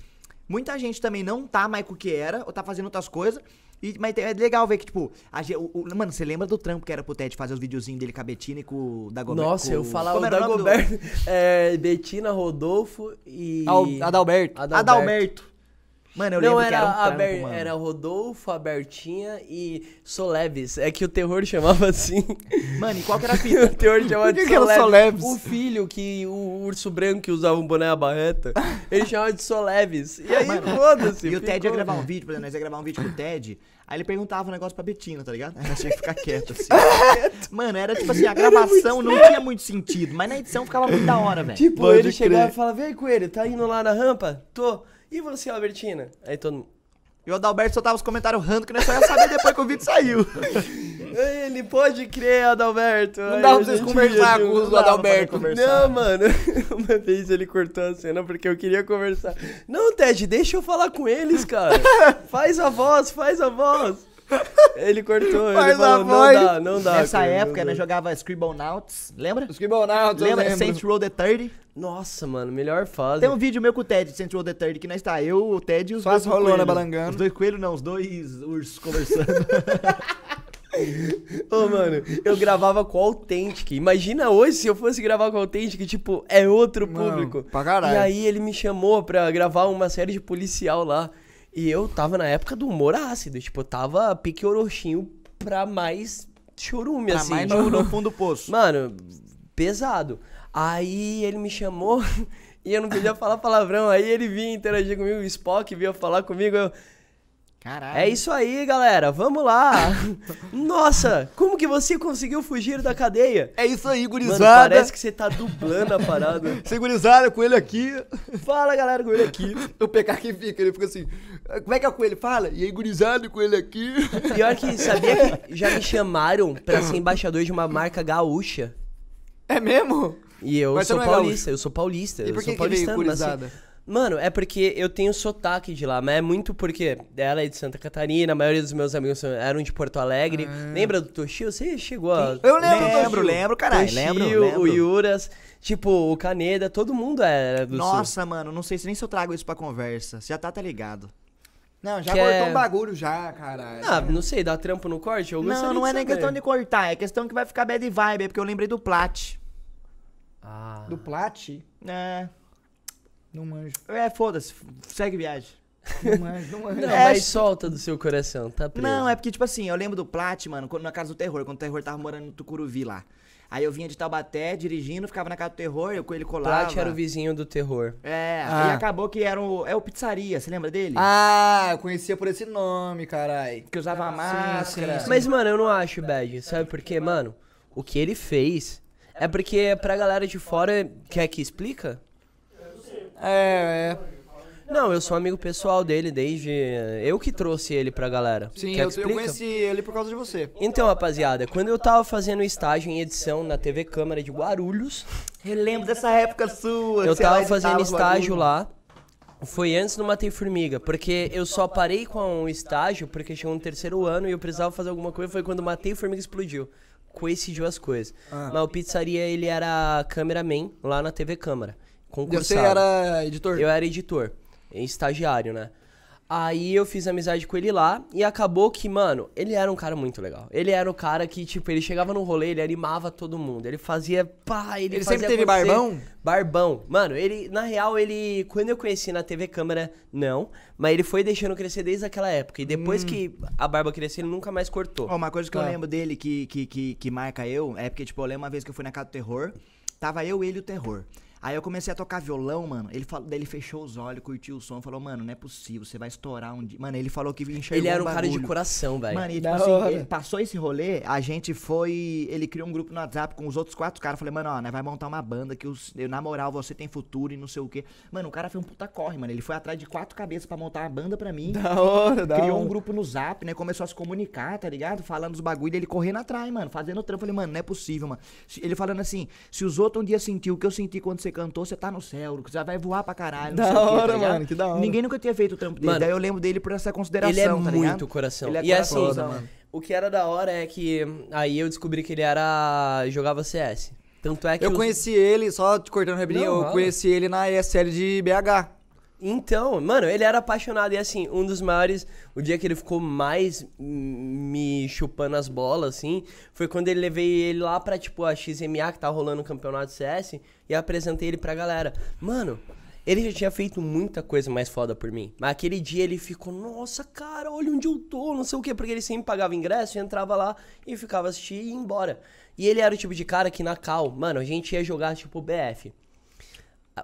Muita gente também não tá mais com o que era, ou tá fazendo outras coisas. E, mas é legal ver que, tipo, a, o, o, mano, você lembra do trampo que era pro Ted fazer os videozinhos dele com a Betina e com o Dagoberto? Nossa, eu falava o Dagoberto. É, Betina, Rodolfo e. Al, Adalberto. Adalberto. Adalberto. Mano, eu não, lembro que era um tranco, mano. Era Rodolfo, Abertinha e Soleves. É que o terror chamava assim. Mano, e qual que era a fita? o terror chamava de Soleves. Soleves. O filho que o urso branco que usava um boné à barreta, ele chamava de Soleves. E aí, foda-se. E ficou... o Ted ia gravar um né? vídeo, por exemplo, nós ia gravar um vídeo com o Ted. Aí ele perguntava um negócio pra Betina, tá ligado? Aí ela tinha que ficar quieta, assim. Mano, era tipo assim, a gravação não tinha muito sentido, mas na edição ficava muito da hora, velho. Tipo, Pode ele crer. chegava e falava, vem com ele, tá indo lá na rampa? Tô. E você, Albertina? Aí todo mundo. E o Adalberto só tava os comentários rando que nós só ia saber depois que o vídeo saiu. Ele pode crer, Adalberto. Não dá pra vocês conversar com o Adalberto. Não, mano. Uma vez ele cortou a cena porque eu queria conversar. Não, Ted, deixa eu falar com eles, cara. faz a voz, faz a voz. Ele cortou, faz ele falou, não dá, não dá. Nessa cara, época, nós né, jogava Scribblenauts, lembra? Scribblenauts, lembra? Saints Row the 30. Nossa, mano, melhor fase. Tem um vídeo meu com o Ted, de Central the Third, que nós está. eu, o Ted e os Só dois rolando, né, balangando. Os dois coelhos não, os dois ursos conversando. Ô, oh, mano, eu gravava com o Authentic. Imagina hoje se eu fosse gravar com o Authentic, tipo, é outro público. Mano, pra caralho. E aí ele me chamou pra gravar uma série de policial lá. E eu tava na época do humor ácido, tipo, eu tava pique orochinho pra mais chorume, pra assim. Pra mais tipo, no fundo do poço. Mano, pesado. Aí ele me chamou e eu não podia falar palavrão. Aí ele vinha interagir comigo, o Spock vinha falar comigo. Eu... Caralho. É isso aí, galera. Vamos lá. Nossa, como que você conseguiu fugir da cadeia? É isso aí, gurizada. Mano, parece que você tá dublando a parada. Você, gurizada, é coelho aqui. Fala, galera, coelho aqui. O PK que fica, ele fica assim. Como é que é o coelho? Fala. E aí, gurizada, coelho aqui. Pior que, sabia que já me chamaram pra ser embaixador de uma marca gaúcha. É mesmo? E eu Mas sou é paulista, eu sou paulista. E por que eu sou paulista, que assim, Mano, é porque eu tenho sotaque de lá, mas é muito porque ela é de Santa Catarina, a maioria dos meus amigos eram de Porto Alegre. Ah. Lembra do Toshio? Você chegou a. Eu lembro, lembro, lembro, caralho. Toshio, lembro, lembro. o Yuras, tipo, o Caneda, todo mundo é, era do Nossa, sul. mano, não sei se nem se eu trago isso pra conversa. Você já tá, tá ligado. Não, já que cortou é... um bagulho já, caralho. Ah, não sei, dá trampo no corte? Eu não, não é nem questão de cortar, é questão que vai ficar bad vibe, é porque eu lembrei do Plat. Ah. Do Plat? É. Não manjo. É, foda-se. Segue viagem. Não manjo, não manjo. Não, é, mas tipo solta do seu coração, tá preso. Não, é porque, tipo assim, eu lembro do Plat, mano, quando, na casa do terror, quando o terror tava morando no Tucuruvi lá. Aí eu vinha de Taubaté dirigindo, ficava na casa do terror, eu com ele colava. Plat era o vizinho do terror. É, ah. aí acabou que era o. É o Pizzaria, você lembra dele? Ah, eu conhecia por esse nome, carai. Que usava ah, máscara. Sim, sim, sim. Mas, mano, eu não acho bad. Sabe por quê, mano? O que ele fez é porque é pra galera de fora, quer que explica? É, é. Não, eu sou amigo pessoal dele desde. Eh, eu que trouxe ele pra galera. Sim, Quer eu, que eu conheci ele por causa de você. Então, rapaziada, quando eu tava fazendo estágio em edição na TV Câmara de Guarulhos. lembro dessa época sua. Eu tava fazendo estágio lá. Foi antes do Matei Formiga, porque eu só parei com o estágio porque tinha um terceiro ano e eu precisava fazer alguma coisa. Foi quando o Matei Formiga explodiu coincidiu as coisas. Ah. Mas o Pizzaria, ele era cameraman lá na TV Câmara. Concursado. Você era editor? Eu era editor, estagiário, né? Aí eu fiz amizade com ele lá e acabou que, mano, ele era um cara muito legal. Ele era o cara que, tipo, ele chegava no rolê, ele animava todo mundo. Ele fazia pá, ele, ele sempre teve barbão? Barbão. Mano, ele, na real, ele, quando eu conheci na TV Câmara, não, mas ele foi deixando crescer desde aquela época. E depois hum. que a barba cresceu, ele nunca mais cortou. Oh, uma coisa que ah. eu lembro dele que, que, que, que marca eu é porque, tipo, eu lembro uma vez que eu fui na Casa do Terror, tava eu, ele e o Terror. Aí eu comecei a tocar violão, mano. Ele falou, daí ele fechou os olhos, curtiu o som, falou, mano, não é possível, você vai estourar um dia. Mano, ele falou que enxergou. Ele era um, cara de coração, velho. Mano, e tipo assim, ele passou esse rolê, a gente foi. Ele criou um grupo no WhatsApp com os outros quatro caras. Falei, mano, ó, né, vai montar uma banda que, os, na moral, você tem futuro e não sei o quê. Mano, o cara foi um puta corre, mano. Ele foi atrás de quatro cabeças para montar uma banda pra mim. Da hora, da Criou hora. um grupo no zap, né? Começou a se comunicar, tá ligado? Falando os bagulho dele correndo atrás, mano, fazendo trampo. Falei, mano, não é possível, mano. Ele falando assim, se os outros um dia sentiu o que eu senti quando você cantor, você tá no céu, você vai voar pra caralho. Da hora, quê, tá mano, que da hora. Ninguém nunca tinha feito o trampo dele. Mano, daí eu lembro dele por essa consideração, Ele é tá muito ligado? coração. Ele é e é assim, mano. o que era da hora é que aí eu descobri que ele era... jogava CS. Tanto é que... Eu os... conheci ele, só te cortando o rebrinho, eu conheci ele na ESL de BH. Então, mano, ele era apaixonado. E assim, um dos maiores. O dia que ele ficou mais me chupando as bolas, assim, foi quando eu levei ele lá pra, tipo, a XMA, que tá rolando o campeonato CS, e apresentei ele pra galera. Mano. Ele já tinha feito muita coisa mais foda por mim. Mas aquele dia ele ficou, nossa, cara, olha onde eu tô, não sei o quê. Porque ele sempre pagava ingresso entrava lá e ficava assistir e ia embora. E ele era o tipo de cara que na cal, mano, a gente ia jogar tipo BF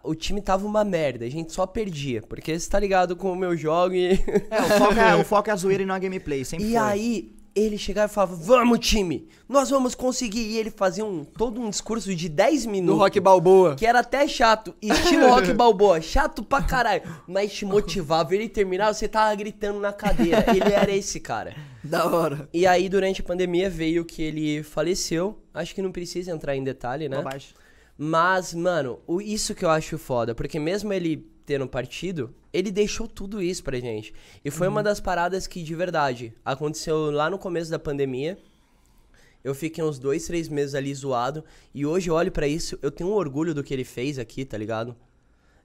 o time tava uma merda, a gente só perdia. Porque você tá ligado com o meu jogo e. É, o foco é, o foco é a zoeira e não a gameplay, sempre. E foi. aí, ele chegava e falava: Vamos, time, nós vamos conseguir. E ele fazia um, todo um discurso de 10 minutos. Do rock balboa. Que era até chato. Estilo rock balboa. Chato pra caralho. Mas te motivava. Ele terminava, você tava gritando na cadeira. Ele era esse cara. Da hora. E aí, durante a pandemia, veio que ele faleceu. Acho que não precisa entrar em detalhe, né? Bobagem. Mas, mano, o, isso que eu acho foda, porque mesmo ele ter um partido, ele deixou tudo isso pra gente. E foi uhum. uma das paradas que, de verdade, aconteceu lá no começo da pandemia. Eu fiquei uns dois, três meses ali zoado. E hoje eu olho para isso, eu tenho um orgulho do que ele fez aqui, tá ligado?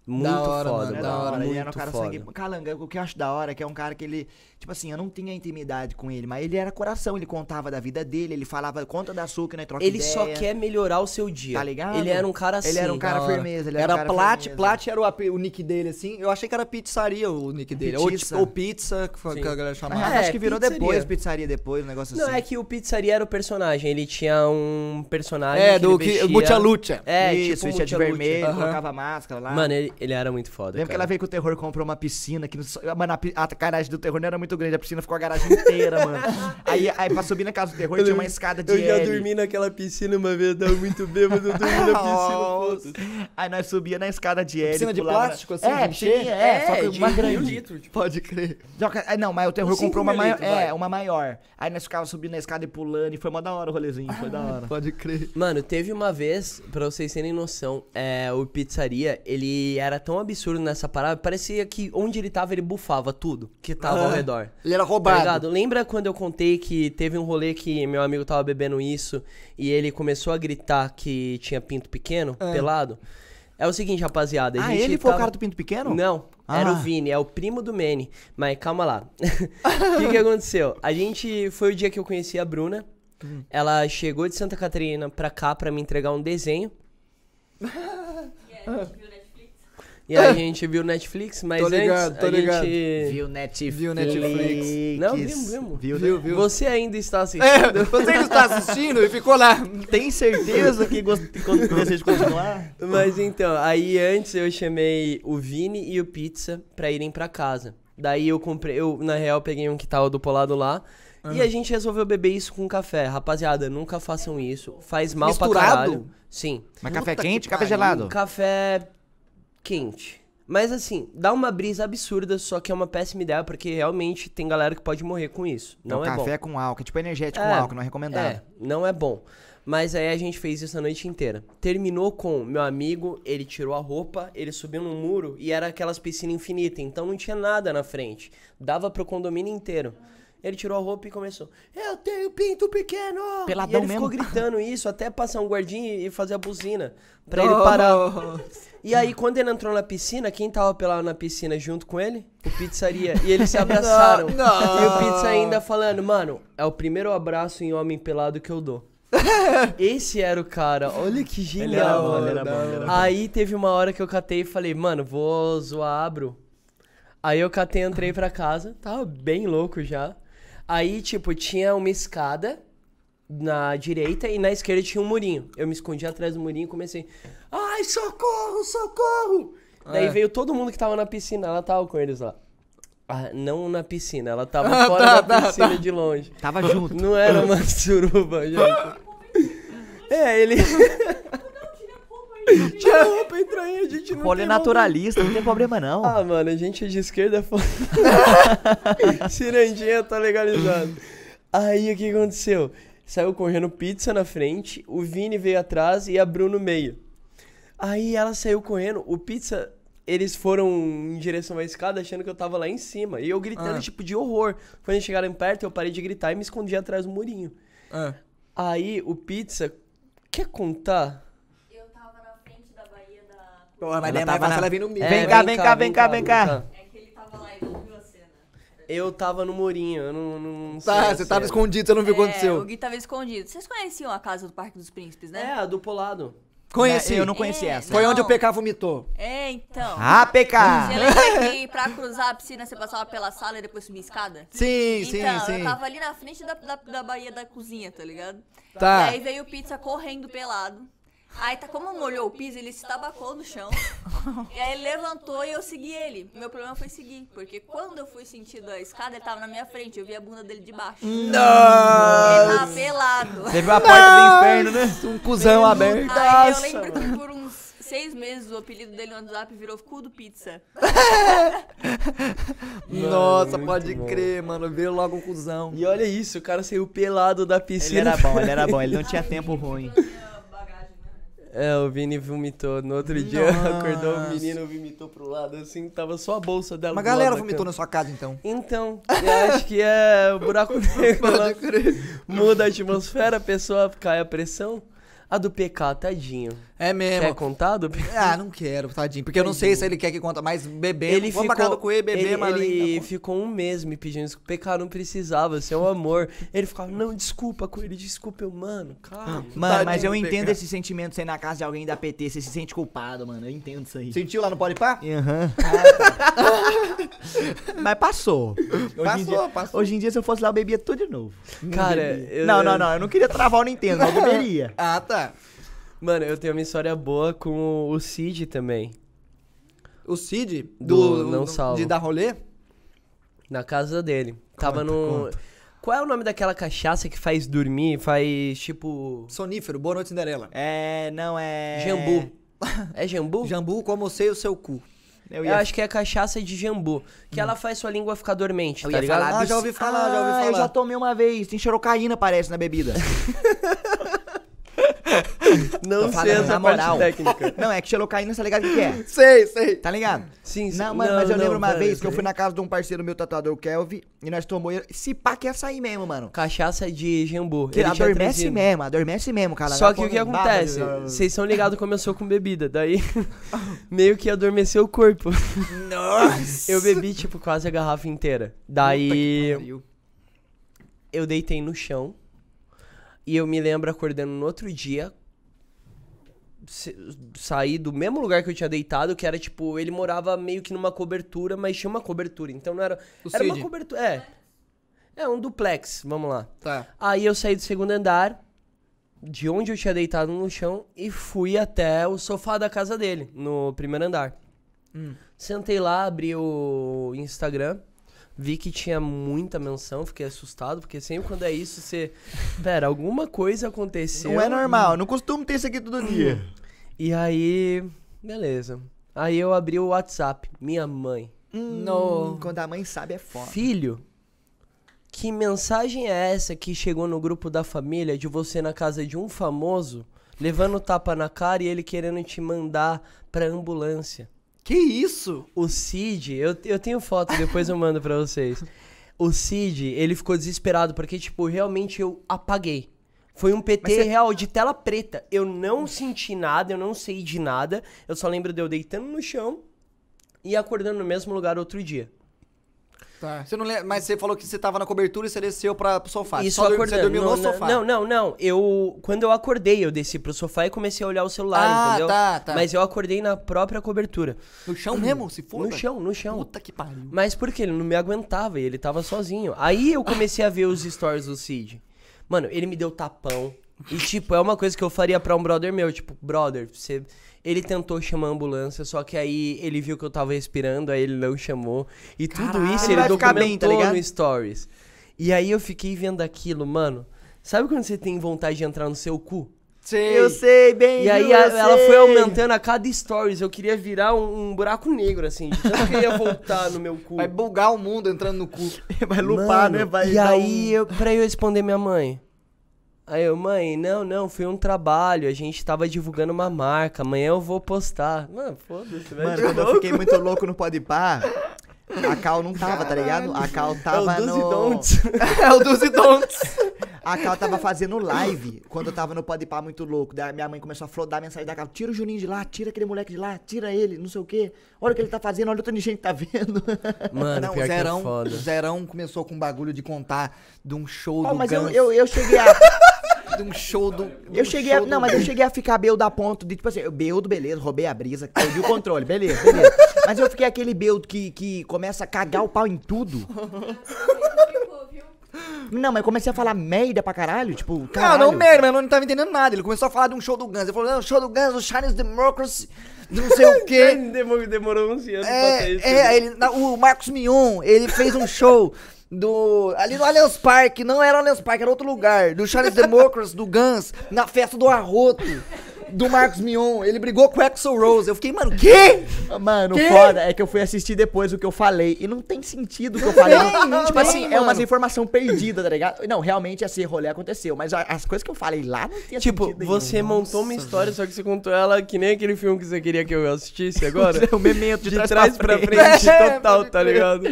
Muito da hora, foda, mano. É da hora. Muito ele era um cara foda. sangue. Calanga, o que eu acho da hora é que é um cara que ele Tipo assim, eu não tinha intimidade com ele, mas ele era coração, ele contava da vida dele, ele falava conta da açúcar, né? Troca ele ideia. só quer melhorar o seu dia. Tá ligado? Ele era um cara assim. Ele era um assim, cara firmeza, ele era, era um cara Plat, firmeza. Plat era o, o, nick dele, assim. Eu achei que era pizzaria o nick dele. Pizza. Ou, tipo, ou pizza, que, foi, que a galera chamava. Ah, é, acho que virou é, pizzaria. depois, pizzaria depois, um negócio não, assim. Não, é que o pizzaria era o personagem, ele tinha um personagem. É, que do que. Lucha Lucha. É, isso, tipo, de vermelho, uh colocava máscara lá. Mano, ele, ele era muito foda. Lembra cara. que ela veio com o terror comprou uma piscina que. Mano, a, a, a do terror não era muito muito grande, a piscina ficou a garagem inteira, mano. Aí, aí pra subir na casa do terror eu tinha uma escada de Eu já L. dormi naquela piscina uma vez, tava muito bêbado, eu dormi na piscina. aí nós subia na escada de L. Piscina de plástico, na... assim? É, é, é, só que uma de, grande. Um litro, tipo. Pode crer. É, não, mas o terror comprou uma maior. é, uma maior. Aí nós ficava subindo na escada e pulando, e foi mó da hora o rolezinho, foi da hora. Pode crer. Mano, teve uma vez, pra vocês terem noção, é, o pizzaria, ele era tão absurdo nessa parada, parecia que onde ele tava, ele bufava tudo que tava ah. ao redor. Ele era tá roubado. Tá Lembra quando eu contei que teve um rolê que meu amigo tava bebendo isso e ele começou a gritar que tinha pinto pequeno, é. pelado? É o seguinte, rapaziada. ah, ele tava... foi o cara do pinto pequeno? Não. Ah. Era o ah. Vini, é o primo do Manny. Mas calma lá. O que, que aconteceu? A gente. Foi o dia que eu conheci a Bruna. Hum. Ela chegou de Santa Catarina pra cá pra me entregar um desenho. yeah, E aí a gente viu Netflix, mas tô ligado, antes tô a ligado. gente... Viu Netflix. Viu Netflix. Não, vimos, vimos. Viu, viu, né? viu. Você ainda está é, assistindo. É, você ainda está assistindo e ficou lá. Tem certeza que gostou de continuar? Mas então, aí antes eu chamei o Vini e o Pizza pra irem pra casa. Daí eu comprei, eu na real peguei um que tava do polado lá. Ah. E a gente resolveu beber isso com café. Rapaziada, nunca façam isso. Faz mal Misturado? pra caralho. Sim. Mas café quente, que café gelado? Café quente. Mas assim, dá uma brisa absurda, só que é uma péssima ideia, porque realmente tem galera que pode morrer com isso. Não então, é café bom. com álcool, é tipo energético é, com álcool, não é recomendado. É, não é bom. Mas aí a gente fez isso a noite inteira. Terminou com meu amigo, ele tirou a roupa, ele subiu no muro e era aquelas piscinas infinitas, então não tinha nada na frente. Dava pro condomínio inteiro. Ele tirou a roupa e começou: Eu tenho pinto pequeno! Peladão e ele mesmo. ficou gritando isso até passar um guardinho e fazer a buzina pra oh. ele parar. E aí, quando ele entrou na piscina, quem tava pelado na piscina junto com ele? O pizzaria. E eles se abraçaram. Não, não. E o pizza ainda falando, mano, é o primeiro abraço em homem pelado que eu dou. Esse era o cara, olha que genial. Ele era bom, ele era bom, Aí teve uma hora que eu catei e falei, mano, vou zoar, abro. Aí eu catei, entrei pra casa, tava bem louco já. Aí, tipo, tinha uma escada na direita e na esquerda tinha um murinho. Eu me escondi atrás do murinho e comecei. Ai, socorro, socorro! Ah, é. Daí veio todo mundo que tava na piscina, ela tava com eles lá. Ah, não na piscina, ela tava ah, fora tá, da tá, tá. piscina tá. de longe. Tava junto. Não era uma suruba, gente. é, ele. Tira a roupa, entra aí, a gente tipo, não tem é naturalista, não tem problema não. Ah, mano, a gente é de esquerda é foda. Cirandinha tá legalizado. Aí o que aconteceu? Saiu correndo pizza na frente, o Vini veio atrás e a Bruno no meio. Aí ela saiu correndo, o pizza. Eles foram em direção à escada achando que eu tava lá em cima. E eu gritando, ah. tipo, de horror. Quando eles chegaram perto, eu parei de gritar e me escondi atrás do murinho. Ah. Aí o pizza. Quer contar? Eu tava na frente da Bahia da. Pô, mas ela, é mais na... ela vem no é, meio. É, vem, cá, vem cá, vem cá, vem cá. Vem cá. Vem cá. Eu tava no Morinho, eu não, não tá, sei. Tá, você tava escondido, você não viu o que é, aconteceu. O Gui tava escondido. Vocês conheciam a casa do Parque dos Príncipes, né? É, a do Polado. Conheci. É, eu não conheci é, essa. Foi não. onde o PK vomitou. É, então. Ah, PK! Você lembra que pra cruzar a piscina você passava pela sala e depois subia a escada? Sim, então, sim, então, sim. eu tava ali na frente da, da, da Bahia da Cozinha, tá ligado? Tá. E aí veio o pizza correndo pelado. Aí tá como molhou o piso, ele se tabacou no chão. e aí ele levantou e eu segui ele. Meu problema foi seguir, porque quando eu fui sentindo a escada, ele tava na minha frente, eu vi a bunda dele de baixo. Não! Hum. Ele tava pelado. Teve uma porta do inferno, né? Um cuzão aberto. Aí eu lembro que por uns seis meses o apelido dele no WhatsApp virou cu do pizza. Nossa, pode crer, bom. mano. Veio logo um cuzão. E olha isso, o cara saiu pelado da piscina. Ele era bom, ele era bom, ele não tinha tempo ruim. É, o Vini vomitou. No outro Nossa. dia acordou, o menino vomitou pro lado, assim, tava só a bolsa dela. Uma galera vomitou na sua casa, então. Então, eu acho que é o buraco negro. muda a atmosfera, a pessoa cai a pressão. A do PK, tadinho. É mesmo. Quer contado? Ah, não quero, tadinho. Porque eu não sei se ele quer que conta, mas bebê. Ele ficou, pra casa com ele, bebê. ele, Ele tá ficou um mês me pedindo desculpa. Pecar não precisava, seu amor. Ele ficava, não, desculpa, com ele, desculpa, eu, mano, calma. Ah, mano, mas eu entendo esse sentimento de ser na casa de alguém da PT, você se sente culpado, mano. Eu entendo isso aí. Sentiu lá no pode Aham. Uhum. mas passou. Hoje passou, dia, passou. Hoje em dia, se eu fosse lá, eu bebia tudo de novo. Cara, não, eu, não, não, eu não queria travar o Nintendo, eu beberia. ah, tá. Mano, eu tenho uma história boa com o Cid também. O Cid? Do, do Não do, Salvo. De dar rolê? Na casa dele. Conta, Tava no... Conta. Qual é o nome daquela cachaça que faz dormir, faz tipo... Sonífero, Boa Noite Cinderela. É, não, é... Jambu. É jambu? jambu, como sei o seu cu. Eu, ia... eu, acho que é cachaça de jambu. Que hum. ela faz sua língua ficar dormente, eu tá ligado? Falar, ah, já ouvi falar, ah, já ouvi ah, falar. Eu já tomei uma vez. Tem xerocaína, parece, na bebida. Não Tô sei essa moral. técnica. Não, é que xelocaína, você tá ligado o que, é? Sei, sei. Tá ligado? Sim, sim. Não, mano, não, mas eu não, lembro uma vez que eu fui na casa de um parceiro meu tatuador, o Kelvin, e nós tomamos Se pá, quer sair mesmo, mano. Cachaça de jambu. Que adormece mesmo, adormece mesmo, cara. Só que o que acontece? Vocês são ligados começou com bebida. Daí, meio que adormeceu o corpo. Nossa! Eu bebi, tipo, quase a garrafa inteira. Daí. Eu deitei no chão e eu me lembro acordando no outro dia, saí do mesmo lugar que eu tinha deitado, que era tipo, ele morava meio que numa cobertura, mas tinha uma cobertura, então não era. O era Cid. uma cobertura. É. É, um duplex, vamos lá. Tá. Aí eu saí do segundo andar, de onde eu tinha deitado no chão, e fui até o sofá da casa dele, no primeiro andar. Hum. Sentei lá, abri o Instagram. Vi que tinha muita menção, fiquei assustado, porque sempre quando é isso, você. Pera, alguma coisa aconteceu. Não é normal, não costumo ter isso aqui todo dia. E aí. Beleza. Aí eu abri o WhatsApp. Minha mãe. Hum, no... Quando a mãe sabe é foda. Filho, que mensagem é essa que chegou no grupo da família de você na casa de um famoso, levando tapa na cara e ele querendo te mandar pra ambulância? Que isso? O Cid, eu, eu tenho foto, depois eu mando pra vocês. O Cid, ele ficou desesperado, porque, tipo, realmente eu apaguei. Foi um PT você... real de tela preta. Eu não senti nada, eu não sei de nada. Eu só lembro de eu deitando no chão e acordando no mesmo lugar outro dia. Tá. Você não lembra, mas você falou que você tava na cobertura e você desceu para o sofá. Isso Só acordando. Você dormiu não, no sofá. Não, não, não. Eu quando eu acordei, eu desci pro sofá e comecei a olhar o celular, ah, entendeu? Tá, tá. Mas eu acordei na própria cobertura. No chão mesmo, se for? No chão, no chão. Puta que pariu. Mas por que? ele não me aguentava e ele tava sozinho. Aí eu comecei a ver os stories do Cid. Mano, ele me deu tapão. E tipo, é uma coisa que eu faria para um brother meu, tipo, brother, você ele tentou chamar a ambulância, só que aí ele viu que eu tava respirando, aí ele não chamou. E Caralho, tudo isso ele, ele documentou bem, tá no Stories. E aí eu fiquei vendo aquilo, mano. Sabe quando você tem vontade de entrar no seu cu? Sei. Eu sei, bem. E aí a, ela foi aumentando a cada stories. Eu queria virar um, um buraco negro, assim. Eu queria voltar no meu cu. Vai bugar o mundo entrando no cu. Vai lupar, Mano, né? Vai e aí, um... eu, pra eu responder minha mãe, Aí eu, mãe, não, não, foi um trabalho, a gente tava divulgando uma marca, amanhã eu vou postar. Mano, foda-se, velho. Mano, quando eu fiquei muito louco no Podpah, a Cal não tava, tá ligado? A Cal tava no... É o Doze no... É o Doze Don'ts. A Cal tava fazendo live quando eu tava no Podpah muito louco. Daí minha mãe começou a flodar a mensagem da Cal. Tira o Juninho de lá, tira aquele moleque de lá, tira ele, não sei o quê. Olha o que ele tá fazendo, olha o tanto de gente tá vendo. Mano, não, pior Zerão, que é foda. Zerão começou com um bagulho de contar de um show oh, do mas Guns. Mas eu, eu, eu cheguei a... de um show do. eu um cheguei a, Não, mas eu cheguei a ficar beudo a ponto de, tipo assim, eu beudo, beleza, roubei a brisa, perdi o controle, beleza, beleza. Mas eu fiquei aquele beudo que, que começa a cagar o pau em tudo. Não, mas eu comecei a falar merda pra caralho, tipo, caralho. Não, não merda, mas eu não tava entendendo nada. Ele começou a falar de um show do Guns. Ele falou, não, show do Guns, o Chinese Democracy, não sei o quê. Demorou uns anos é, pra ter isso. É, né? ele, o Marcos Mion, ele fez um show do. Ali no Allianz Park, não era Allianz Park, era outro lugar. Do Charles Democrats, do Guns, na festa do Arroto do Marcos Mion. Ele brigou com o Axel Rose. Eu fiquei, mano, quê? Mano, que? foda é que eu fui assistir depois o que eu falei. E não tem sentido o que eu falei. Não, não, tipo não, assim, é mano. é umas informação perdida, tá ligado? Não, realmente esse rolê aconteceu. Mas as coisas que eu falei lá não tinha tipo, sentido. Tipo, você montou uma história, só que você contou ela que nem aquele filme que você queria que eu assistisse agora. o memento de, de trás, trás pra frente, pra frente é, total, tá ligado?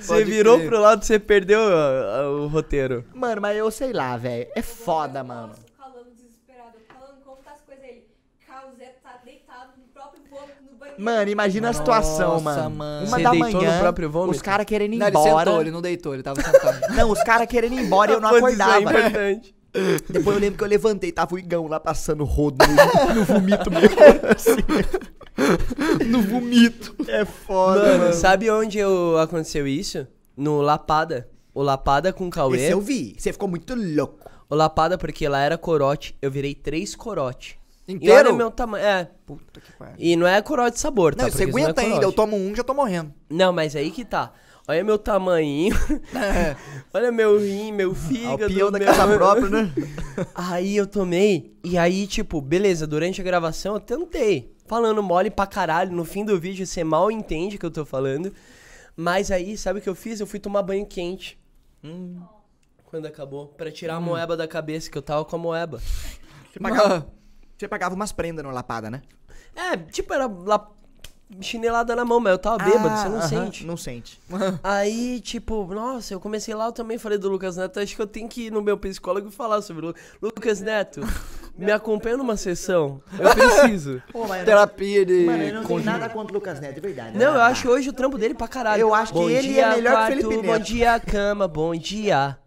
Você virou crer. pro lado, você perdeu o, o roteiro. Mano, mas eu sei lá, velho. É foda, mano. Mano, imagina Nossa, a situação, mano. mano. Uma Você da manhã, os caras querendo ir não, embora. Ele sentou, ele não deitou, ele tava sentado. não, os caras querendo ir embora e eu não acordava. Isso é importante. Depois eu lembro que eu levantei, tava o Igão lá passando rodo no, no vomito meu. Assim. No vomito. É foda, mano, mano. Sabe onde eu, aconteceu isso? No Lapada. O Lapada com o Cauê. Esse eu vi. Você ficou muito louco. O Lapada, porque lá era corote, eu virei três corote. Inteiro? E olha meu tamanho. É. Puta que pariu. E não é coroa de sabor, tá? Não, você é aguenta é ainda. Eu tomo um, já tô morrendo. Não, mas aí que tá. Olha meu tamanho. É. olha meu rim, meu fígado. Alpião da meu... casa própria, né? aí eu tomei. E aí, tipo, beleza, durante a gravação eu tentei. Falando mole pra caralho. No fim do vídeo você mal entende o que eu tô falando. Mas aí, sabe o que eu fiz? Eu fui tomar banho quente. Hum. Quando acabou. para tirar hum. a moeba da cabeça, que eu tava com a moeba. Que você pagava umas prendas no lapada, né? É, tipo, era la... chinelada na mão, mas eu tava bêbado, você não uh ah, -huh, sente. Não sente. Aí, tipo, nossa, eu comecei lá, eu também falei do Lucas Neto, acho que eu tenho que ir no meu psicólogo falar sobre o Lucas Neto. me acompanha numa sessão. Eu preciso. Pô, Terapia de. Mano, eu não tenho nada contra o Lucas Neto, é verdade. Não, né? eu acho hoje o trampo dele pra caralho. Eu acho bom é que ele dia, é melhor quarto, que Felipe Neto. Bom dia, cama, bom dia.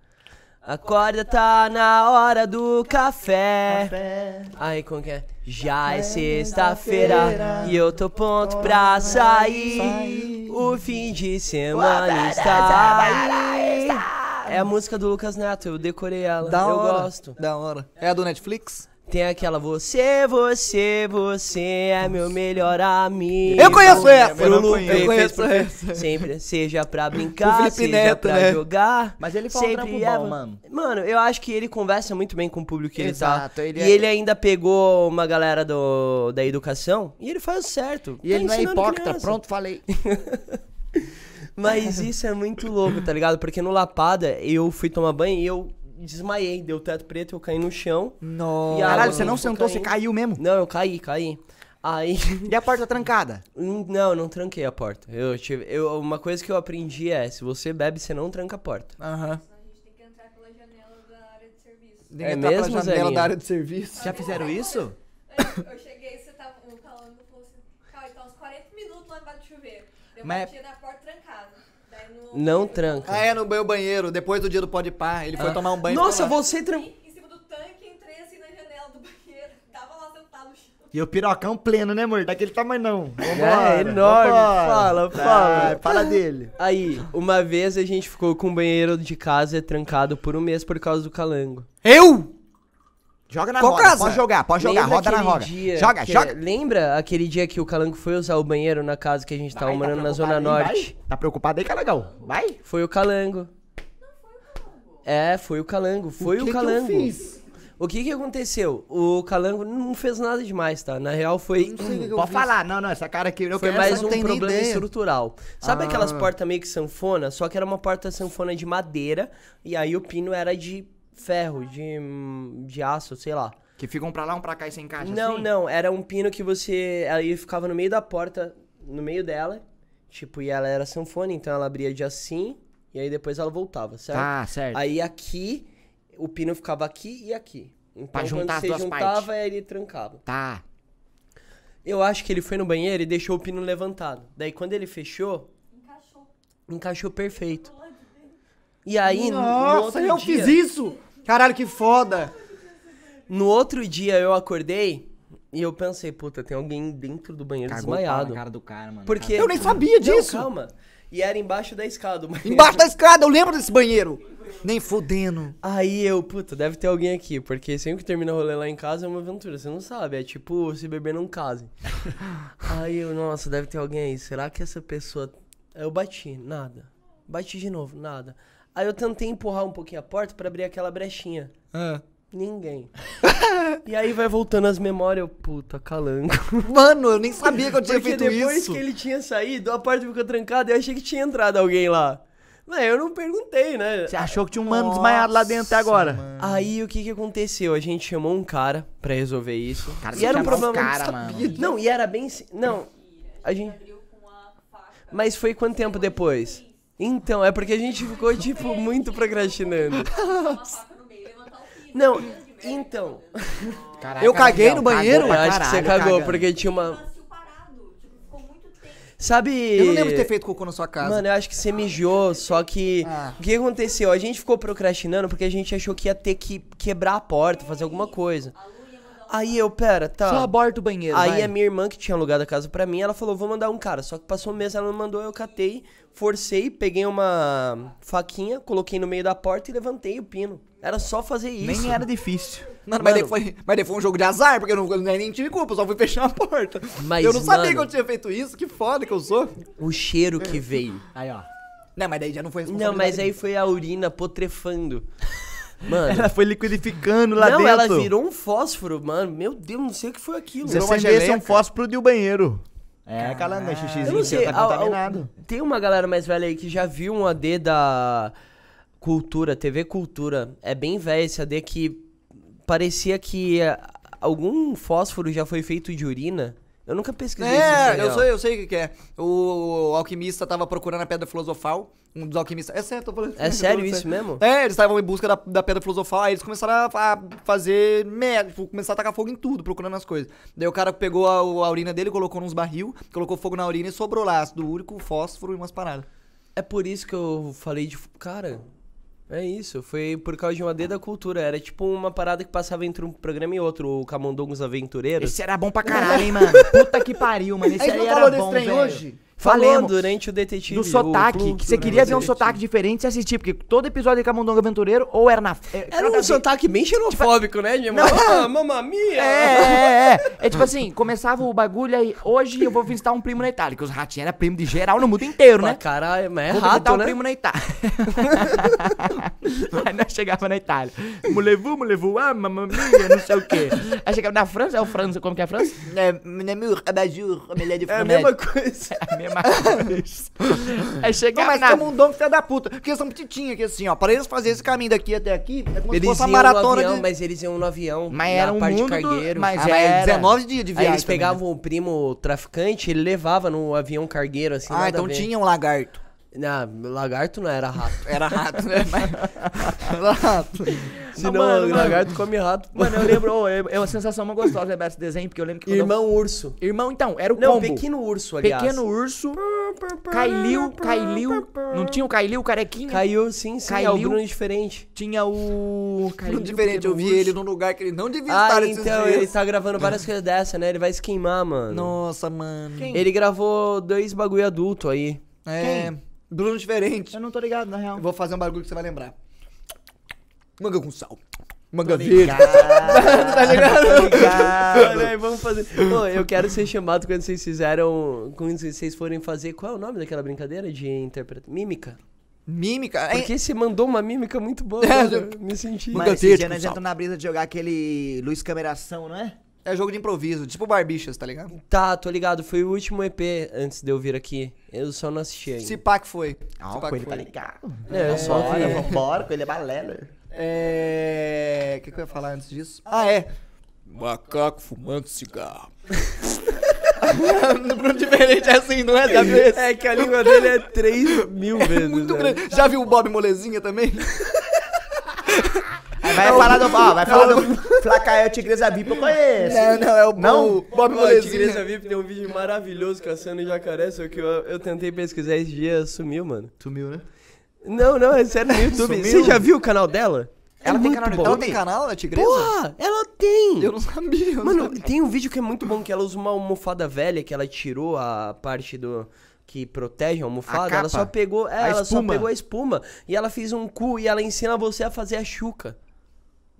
Acorda, tá na hora do café. Aí, como que é? Já é, é sexta-feira e eu tô pronto pra sair. sair. O fim de semana está aí. É a música do Lucas Neto, eu decorei ela. Da eu hora. gosto. Da hora. É a do Netflix? Tem aquela você, você, você é meu melhor amigo. Eu conheço essa! eu, eu conheço essa. Sempre, seja pra brincar, seja Neto, pra né? jogar. Mas ele fala sempre é, bom, mano. Mano, eu acho que ele conversa muito bem com o público que tá. Exato, ele tá. Ele e é- ele ainda pegou uma galera do, da educação e ele faz o certo. E tá ele não é hipócrita, criança. pronto, falei. Mas isso é muito louco, tá ligado? Porque no Lapada eu fui tomar banho e eu desmaiei, deu teto preto, eu caí no chão. Nossa. Caralho, você não sentou, caindo. você caiu mesmo? Não, eu caí, caí. Aí. E a porta tá trancada? Hum, não, não tranquei a porta. Eu tive. Eu, uma coisa que eu aprendi é: se você bebe, você não tranca a porta. Aham. Uhum. Tem que é entrar mesmo, pela janela Zaninho? da área de serviço. É Já fizeram isso? Eu, cheguei, você tava calando, você. Cara, tá uns 40 minutos lá embaixo do chuveiro. Deu Mas... É na porta. Não tranca. Ah, é, no meu banheiro, depois do dia do de par, ele ah. foi tomar um banho. Nossa, você tranca. Em cima do tanque, entrei assim na janela do tava lá sentado no chão. E o pirocão pleno, né, amor? Daquele tamanho não. É, Vambora, é, enorme. Vambora. Fala, fala. Ah, fala dele. Aí, uma vez a gente ficou com o banheiro de casa trancado por um mês por causa do calango. Eu? Joga na Qual roda, casa? pode jogar, pode jogar, lembra roda na roda. Joga, que, joga. Lembra aquele dia que o Calango foi usar o banheiro na casa que a gente tava vai, tá morando tá na Zona aí, Norte? Vai? Tá preocupado aí, Calangão? Vai. Foi o Calango. É, foi o Calango, foi o, que o Calango. Que eu fiz? O que que aconteceu? O Calango não fez nada demais, tá? Na real foi... Não sei que que Pode falar, não, não, essa cara aqui... Eu foi mais um problema estrutural. Sabe ah. aquelas portas meio que sanfona? Só que era uma porta sanfona de madeira, e aí o pino era de ferro, de, de aço, sei lá. Que ficam pra lá, um pra cá e sem caixa não, assim? Não, era um pino que você. Aí ficava no meio da porta, no meio dela. Tipo, e ela era sanfona, então ela abria de assim. E aí depois ela voltava, certo? Ah, certo. Aí aqui, o pino ficava aqui e aqui. Então pra juntar quando você as duas juntava, partes. ele trancava. Tá. Eu acho que ele foi no banheiro e deixou o pino levantado. Daí quando ele fechou. Encaixou. Encaixou perfeito. E aí, Nossa, no eu dia, fiz isso! Caralho, que foda! No outro dia eu acordei e eu pensei, puta, tem alguém dentro do banheiro Cagou desmaiado. na cara do cara, mano. Porque Eu nem sabia Não, disso. calma. E era embaixo da escada. Embaixo da escada, eu lembro desse banheiro. Nem fodendo Aí eu, puta, deve ter alguém aqui, porque sempre que termina rolê lá em casa é uma aventura, você não sabe, é tipo se beber não case. aí eu, nossa, deve ter alguém aí, será que essa pessoa... eu bati, nada. Bati de novo, nada. Aí eu tentei empurrar um pouquinho a porta para abrir aquela brechinha. Ah. Ninguém. e aí vai voltando as memórias, eu, puta, calango. Mano, eu nem sabia que eu tinha feito isso. depois que ele tinha saído, a porta ficou trancada e eu achei que tinha entrado alguém lá. Não, eu não perguntei, né? Você achou que tinha um mano Nossa, desmaiado lá dentro até agora? Mano. Aí o que que aconteceu? A gente chamou um cara para resolver isso. Cara, e era um problema cara, mano. Não, e era bem, não. A gente Mas foi quanto tempo depois? Então, é porque a gente ficou, tipo, muito procrastinando. Não, então. Caraca, eu caguei no banheiro? acho que você cagou, porque tinha uma. Tipo, Sabe. Eu não lembro de ter feito cocô na sua casa. Mano, eu acho que você mijou, só que. Ah. O que aconteceu? A gente ficou procrastinando porque a gente achou que ia ter que quebrar a porta, fazer alguma coisa. Aí eu, pera, tá. Só aborta o banheiro. Aí vai. a minha irmã que tinha alugado a casa para mim, ela falou: vou mandar um cara. Só que passou um mês, ela não mandou, eu catei, forcei, peguei uma faquinha, coloquei no meio da porta e levantei o pino. Era só fazer isso. Nem era difícil. Mano, mas, daí foi, mas daí foi um jogo de azar, porque eu, não, eu nem tive culpa, eu só fui fechar a porta. Mas, eu não mano, sabia que eu tinha feito isso, que foda que eu sou. O cheiro que é. veio. Aí, ó. Não, mas daí já não foi Não, mas aí foi a urina potrefando. Mano. Ela foi liquidificando lá não, dentro. Não, ela virou um fósforo mano. Meu Deus, não sei o que foi aquilo. Você acendeu esse é um fósforo de um banheiro. É, aquela ah, xixizinho que tá contaminado. A, a, tem uma galera mais velha aí que já viu um AD da Cultura, TV Cultura. É bem velho esse AD que parecia que é, algum fósforo já foi feito de urina. Eu nunca pesquisei é, isso. É, eu sei, eu sei o que é. O alquimista tava procurando a pedra filosofal um dos alquimistas. É sério, tô falando. É sério isso mesmo? É, eles estavam em busca da, da pedra filosofal, aí eles começaram a, a fazer merda, tipo, começaram a tacar fogo em tudo, procurando as coisas. Daí o cara pegou a, a urina dele, colocou nos barril, colocou fogo na urina e sobrou lá ácido úrico, fósforo e umas paradas. É por isso que eu falei de. Cara, é isso, foi por causa de uma D da cultura. Era tipo uma parada que passava entre um programa e outro, o Camundongos Aventureiros. Esse era bom pra caralho, hein, mano? Puta que pariu, mano. Esse aí era bom, velho. hoje? falando durante o detetive. Do sotaque. que você queria ver um sotaque diferente e assistir. Porque todo episódio de é Camundonga Aventureiro ou era na. É, era um sotaque bem tipo, xenofóbico, tipo, né? De não, ah, mamma mia! É, é, é. É tipo assim, começava o bagulho aí. Hoje eu vou visitar um primo na Itália. Que os ratinhos eram primo de geral no mundo inteiro, né? cara caralho, mas é vou rato, um né? primo na Itália. aí nós chegava na Itália. Mulevu, mulevu, ah, mamma mia, não sei o quê. Aí chegava na França, é o França, como que é a França? É, é, é a mesma coisa. É a mesma mesma coisa. Aí chega Não, mas na... que filha da puta. Porque eles são petitinhos aqui, assim, ó. Pra eles fazerem esse caminho daqui até aqui, é como eles se fosse uma maratona. Avião, de... Mas eles iam no avião. Mas era um parte mundo... de cargueiro. Mas ah, era... 19 dias de viagem. Aí eles né? pegavam também, o primo traficante, ele levava no avião cargueiro, assim. Ah, então tinha um lagarto. Não, ah, lagarto não era rato. Era rato, né? mas rato. se não, mano, lagarto mano. come rato. Mano, eu lembro, oh, é uma sensação uma gostosa lembrar esse desenho, porque eu lembro que. Irmão eu... urso. Irmão, então, era o não, combo. pequeno urso, aliás. Pequeno urso. Kailil, Kailil. Não tinha o Kailil, o carequinha? Caiu, sim, sim. Kailil, é o Bruno diferente. Tinha o. Bruno diferente, é eu vi urso. ele num lugar que ele não devia ah, estar então, ele tá gravando várias coisas dessa, né? Ele vai se queimar, mano. Nossa, mano. Quem? Ele gravou dois bagulho adulto aí. É. Quem? Bruno é diferente. Eu não tô ligado, na real. Eu vou fazer um bagulho que você vai lembrar. Manga com sal. Manga verde. tá ligado? ligado. Né? Vamos fazer. Pô, eu quero ser chamado quando vocês fizeram. Quando vocês forem fazer. Qual é o nome daquela brincadeira de interpretação? Mímica? Mímica? Porque você mandou uma mímica muito boa. É, né? eu... Me senti. Mas esse dia nós entramos na brisa de jogar aquele Luiz Cameração, não é? É jogo de improviso, tipo Barbichas, tá ligado? Tá, tô ligado. Foi o último EP antes de eu vir aqui. Eu só não assisti ainda. Se Pac foi. Ah, o Coelho tá ligado. É, eu só vi. Vambora, Coelho é balela. É... O que, que eu ia falar antes disso? Ah, é. Macaco fumando cigarro. Bruno diferente é assim, não é da vez? É que a língua dele é 3 mil é vezes. Muito né? grande. Já viu o Bob Molezinha também? Vai falar do. Ó, vai falar do. Flacael é Tigresa VIP, eu conheço. Não, não, é o. Não? Bob Tigresa VIP tem um vídeo maravilhoso caçando jacaré, só que eu, eu tentei pesquisar esse dia, sumiu, mano. Sumiu, né? Não, não, é sério no YouTube. Você já viu o canal dela? Ela é tem canal no Ela tem canal, a tigresa? Porra, ela tem! Eu não sabia. Eu Mano, não sabia. tem um vídeo que é muito bom, que ela usa uma almofada velha, que ela tirou a parte do... Que protege a almofada, a ela só pegou. É, ela espuma. só pegou a espuma. E ela fez um cu e ela ensina você a fazer a chuca.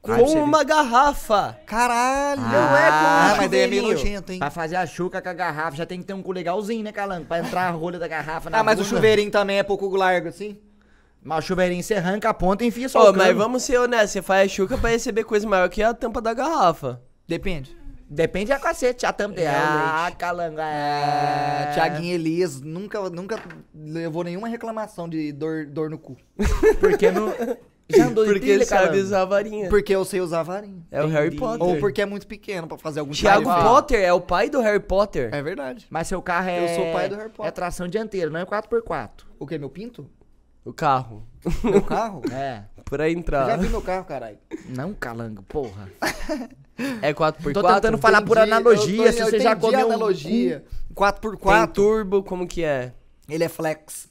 Com uma garrafa. Caralho. Não é com Ah, mas daí é meio nojento, hein? Pra fazer a chuca com a garrafa, já tem que ter um cu legalzinho, né, Calango? Pra entrar a rolha da garrafa na Ah, mas o chuveirinho também é pouco largo, assim? Mas o chuveirinho você arranca a ponta e enfia só Ô, o mas vamos ser honestos, você faz a chuca pra receber coisa maior que a tampa da garrafa. Depende. Depende da cacete, a tampa. dela. ah, Realmente. Calango, é... Ah. Tiaguinho Elias nunca, nunca levou nenhuma reclamação de dor, dor no cu. Porque não... Já é andou porque de sabe usar a varinha. Porque eu sei usar a varinha. É o Harry Potter. Ou porque é muito pequeno pra fazer algum Thiago Potter é o pai do Harry Potter. É verdade. Mas seu carro é. Eu sou o é pai do Harry Potter. É tração dianteira, não é 4x4. O que? Meu pinto? O carro. O carro? é. Pra entrar. Eu já vi meu carro, caralho. Não, calango, porra. É 4x4. Tô tentando entendi, falar por analogia, eu tô, eu se você já comeu analogia. um 4x4. Tem turbo, como que é? Ele é flex.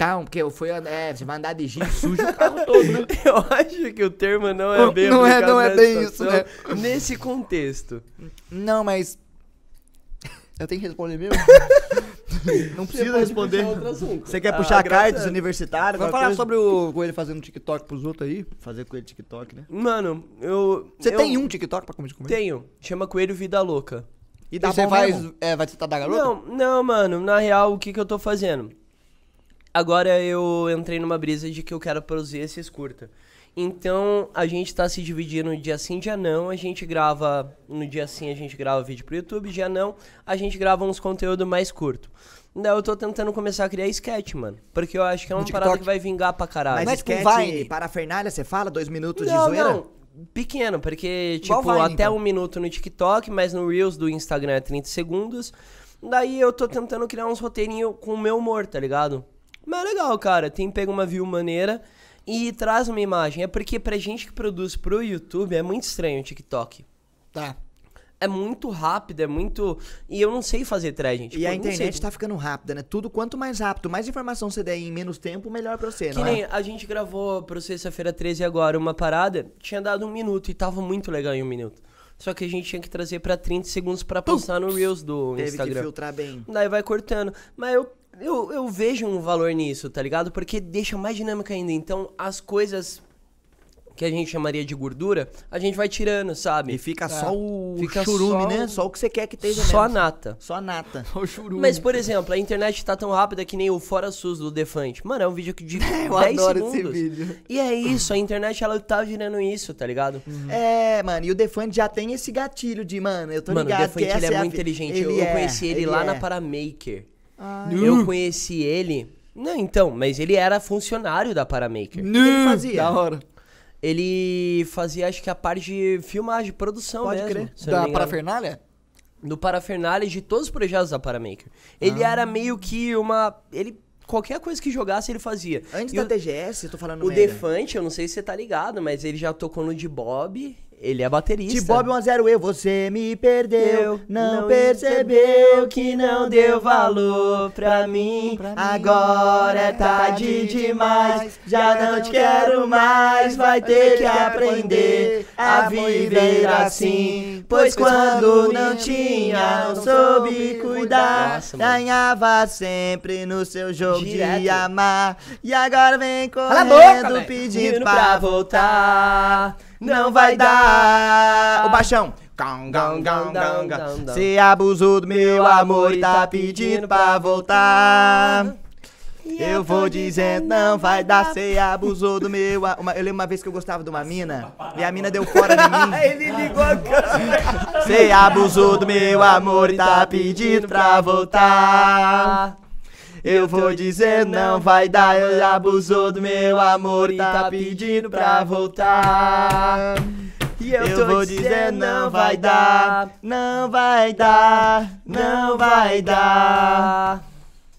Então, porque eu fui. É, você vai andar de jeep sujo o carro todo, né? Eu acho que o termo não é bem Não é, não é bem isso, né? Nesse contexto. Não, mas. Eu tenho que responder mesmo? não precisa responder. Você quer ah, puxar ah, cartas universitárias? Vamos falar coisa? sobre o Coelho fazendo TikTok pros outros aí? Fazer Coelho TikTok, né? Mano, eu. Você tem um TikTok pra comer? Tenho. Chama Coelho Vida Louca. E, e você vai, é, vai tentar dar garota? Não, não, mano. Na real, o que, que eu tô fazendo? agora eu entrei numa brisa de que eu quero produzir esses curta. Então a gente tá se dividindo dia sim, dia não. A gente grava. No dia sim a gente grava vídeo pro YouTube, dia não, a gente grava uns conteúdo mais curto. Daí eu tô tentando começar a criar sketch, mano. Porque eu acho que é uma parada que vai vingar pra caralho. Mas, é sketch, vai... para a você fala? Dois minutos não, de zoeira? Não, pequeno, porque, tipo, vai, até então? um minuto no TikTok, mas no Reels do Instagram é 30 segundos. Daí eu tô tentando criar uns roteirinhos com o meu humor, tá ligado? Mas é legal, cara. Tem pegar uma view maneira e traz uma imagem. É porque pra gente que produz pro YouTube é muito estranho o TikTok. Tá. É muito rápido, é muito. E eu não sei fazer thread, gente. e a internet sei. tá ficando rápida, né? Tudo quanto mais rápido, mais informação você der em menos tempo, melhor pra você, que não é? nem é? a gente gravou pro sexta-feira 13 agora uma parada, tinha dado um minuto e tava muito legal em um minuto. Só que a gente tinha que trazer para 30 segundos para postar no Reels do Teve Instagram. Teve que filtrar bem. Daí vai cortando. Mas eu eu, eu vejo um valor nisso, tá ligado? Porque deixa mais dinâmica ainda. Então, as coisas que a gente chamaria de gordura, a gente vai tirando, sabe? E fica é. só o fica churume, só né? Só o que você quer que tenha. Só a nata. Só a nata. Só o churume. Mas, por exemplo, a internet tá tão rápida que nem o Fora SUS do Defante. Mano, é um vídeo que de Eu 10 adoro segundos. esse vídeo. E é isso, a internet, ela tá girando isso, tá ligado? Uhum. É, mano, e o Defante já tem esse gatilho de, mano, eu tô mano, ligado. Mano, o Defante, ele é, é muito inteligente. Ele eu, é, conheci ele, ele lá é. na Paramaker. Ai. Ah, eu conheci ele. Não, então, mas ele era funcionário da Paramaker. Não. Ele fazia. Da hora. Ele fazia, acho que a parte de filmagem, produção Pode mesmo. Crer. Da parafernália? No parafernália de todos os projetos da Paramaker. Ele ah. era meio que uma. Ele qualquer coisa que jogasse, ele fazia. Antes e da o, TGS, eu tô falando O merda. Defante, eu não sei se você tá ligado, mas ele já tocou no de Bob ele é baterista. De Bob 1x0 eu, você me perdeu. Não, não percebeu que não deu valor pra mim. pra mim. Agora é tarde demais. Já não te quero mais. Vai ter que aprender a viver assim. assim. Pois quando não tinha, não soube cuidar. ganhava sempre no seu jogo Direto. de amar. E agora vem correndo boca, pedindo pra voltar não vai dar. O baixão. Você abusou do meu amor e tá, tá pedindo pra voltar. Eu vou dizendo, não vai dar, cê abusou do meu. amor. eu lembro uma vez que eu gostava de uma mina, e a mina deu fora de mim. Ele ligou a câmera. Cê abusou do meu amor e tá pedindo pra voltar. Eu vou dizer não vai dar, ele abusou do meu amor e tá pedindo pra voltar. eu, eu vou dizer não vai dar, não vai dar, não vai dar.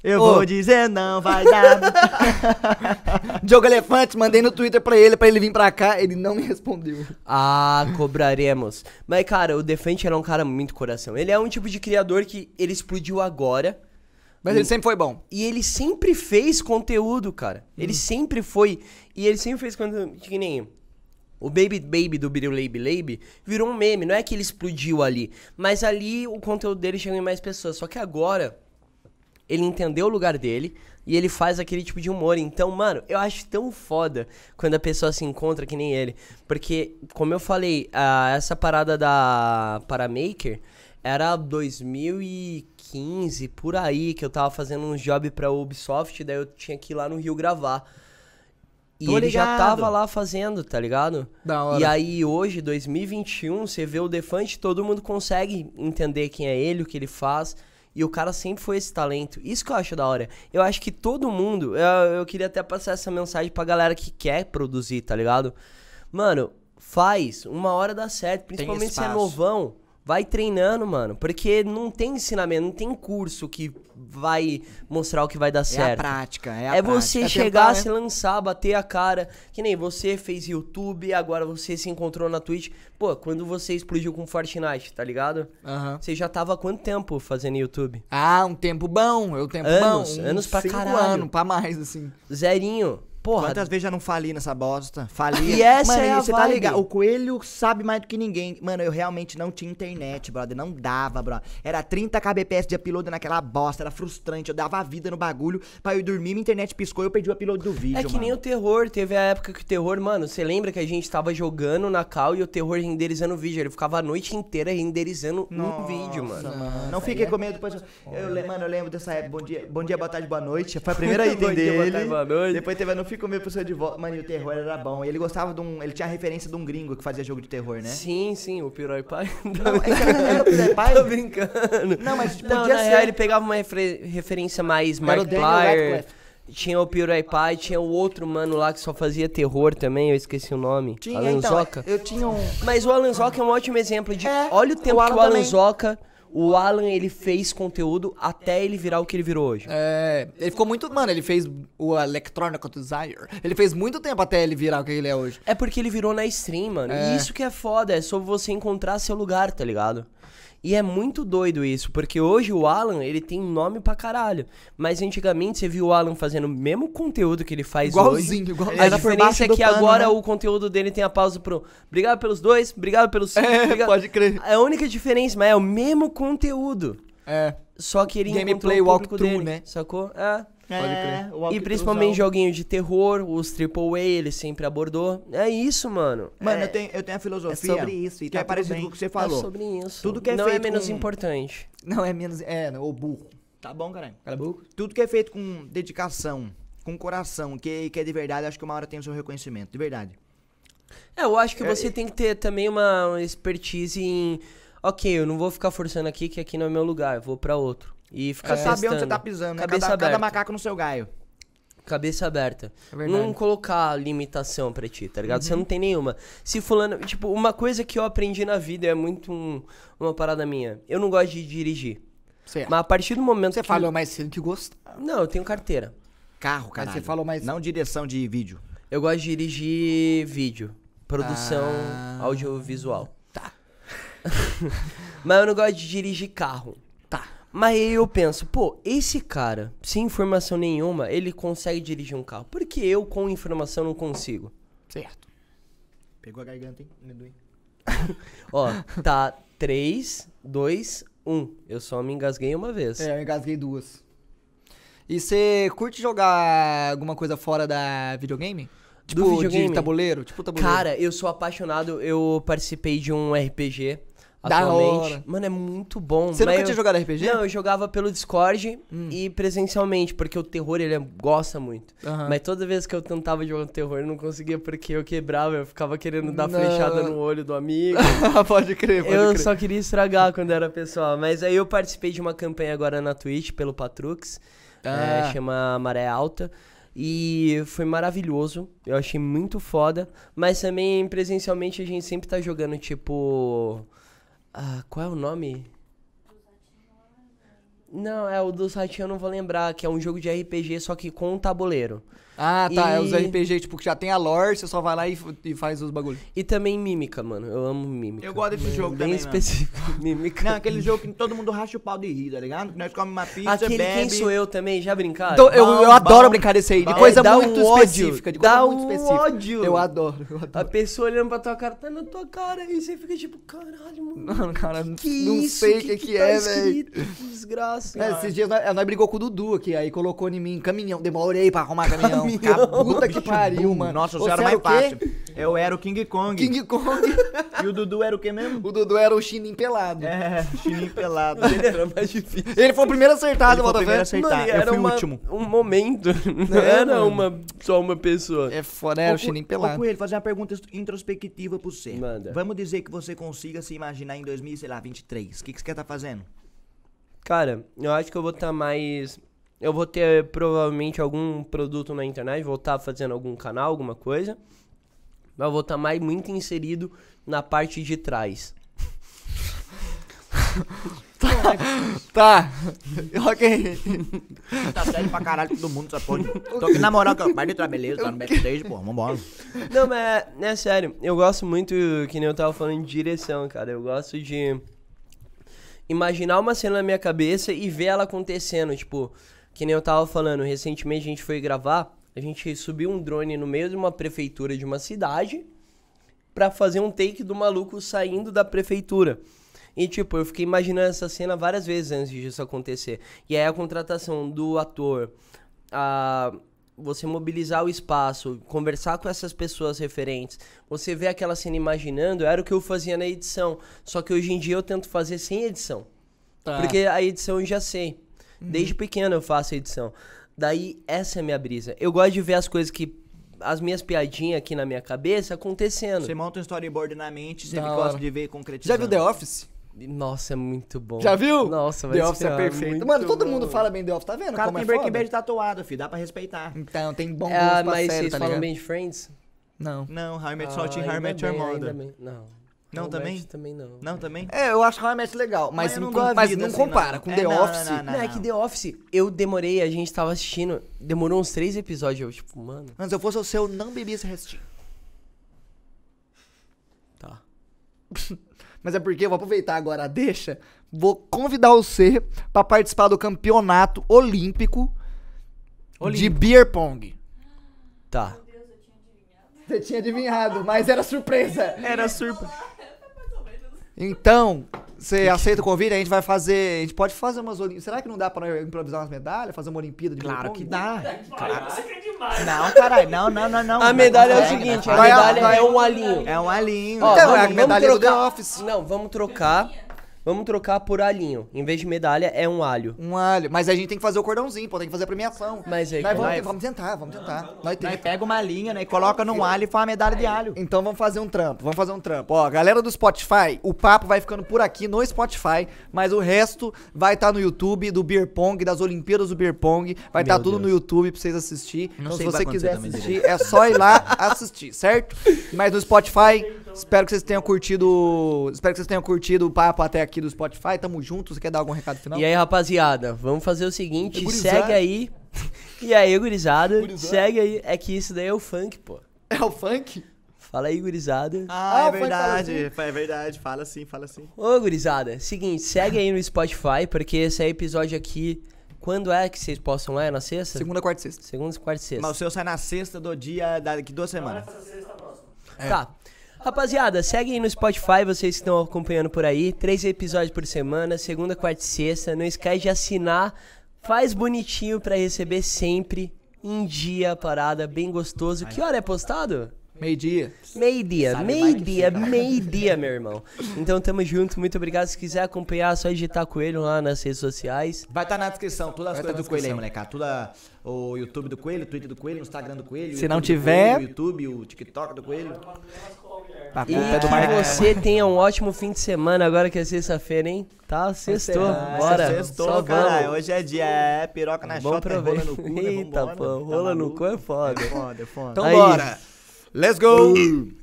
Eu Ô. vou dizer não vai dar. Diogo Elefante, mandei no Twitter pra ele, pra ele vir pra cá, ele não me respondeu. Ah, cobraremos. Mas, cara, o Defente era um cara muito coração. Ele é um tipo de criador que ele explodiu agora mas ele sempre foi bom. E ele sempre fez conteúdo, cara. Ele uhum. sempre foi. E ele sempre fez conteúdo. Que nem. O Baby Baby do Biril Baby Baby virou um meme. Não é que ele explodiu ali. Mas ali o conteúdo dele chegou em mais pessoas. Só que agora. Ele entendeu o lugar dele e ele faz aquele tipo de humor. Então, mano, eu acho tão foda quando a pessoa se encontra que nem ele. Porque, como eu falei, ah, essa parada da Paramaker era 2000 e 2015, por aí, que eu tava fazendo um job pra Ubisoft, daí eu tinha que ir lá no Rio gravar. E Tô ele ligado. já tava lá fazendo, tá ligado? Da hora. E aí hoje, 2021, você vê o Defante, todo mundo consegue entender quem é ele, o que ele faz. E o cara sempre foi esse talento. Isso que eu acho da hora. Eu acho que todo mundo. Eu, eu queria até passar essa mensagem pra galera que quer produzir, tá ligado? Mano, faz. Uma hora dá certo. Principalmente se é novão. Vai treinando, mano. Porque não tem ensinamento, não tem curso que vai mostrar o que vai dar certo. É a prática, é a É você prática. É chegar, é tentar, né? se né? lançar, bater a cara. Que nem você fez YouTube, agora você se encontrou na Twitch. Pô, quando você explodiu com Fortnite, tá ligado? Uhum. Você já tava há quanto tempo fazendo YouTube? Ah, um tempo bom, eu é um tempo anos, bom. Anos pra caralho. anos pra mais, assim. Zerinho. Porra. Quantas vezes já não fali nessa bosta? Fali. E essa mano, é a você tá vibe. tá ligado? O coelho sabe mais do que ninguém. Mano, eu realmente não tinha internet, brother. Não dava, brother. Era 30 kbps de upload naquela bosta. Era frustrante. Eu dava a vida no bagulho pra eu dormir. Minha internet piscou e eu perdi o upload do vídeo. É que mano. nem o terror. Teve a época que o terror, mano. Você lembra que a gente tava jogando na cal e o terror renderizando o vídeo? Ele ficava a noite inteira renderizando Nossa, um vídeo, mano. mano. Não fiquei é com medo depois. Eu, eu, mano, eu lembro dessa época. Bom dia, bom dia, boa tarde, boa noite. Foi a primeira item dele. Boa tarde, boa noite. Depois teve a no fico meio pessoa de volta. Mano, e o terror era bom. Ele gostava de um. Ele tinha a referência de um gringo que fazia jogo de terror, né? Sim, sim, o Pirói Pai. Não, é era o Pai? Tô brincando. Não, mas tipo, não, podia na ser. Real, ele pegava uma refer... referência mais Markiplier. Tinha o PewDiePie, tinha o outro mano lá que só fazia terror também, eu esqueci o nome. Tinha, Alan então, Eu tinha um... Mas o Alan é um ótimo exemplo de... É, olha o tempo o que o Alan também o Alan, ele fez conteúdo até ele virar o que ele virou hoje. É, ele ficou muito. Mano, ele fez o Electronic Desire. Ele fez muito tempo até ele virar o que ele é hoje. É porque ele virou na stream, mano. É. E isso que é foda, é sobre você encontrar seu lugar, tá ligado? E é muito doido isso, porque hoje o Alan, ele tem nome pra caralho. Mas antigamente você viu o Alan fazendo o mesmo conteúdo que ele faz igualzinho, hoje. Igualzinho, A diferença é que pano, agora né? o conteúdo dele tem a pausa pro obrigado pelos dois, obrigado pelos cinco. É, obrigado... pode crer. É a única diferença, mas é o mesmo conteúdo. É. Só que ele Gameplay encontrou o público dele, né? sacou? É. Pode crer. É, e principalmente joguinho de terror, os AAA, ele sempre abordou. É isso, mano. Mano, é, eu, tenho, eu tenho a filosofia. É sobre isso. E que tá é parecido bem. com o que você falou. É sobre isso. Tudo que é Não é feito é menos com... importante. Não é menos. É, o burro. Tá bom, caralho. Cala burro Tudo que é feito com dedicação, com coração, que, que é de verdade, acho que uma hora tem o seu reconhecimento. De verdade. É, eu acho que é, você é, tem que ter também uma expertise em. Ok, eu não vou ficar forçando aqui, que aqui não é meu lugar, eu vou para outro. E ficar é. testando. saber onde você tá pisando, né? Cabeça cada, aberta. cada macaco no seu gaio. Cabeça aberta. É não colocar limitação pra ti, tá ligado? Uhum. Você não tem nenhuma. Se fulano. Tipo, uma coisa que eu aprendi na vida é muito um, uma parada minha. Eu não gosto de dirigir. Certo. Mas a partir do momento. Você que... falou mais cedo que gosta. Não, eu tenho carteira. Carro, cara. Você falou mais. Não direção de vídeo. Eu gosto de dirigir vídeo. Produção ah... audiovisual. Tá. mas eu não gosto de dirigir carro. Mas eu penso, pô, esse cara, sem informação nenhuma, ele consegue dirigir um carro. Por que eu com informação não consigo? Certo. Pegou a garganta, hein? Amendoim. Ó, tá 3, 2, 1. Eu só me engasguei uma vez. É, eu engasguei duas. E você curte jogar alguma coisa fora da videogame? Tipo, Do videogame? de tabuleiro? Tipo tabuleiro. Cara, eu sou apaixonado. Eu participei de um RPG da atualmente. Hora. Mano, é muito bom. Você nunca eu... tinha jogado RPG? Não, eu jogava pelo Discord hum. e presencialmente, porque o terror ele é, gosta muito. Uhum. Mas toda vez que eu tentava jogar terror, eu não conseguia porque eu quebrava, eu ficava querendo dar não. flechada no olho do amigo. pode crer, pode Eu crer. só queria estragar quando era pessoal. Mas aí eu participei de uma campanha agora na Twitch pelo Patrux, ah. é, chama Maré Alta. E foi maravilhoso. Eu achei muito foda. Mas também presencialmente a gente sempre tá jogando, tipo. Ah, qual é o nome? Não, é o do site eu não vou lembrar, que é um jogo de RPG, só que com um tabuleiro. Ah, tá. E... É os RPG, tipo, que já tem a lore, você só vai lá e, e faz os bagulhos. E também mímica, mano. Eu amo mímica. Eu gosto desse mano, jogo bem também. Bem específico, mímica. Não, aquele jogo que todo mundo racha o pau de rir, tá ligado? Nós comemos uma pizza, aquele bebe. Quem sou eu também, já brincaram? Então, eu, eu adoro brincar desse aí. De coisa é, muito um específica. De coisa dá muito um específica. Ódio. Eu adoro, eu adoro. A pessoa olhando pra tua cara, tá na tua cara. E você fica tipo, caralho, mano. Não, cara, que, não isso? sei o que, que, que, tá é, tá velho. Que desgraça. É, esses dias nós, nós brigou com o Dudu aqui, aí colocou em mim caminhão. Demorei pra arrumar caminhão. Domingão. Puta que pariu, mano. Nossa, você era mais fácil. Eu é era o King Kong. King Kong. E o Dudu era o que mesmo? O Dudu era o Chinim pelado. É, Chinim pelado. Ele era mais difícil. Ele foi o primeiro acertado, Ele foi o primeiro acertado. Eu fui o último. Um momento. É, Não era uma, só uma pessoa. É foda, era o Chinim pelado. Coelho, fazer uma pergunta introspectiva pro você. Manda. Vamos dizer que você consiga se imaginar em 2023. O que, que você quer estar tá fazendo? Cara, eu acho que eu vou estar tá mais eu vou ter provavelmente algum produto na internet, vou estar tá fazendo algum canal, alguma coisa. Mas eu vou estar tá mais muito inserido na parte de trás. tá, tá, ok. Tá sério pra caralho todo mundo, essa Pode... Tô aqui na moral, tá? pai de beleza, tá no backstage, pô, vambora. Não, mas é, é sério, eu gosto muito, que nem eu tava falando, de direção, cara. Eu gosto de imaginar uma cena na minha cabeça e ver ela acontecendo, tipo que nem eu tava falando, recentemente a gente foi gravar, a gente subiu um drone no meio de uma prefeitura de uma cidade para fazer um take do maluco saindo da prefeitura. E tipo, eu fiquei imaginando essa cena várias vezes antes disso acontecer. E aí a contratação do ator, a você mobilizar o espaço, conversar com essas pessoas referentes, você vê aquela cena imaginando, era o que eu fazia na edição. Só que hoje em dia eu tento fazer sem edição. É. Porque a edição eu já sei. Desde uhum. pequeno eu faço edição. Daí, essa é a minha brisa. Eu gosto de ver as coisas que. As minhas piadinhas aqui na minha cabeça acontecendo. Você monta um storyboard na mente, você gosta de ver Já viu The Office? Nossa, é muito bom. Já viu? Nossa, vai The Office é perfeito. Mano, todo mundo fala bem The Office, tá vendo? O cara como tem é Breaking Bad tatuado, filho. Dá pra respeitar. Então, tem bom ah, gosto Ah, pra mas vocês tá falam bem de Friends? Não. Não, How I Met ah, Your Mother. Não. Não, também? também não. Não, também? É, eu acho How é legal, mas, mas não, com, mas não assim, compara não. com é, The não, Office. Não, não, é que The Office, eu demorei, a gente tava assistindo, demorou uns três episódios, eu tipo, mano... Mas se eu fosse o seu, não bebia esse restinho. Tá. mas é porque eu vou aproveitar agora, deixa, vou convidar você para participar do campeonato olímpico, olímpico. de beer pong. Tá. Você tinha adivinhado, mas era surpresa. Era surpresa. Então, você aceita o convite? A gente vai fazer. A gente pode fazer umas Olimpíadas. Será que não dá pra nós improvisar umas medalhas? Fazer uma Olimpíada de Claro que dá. Claro. Não, caralho, não, não, não, não. A medalha é o seguinte: a medalha é um alinho. É um alinho. Então, é a vamos medalha do The Office. Não, vamos trocar. Vamos trocar por alinho, Em vez de medalha, é um alho. Um alho. Mas a gente tem que fazer o cordãozinho, pô, tem que fazer a premiação. Mas aí, nós vamos, vamos tentar, vamos tentar. Nós, temos. pega uma linha, né? Coloca num alho e faz uma medalha de alho. Então vamos fazer um trampo, vamos fazer um trampo. Ó, galera do Spotify, o papo vai ficando por aqui no Spotify, mas o resto vai estar tá no YouTube do Beer Pong, das Olimpíadas do Beer Pong. Vai estar tá tudo Deus. no YouTube pra vocês assistir. Não então se você quiser assistir, é só ir lá assistir, certo? Mas no Spotify, espero que vocês tenham curtido. Espero que vocês tenham curtido o papo até aqui aqui do Spotify, tamo junto. Você quer dar algum recado final? E aí, rapaziada, vamos fazer o seguinte, segue aí. E aí, gurizada, segue aí. É que isso daí é o funk, pô. É o funk? Fala aí, gurizada. Ah, Ah, é verdade. Assim. É verdade. Fala sim, fala sim. Ô, gurizada, seguinte, segue aí no Spotify, porque esse é episódio aqui. Quando é que vocês possam lá? É na sexta? Segunda, quarta e sexta. Segunda, quarta e sexta. Mas o seu sai na sexta do dia daqui duas semanas. Tá, Rapaziada, segue aí no Spotify, vocês que estão acompanhando por aí. Três episódios por semana, segunda, quarta e sexta. Não esquece de assinar. Faz bonitinho para receber sempre em dia a parada, bem gostoso. Que hora é postado? Meio-dia. Meio-dia, meio-dia, meio-dia, meu irmão. Então tamo junto, muito obrigado. Se quiser acompanhar, é só digitar Coelho lá nas redes sociais. Vai estar tá na descrição, todas as tá coisas do Coelho aí, moleque. Tudo ah, o YouTube do Coelho, o Twitter do Coelho, o Instagram do Coelho. Se não tiver. o YouTube, o TikTok do Coelho. A tá culpa e é do que você tenha um ótimo fim de semana agora que é sexta-feira, hein? Tá, sextou. Bora. Sextou, só cara. Vamos. Hoje é dia, é piroca na chota, rola no cu. Né? Eita, né? pô, tá rola no cu é foda. É foda, é foda. Então Aí. bora. Let's go! Uh.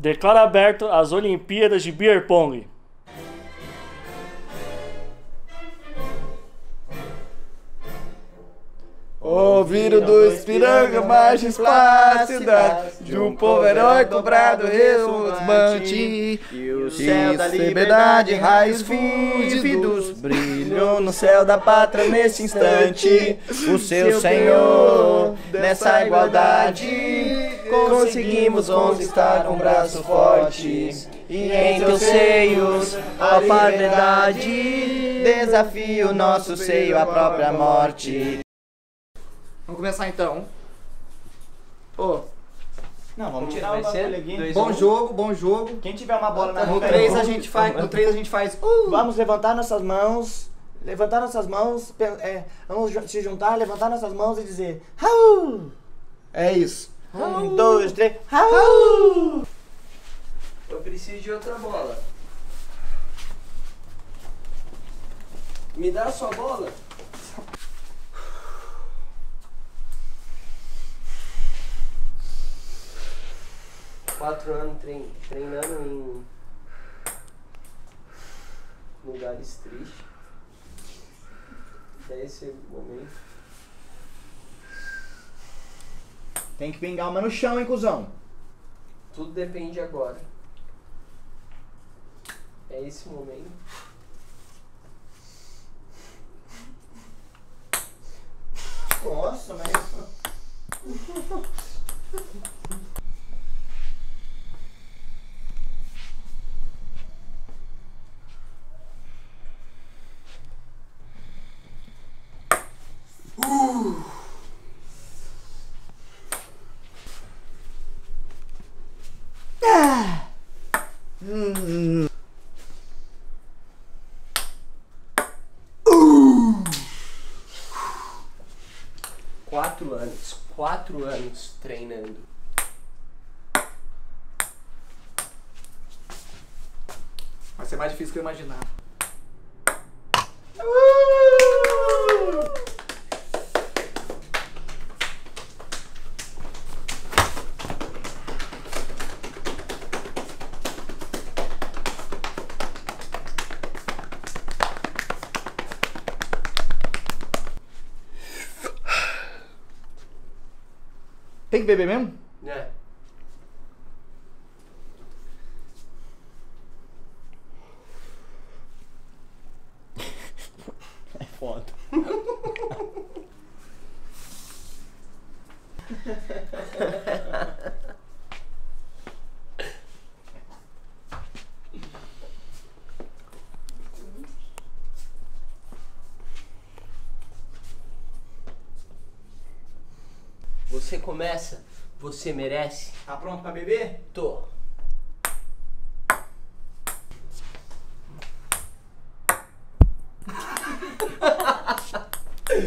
Declara aberto as Olimpíadas de Beer Pong. O vírus do Espiranga, mais plácidas De um povo herói cobrado, resumante E o céu da liberdade, raios fúlgidos brilhou no céu da pátria nesse instante O seu Senhor, nessa igualdade conseguimos conquistar com braço forte E em teus seios a liberdade desafia o nosso seio à própria morte. Vamos começar então. Ô. Oh. Não, vamos tirar o ser Bom um. jogo, bom jogo. Quem tiver uma bola na mão, no 3 a gente faz, no 3 a gente faz. Uh. Vamos levantar nossas mãos. Levantar nossas mãos, é, vamos se juntar, levantar nossas mãos e dizer: É isso. Um, dois, três. Raul! Eu preciso de outra bola. Me dá a sua bola? Quatro anos trein treinando em lugares tristes. Até esse momento. Tem que pingar uma no chão, hein, cuzão? Tudo depende agora. É esse momento. Nossa, mas. Uh! Quatro anos, quatro anos treinando. Vai ser mais difícil que eu imaginava. tem que beber mesmo? começa, você merece. Tá pronto pra beber? Tô.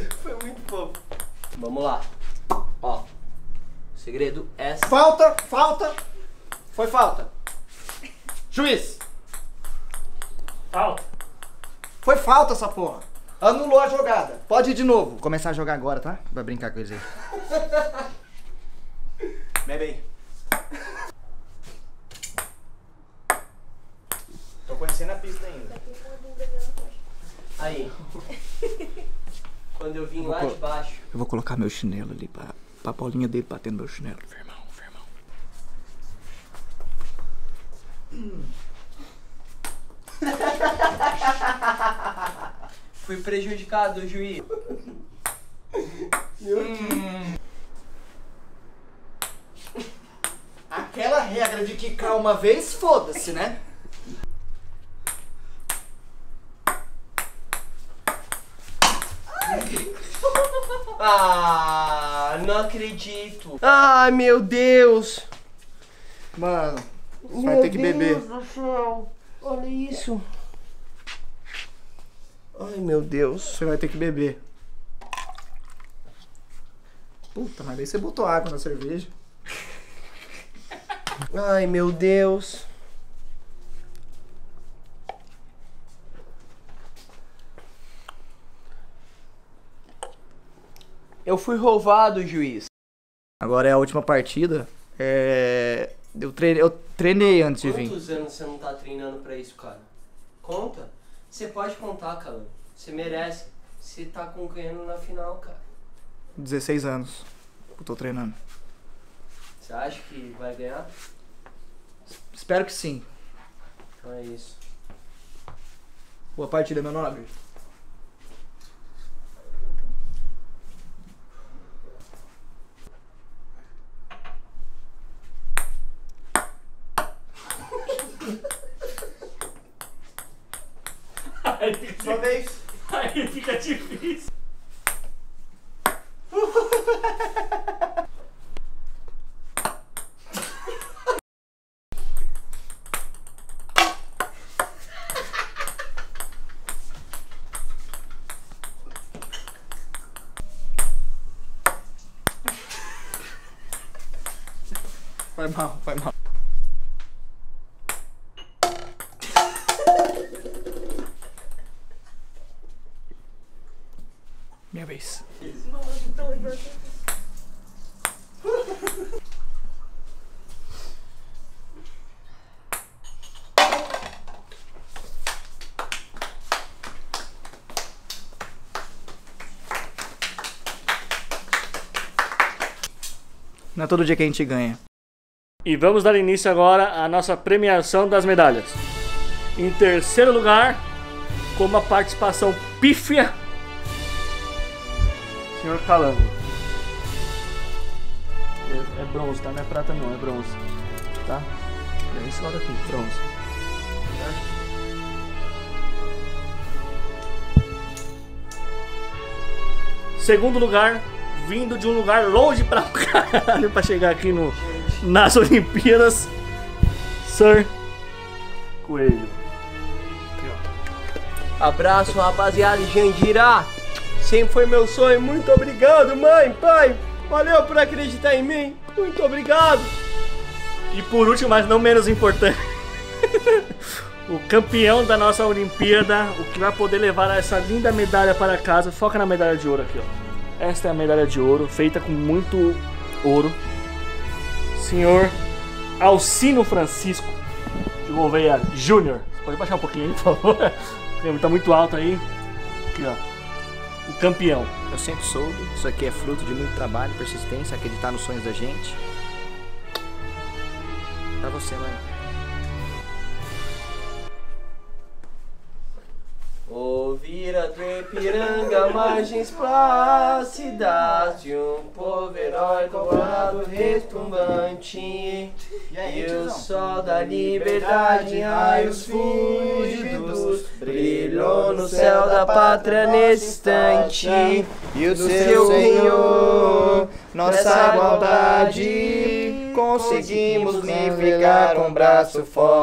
Foi muito fofo. Vamos lá. Ó. O segredo é. Falta! Falta! Foi falta! Juiz! Falta! Foi falta essa porra! Anulou a jogada. Pode ir de novo. Vou começar a jogar agora, tá? Vai brincar com eles aí. colocar meu chinelo ali, pra, pra bolinha dele batendo meu chinelo. Firmão, firmão. Fui prejudicado, juiz. Aquela regra de que calma vez, foda-se, né? Ah, não acredito. Ai, meu Deus. Mano, você meu vai ter que Deus beber. Do céu. Olha isso. Ai, meu Deus. Você vai ter que beber. Puta, mas aí você botou água na cerveja. Ai, meu Deus. Eu fui roubado, juiz. Agora é a última partida. É... Eu, treinei, eu treinei antes Quantos de vir. Quantos anos você não tá treinando pra isso, cara? Conta. Você pode contar, cara. Você merece. Você tá concorrendo na final, cara. 16 anos. Eu tô treinando. Você acha que vai ganhar? Espero que sim. Então é isso. Boa partida, meu nobre. Aí fica, Só vez, Aí fica difícil. Não é todo dia que a gente ganha. E vamos dar início agora à nossa premiação das medalhas. Em terceiro lugar, com uma participação pífia, Senhor Calango. É, é bronze, tá? Não é prata não, é bronze. Tá? É esse lado aqui, bronze. Segundo lugar, vindo de um lugar longe pra caralho pra chegar aqui no, nas Olimpíadas. Sir Coelho. Abraço, rapaziada de Jandirá. Sempre foi meu sonho. Muito obrigado, mãe, pai. Valeu por acreditar em mim. Muito obrigado. E por último, mas não menos importante, o campeão da nossa Olimpíada, o que vai poder levar essa linda medalha para casa. Foca na medalha de ouro aqui, ó. Esta é a medalha de ouro, feita com muito ouro. Senhor Alcino Francisco de Gouveia Júnior. Pode baixar um pouquinho aí, por favor. Tá muito alto aí. Aqui, ó. O campeão. Eu sempre soube, isso aqui é fruto de muito trabalho, persistência, acreditar nos sonhos da gente. Pra você, mãe. Ouvira do Ipiranga, margens plácidas de um povo herói cobrado retumbante. E, aí, e o sol da liberdade, raios fugidos brilhou no céu da pátria nesse instante. E o seu Senhor, nossa igualdade, conseguimos unificar com um braço forte.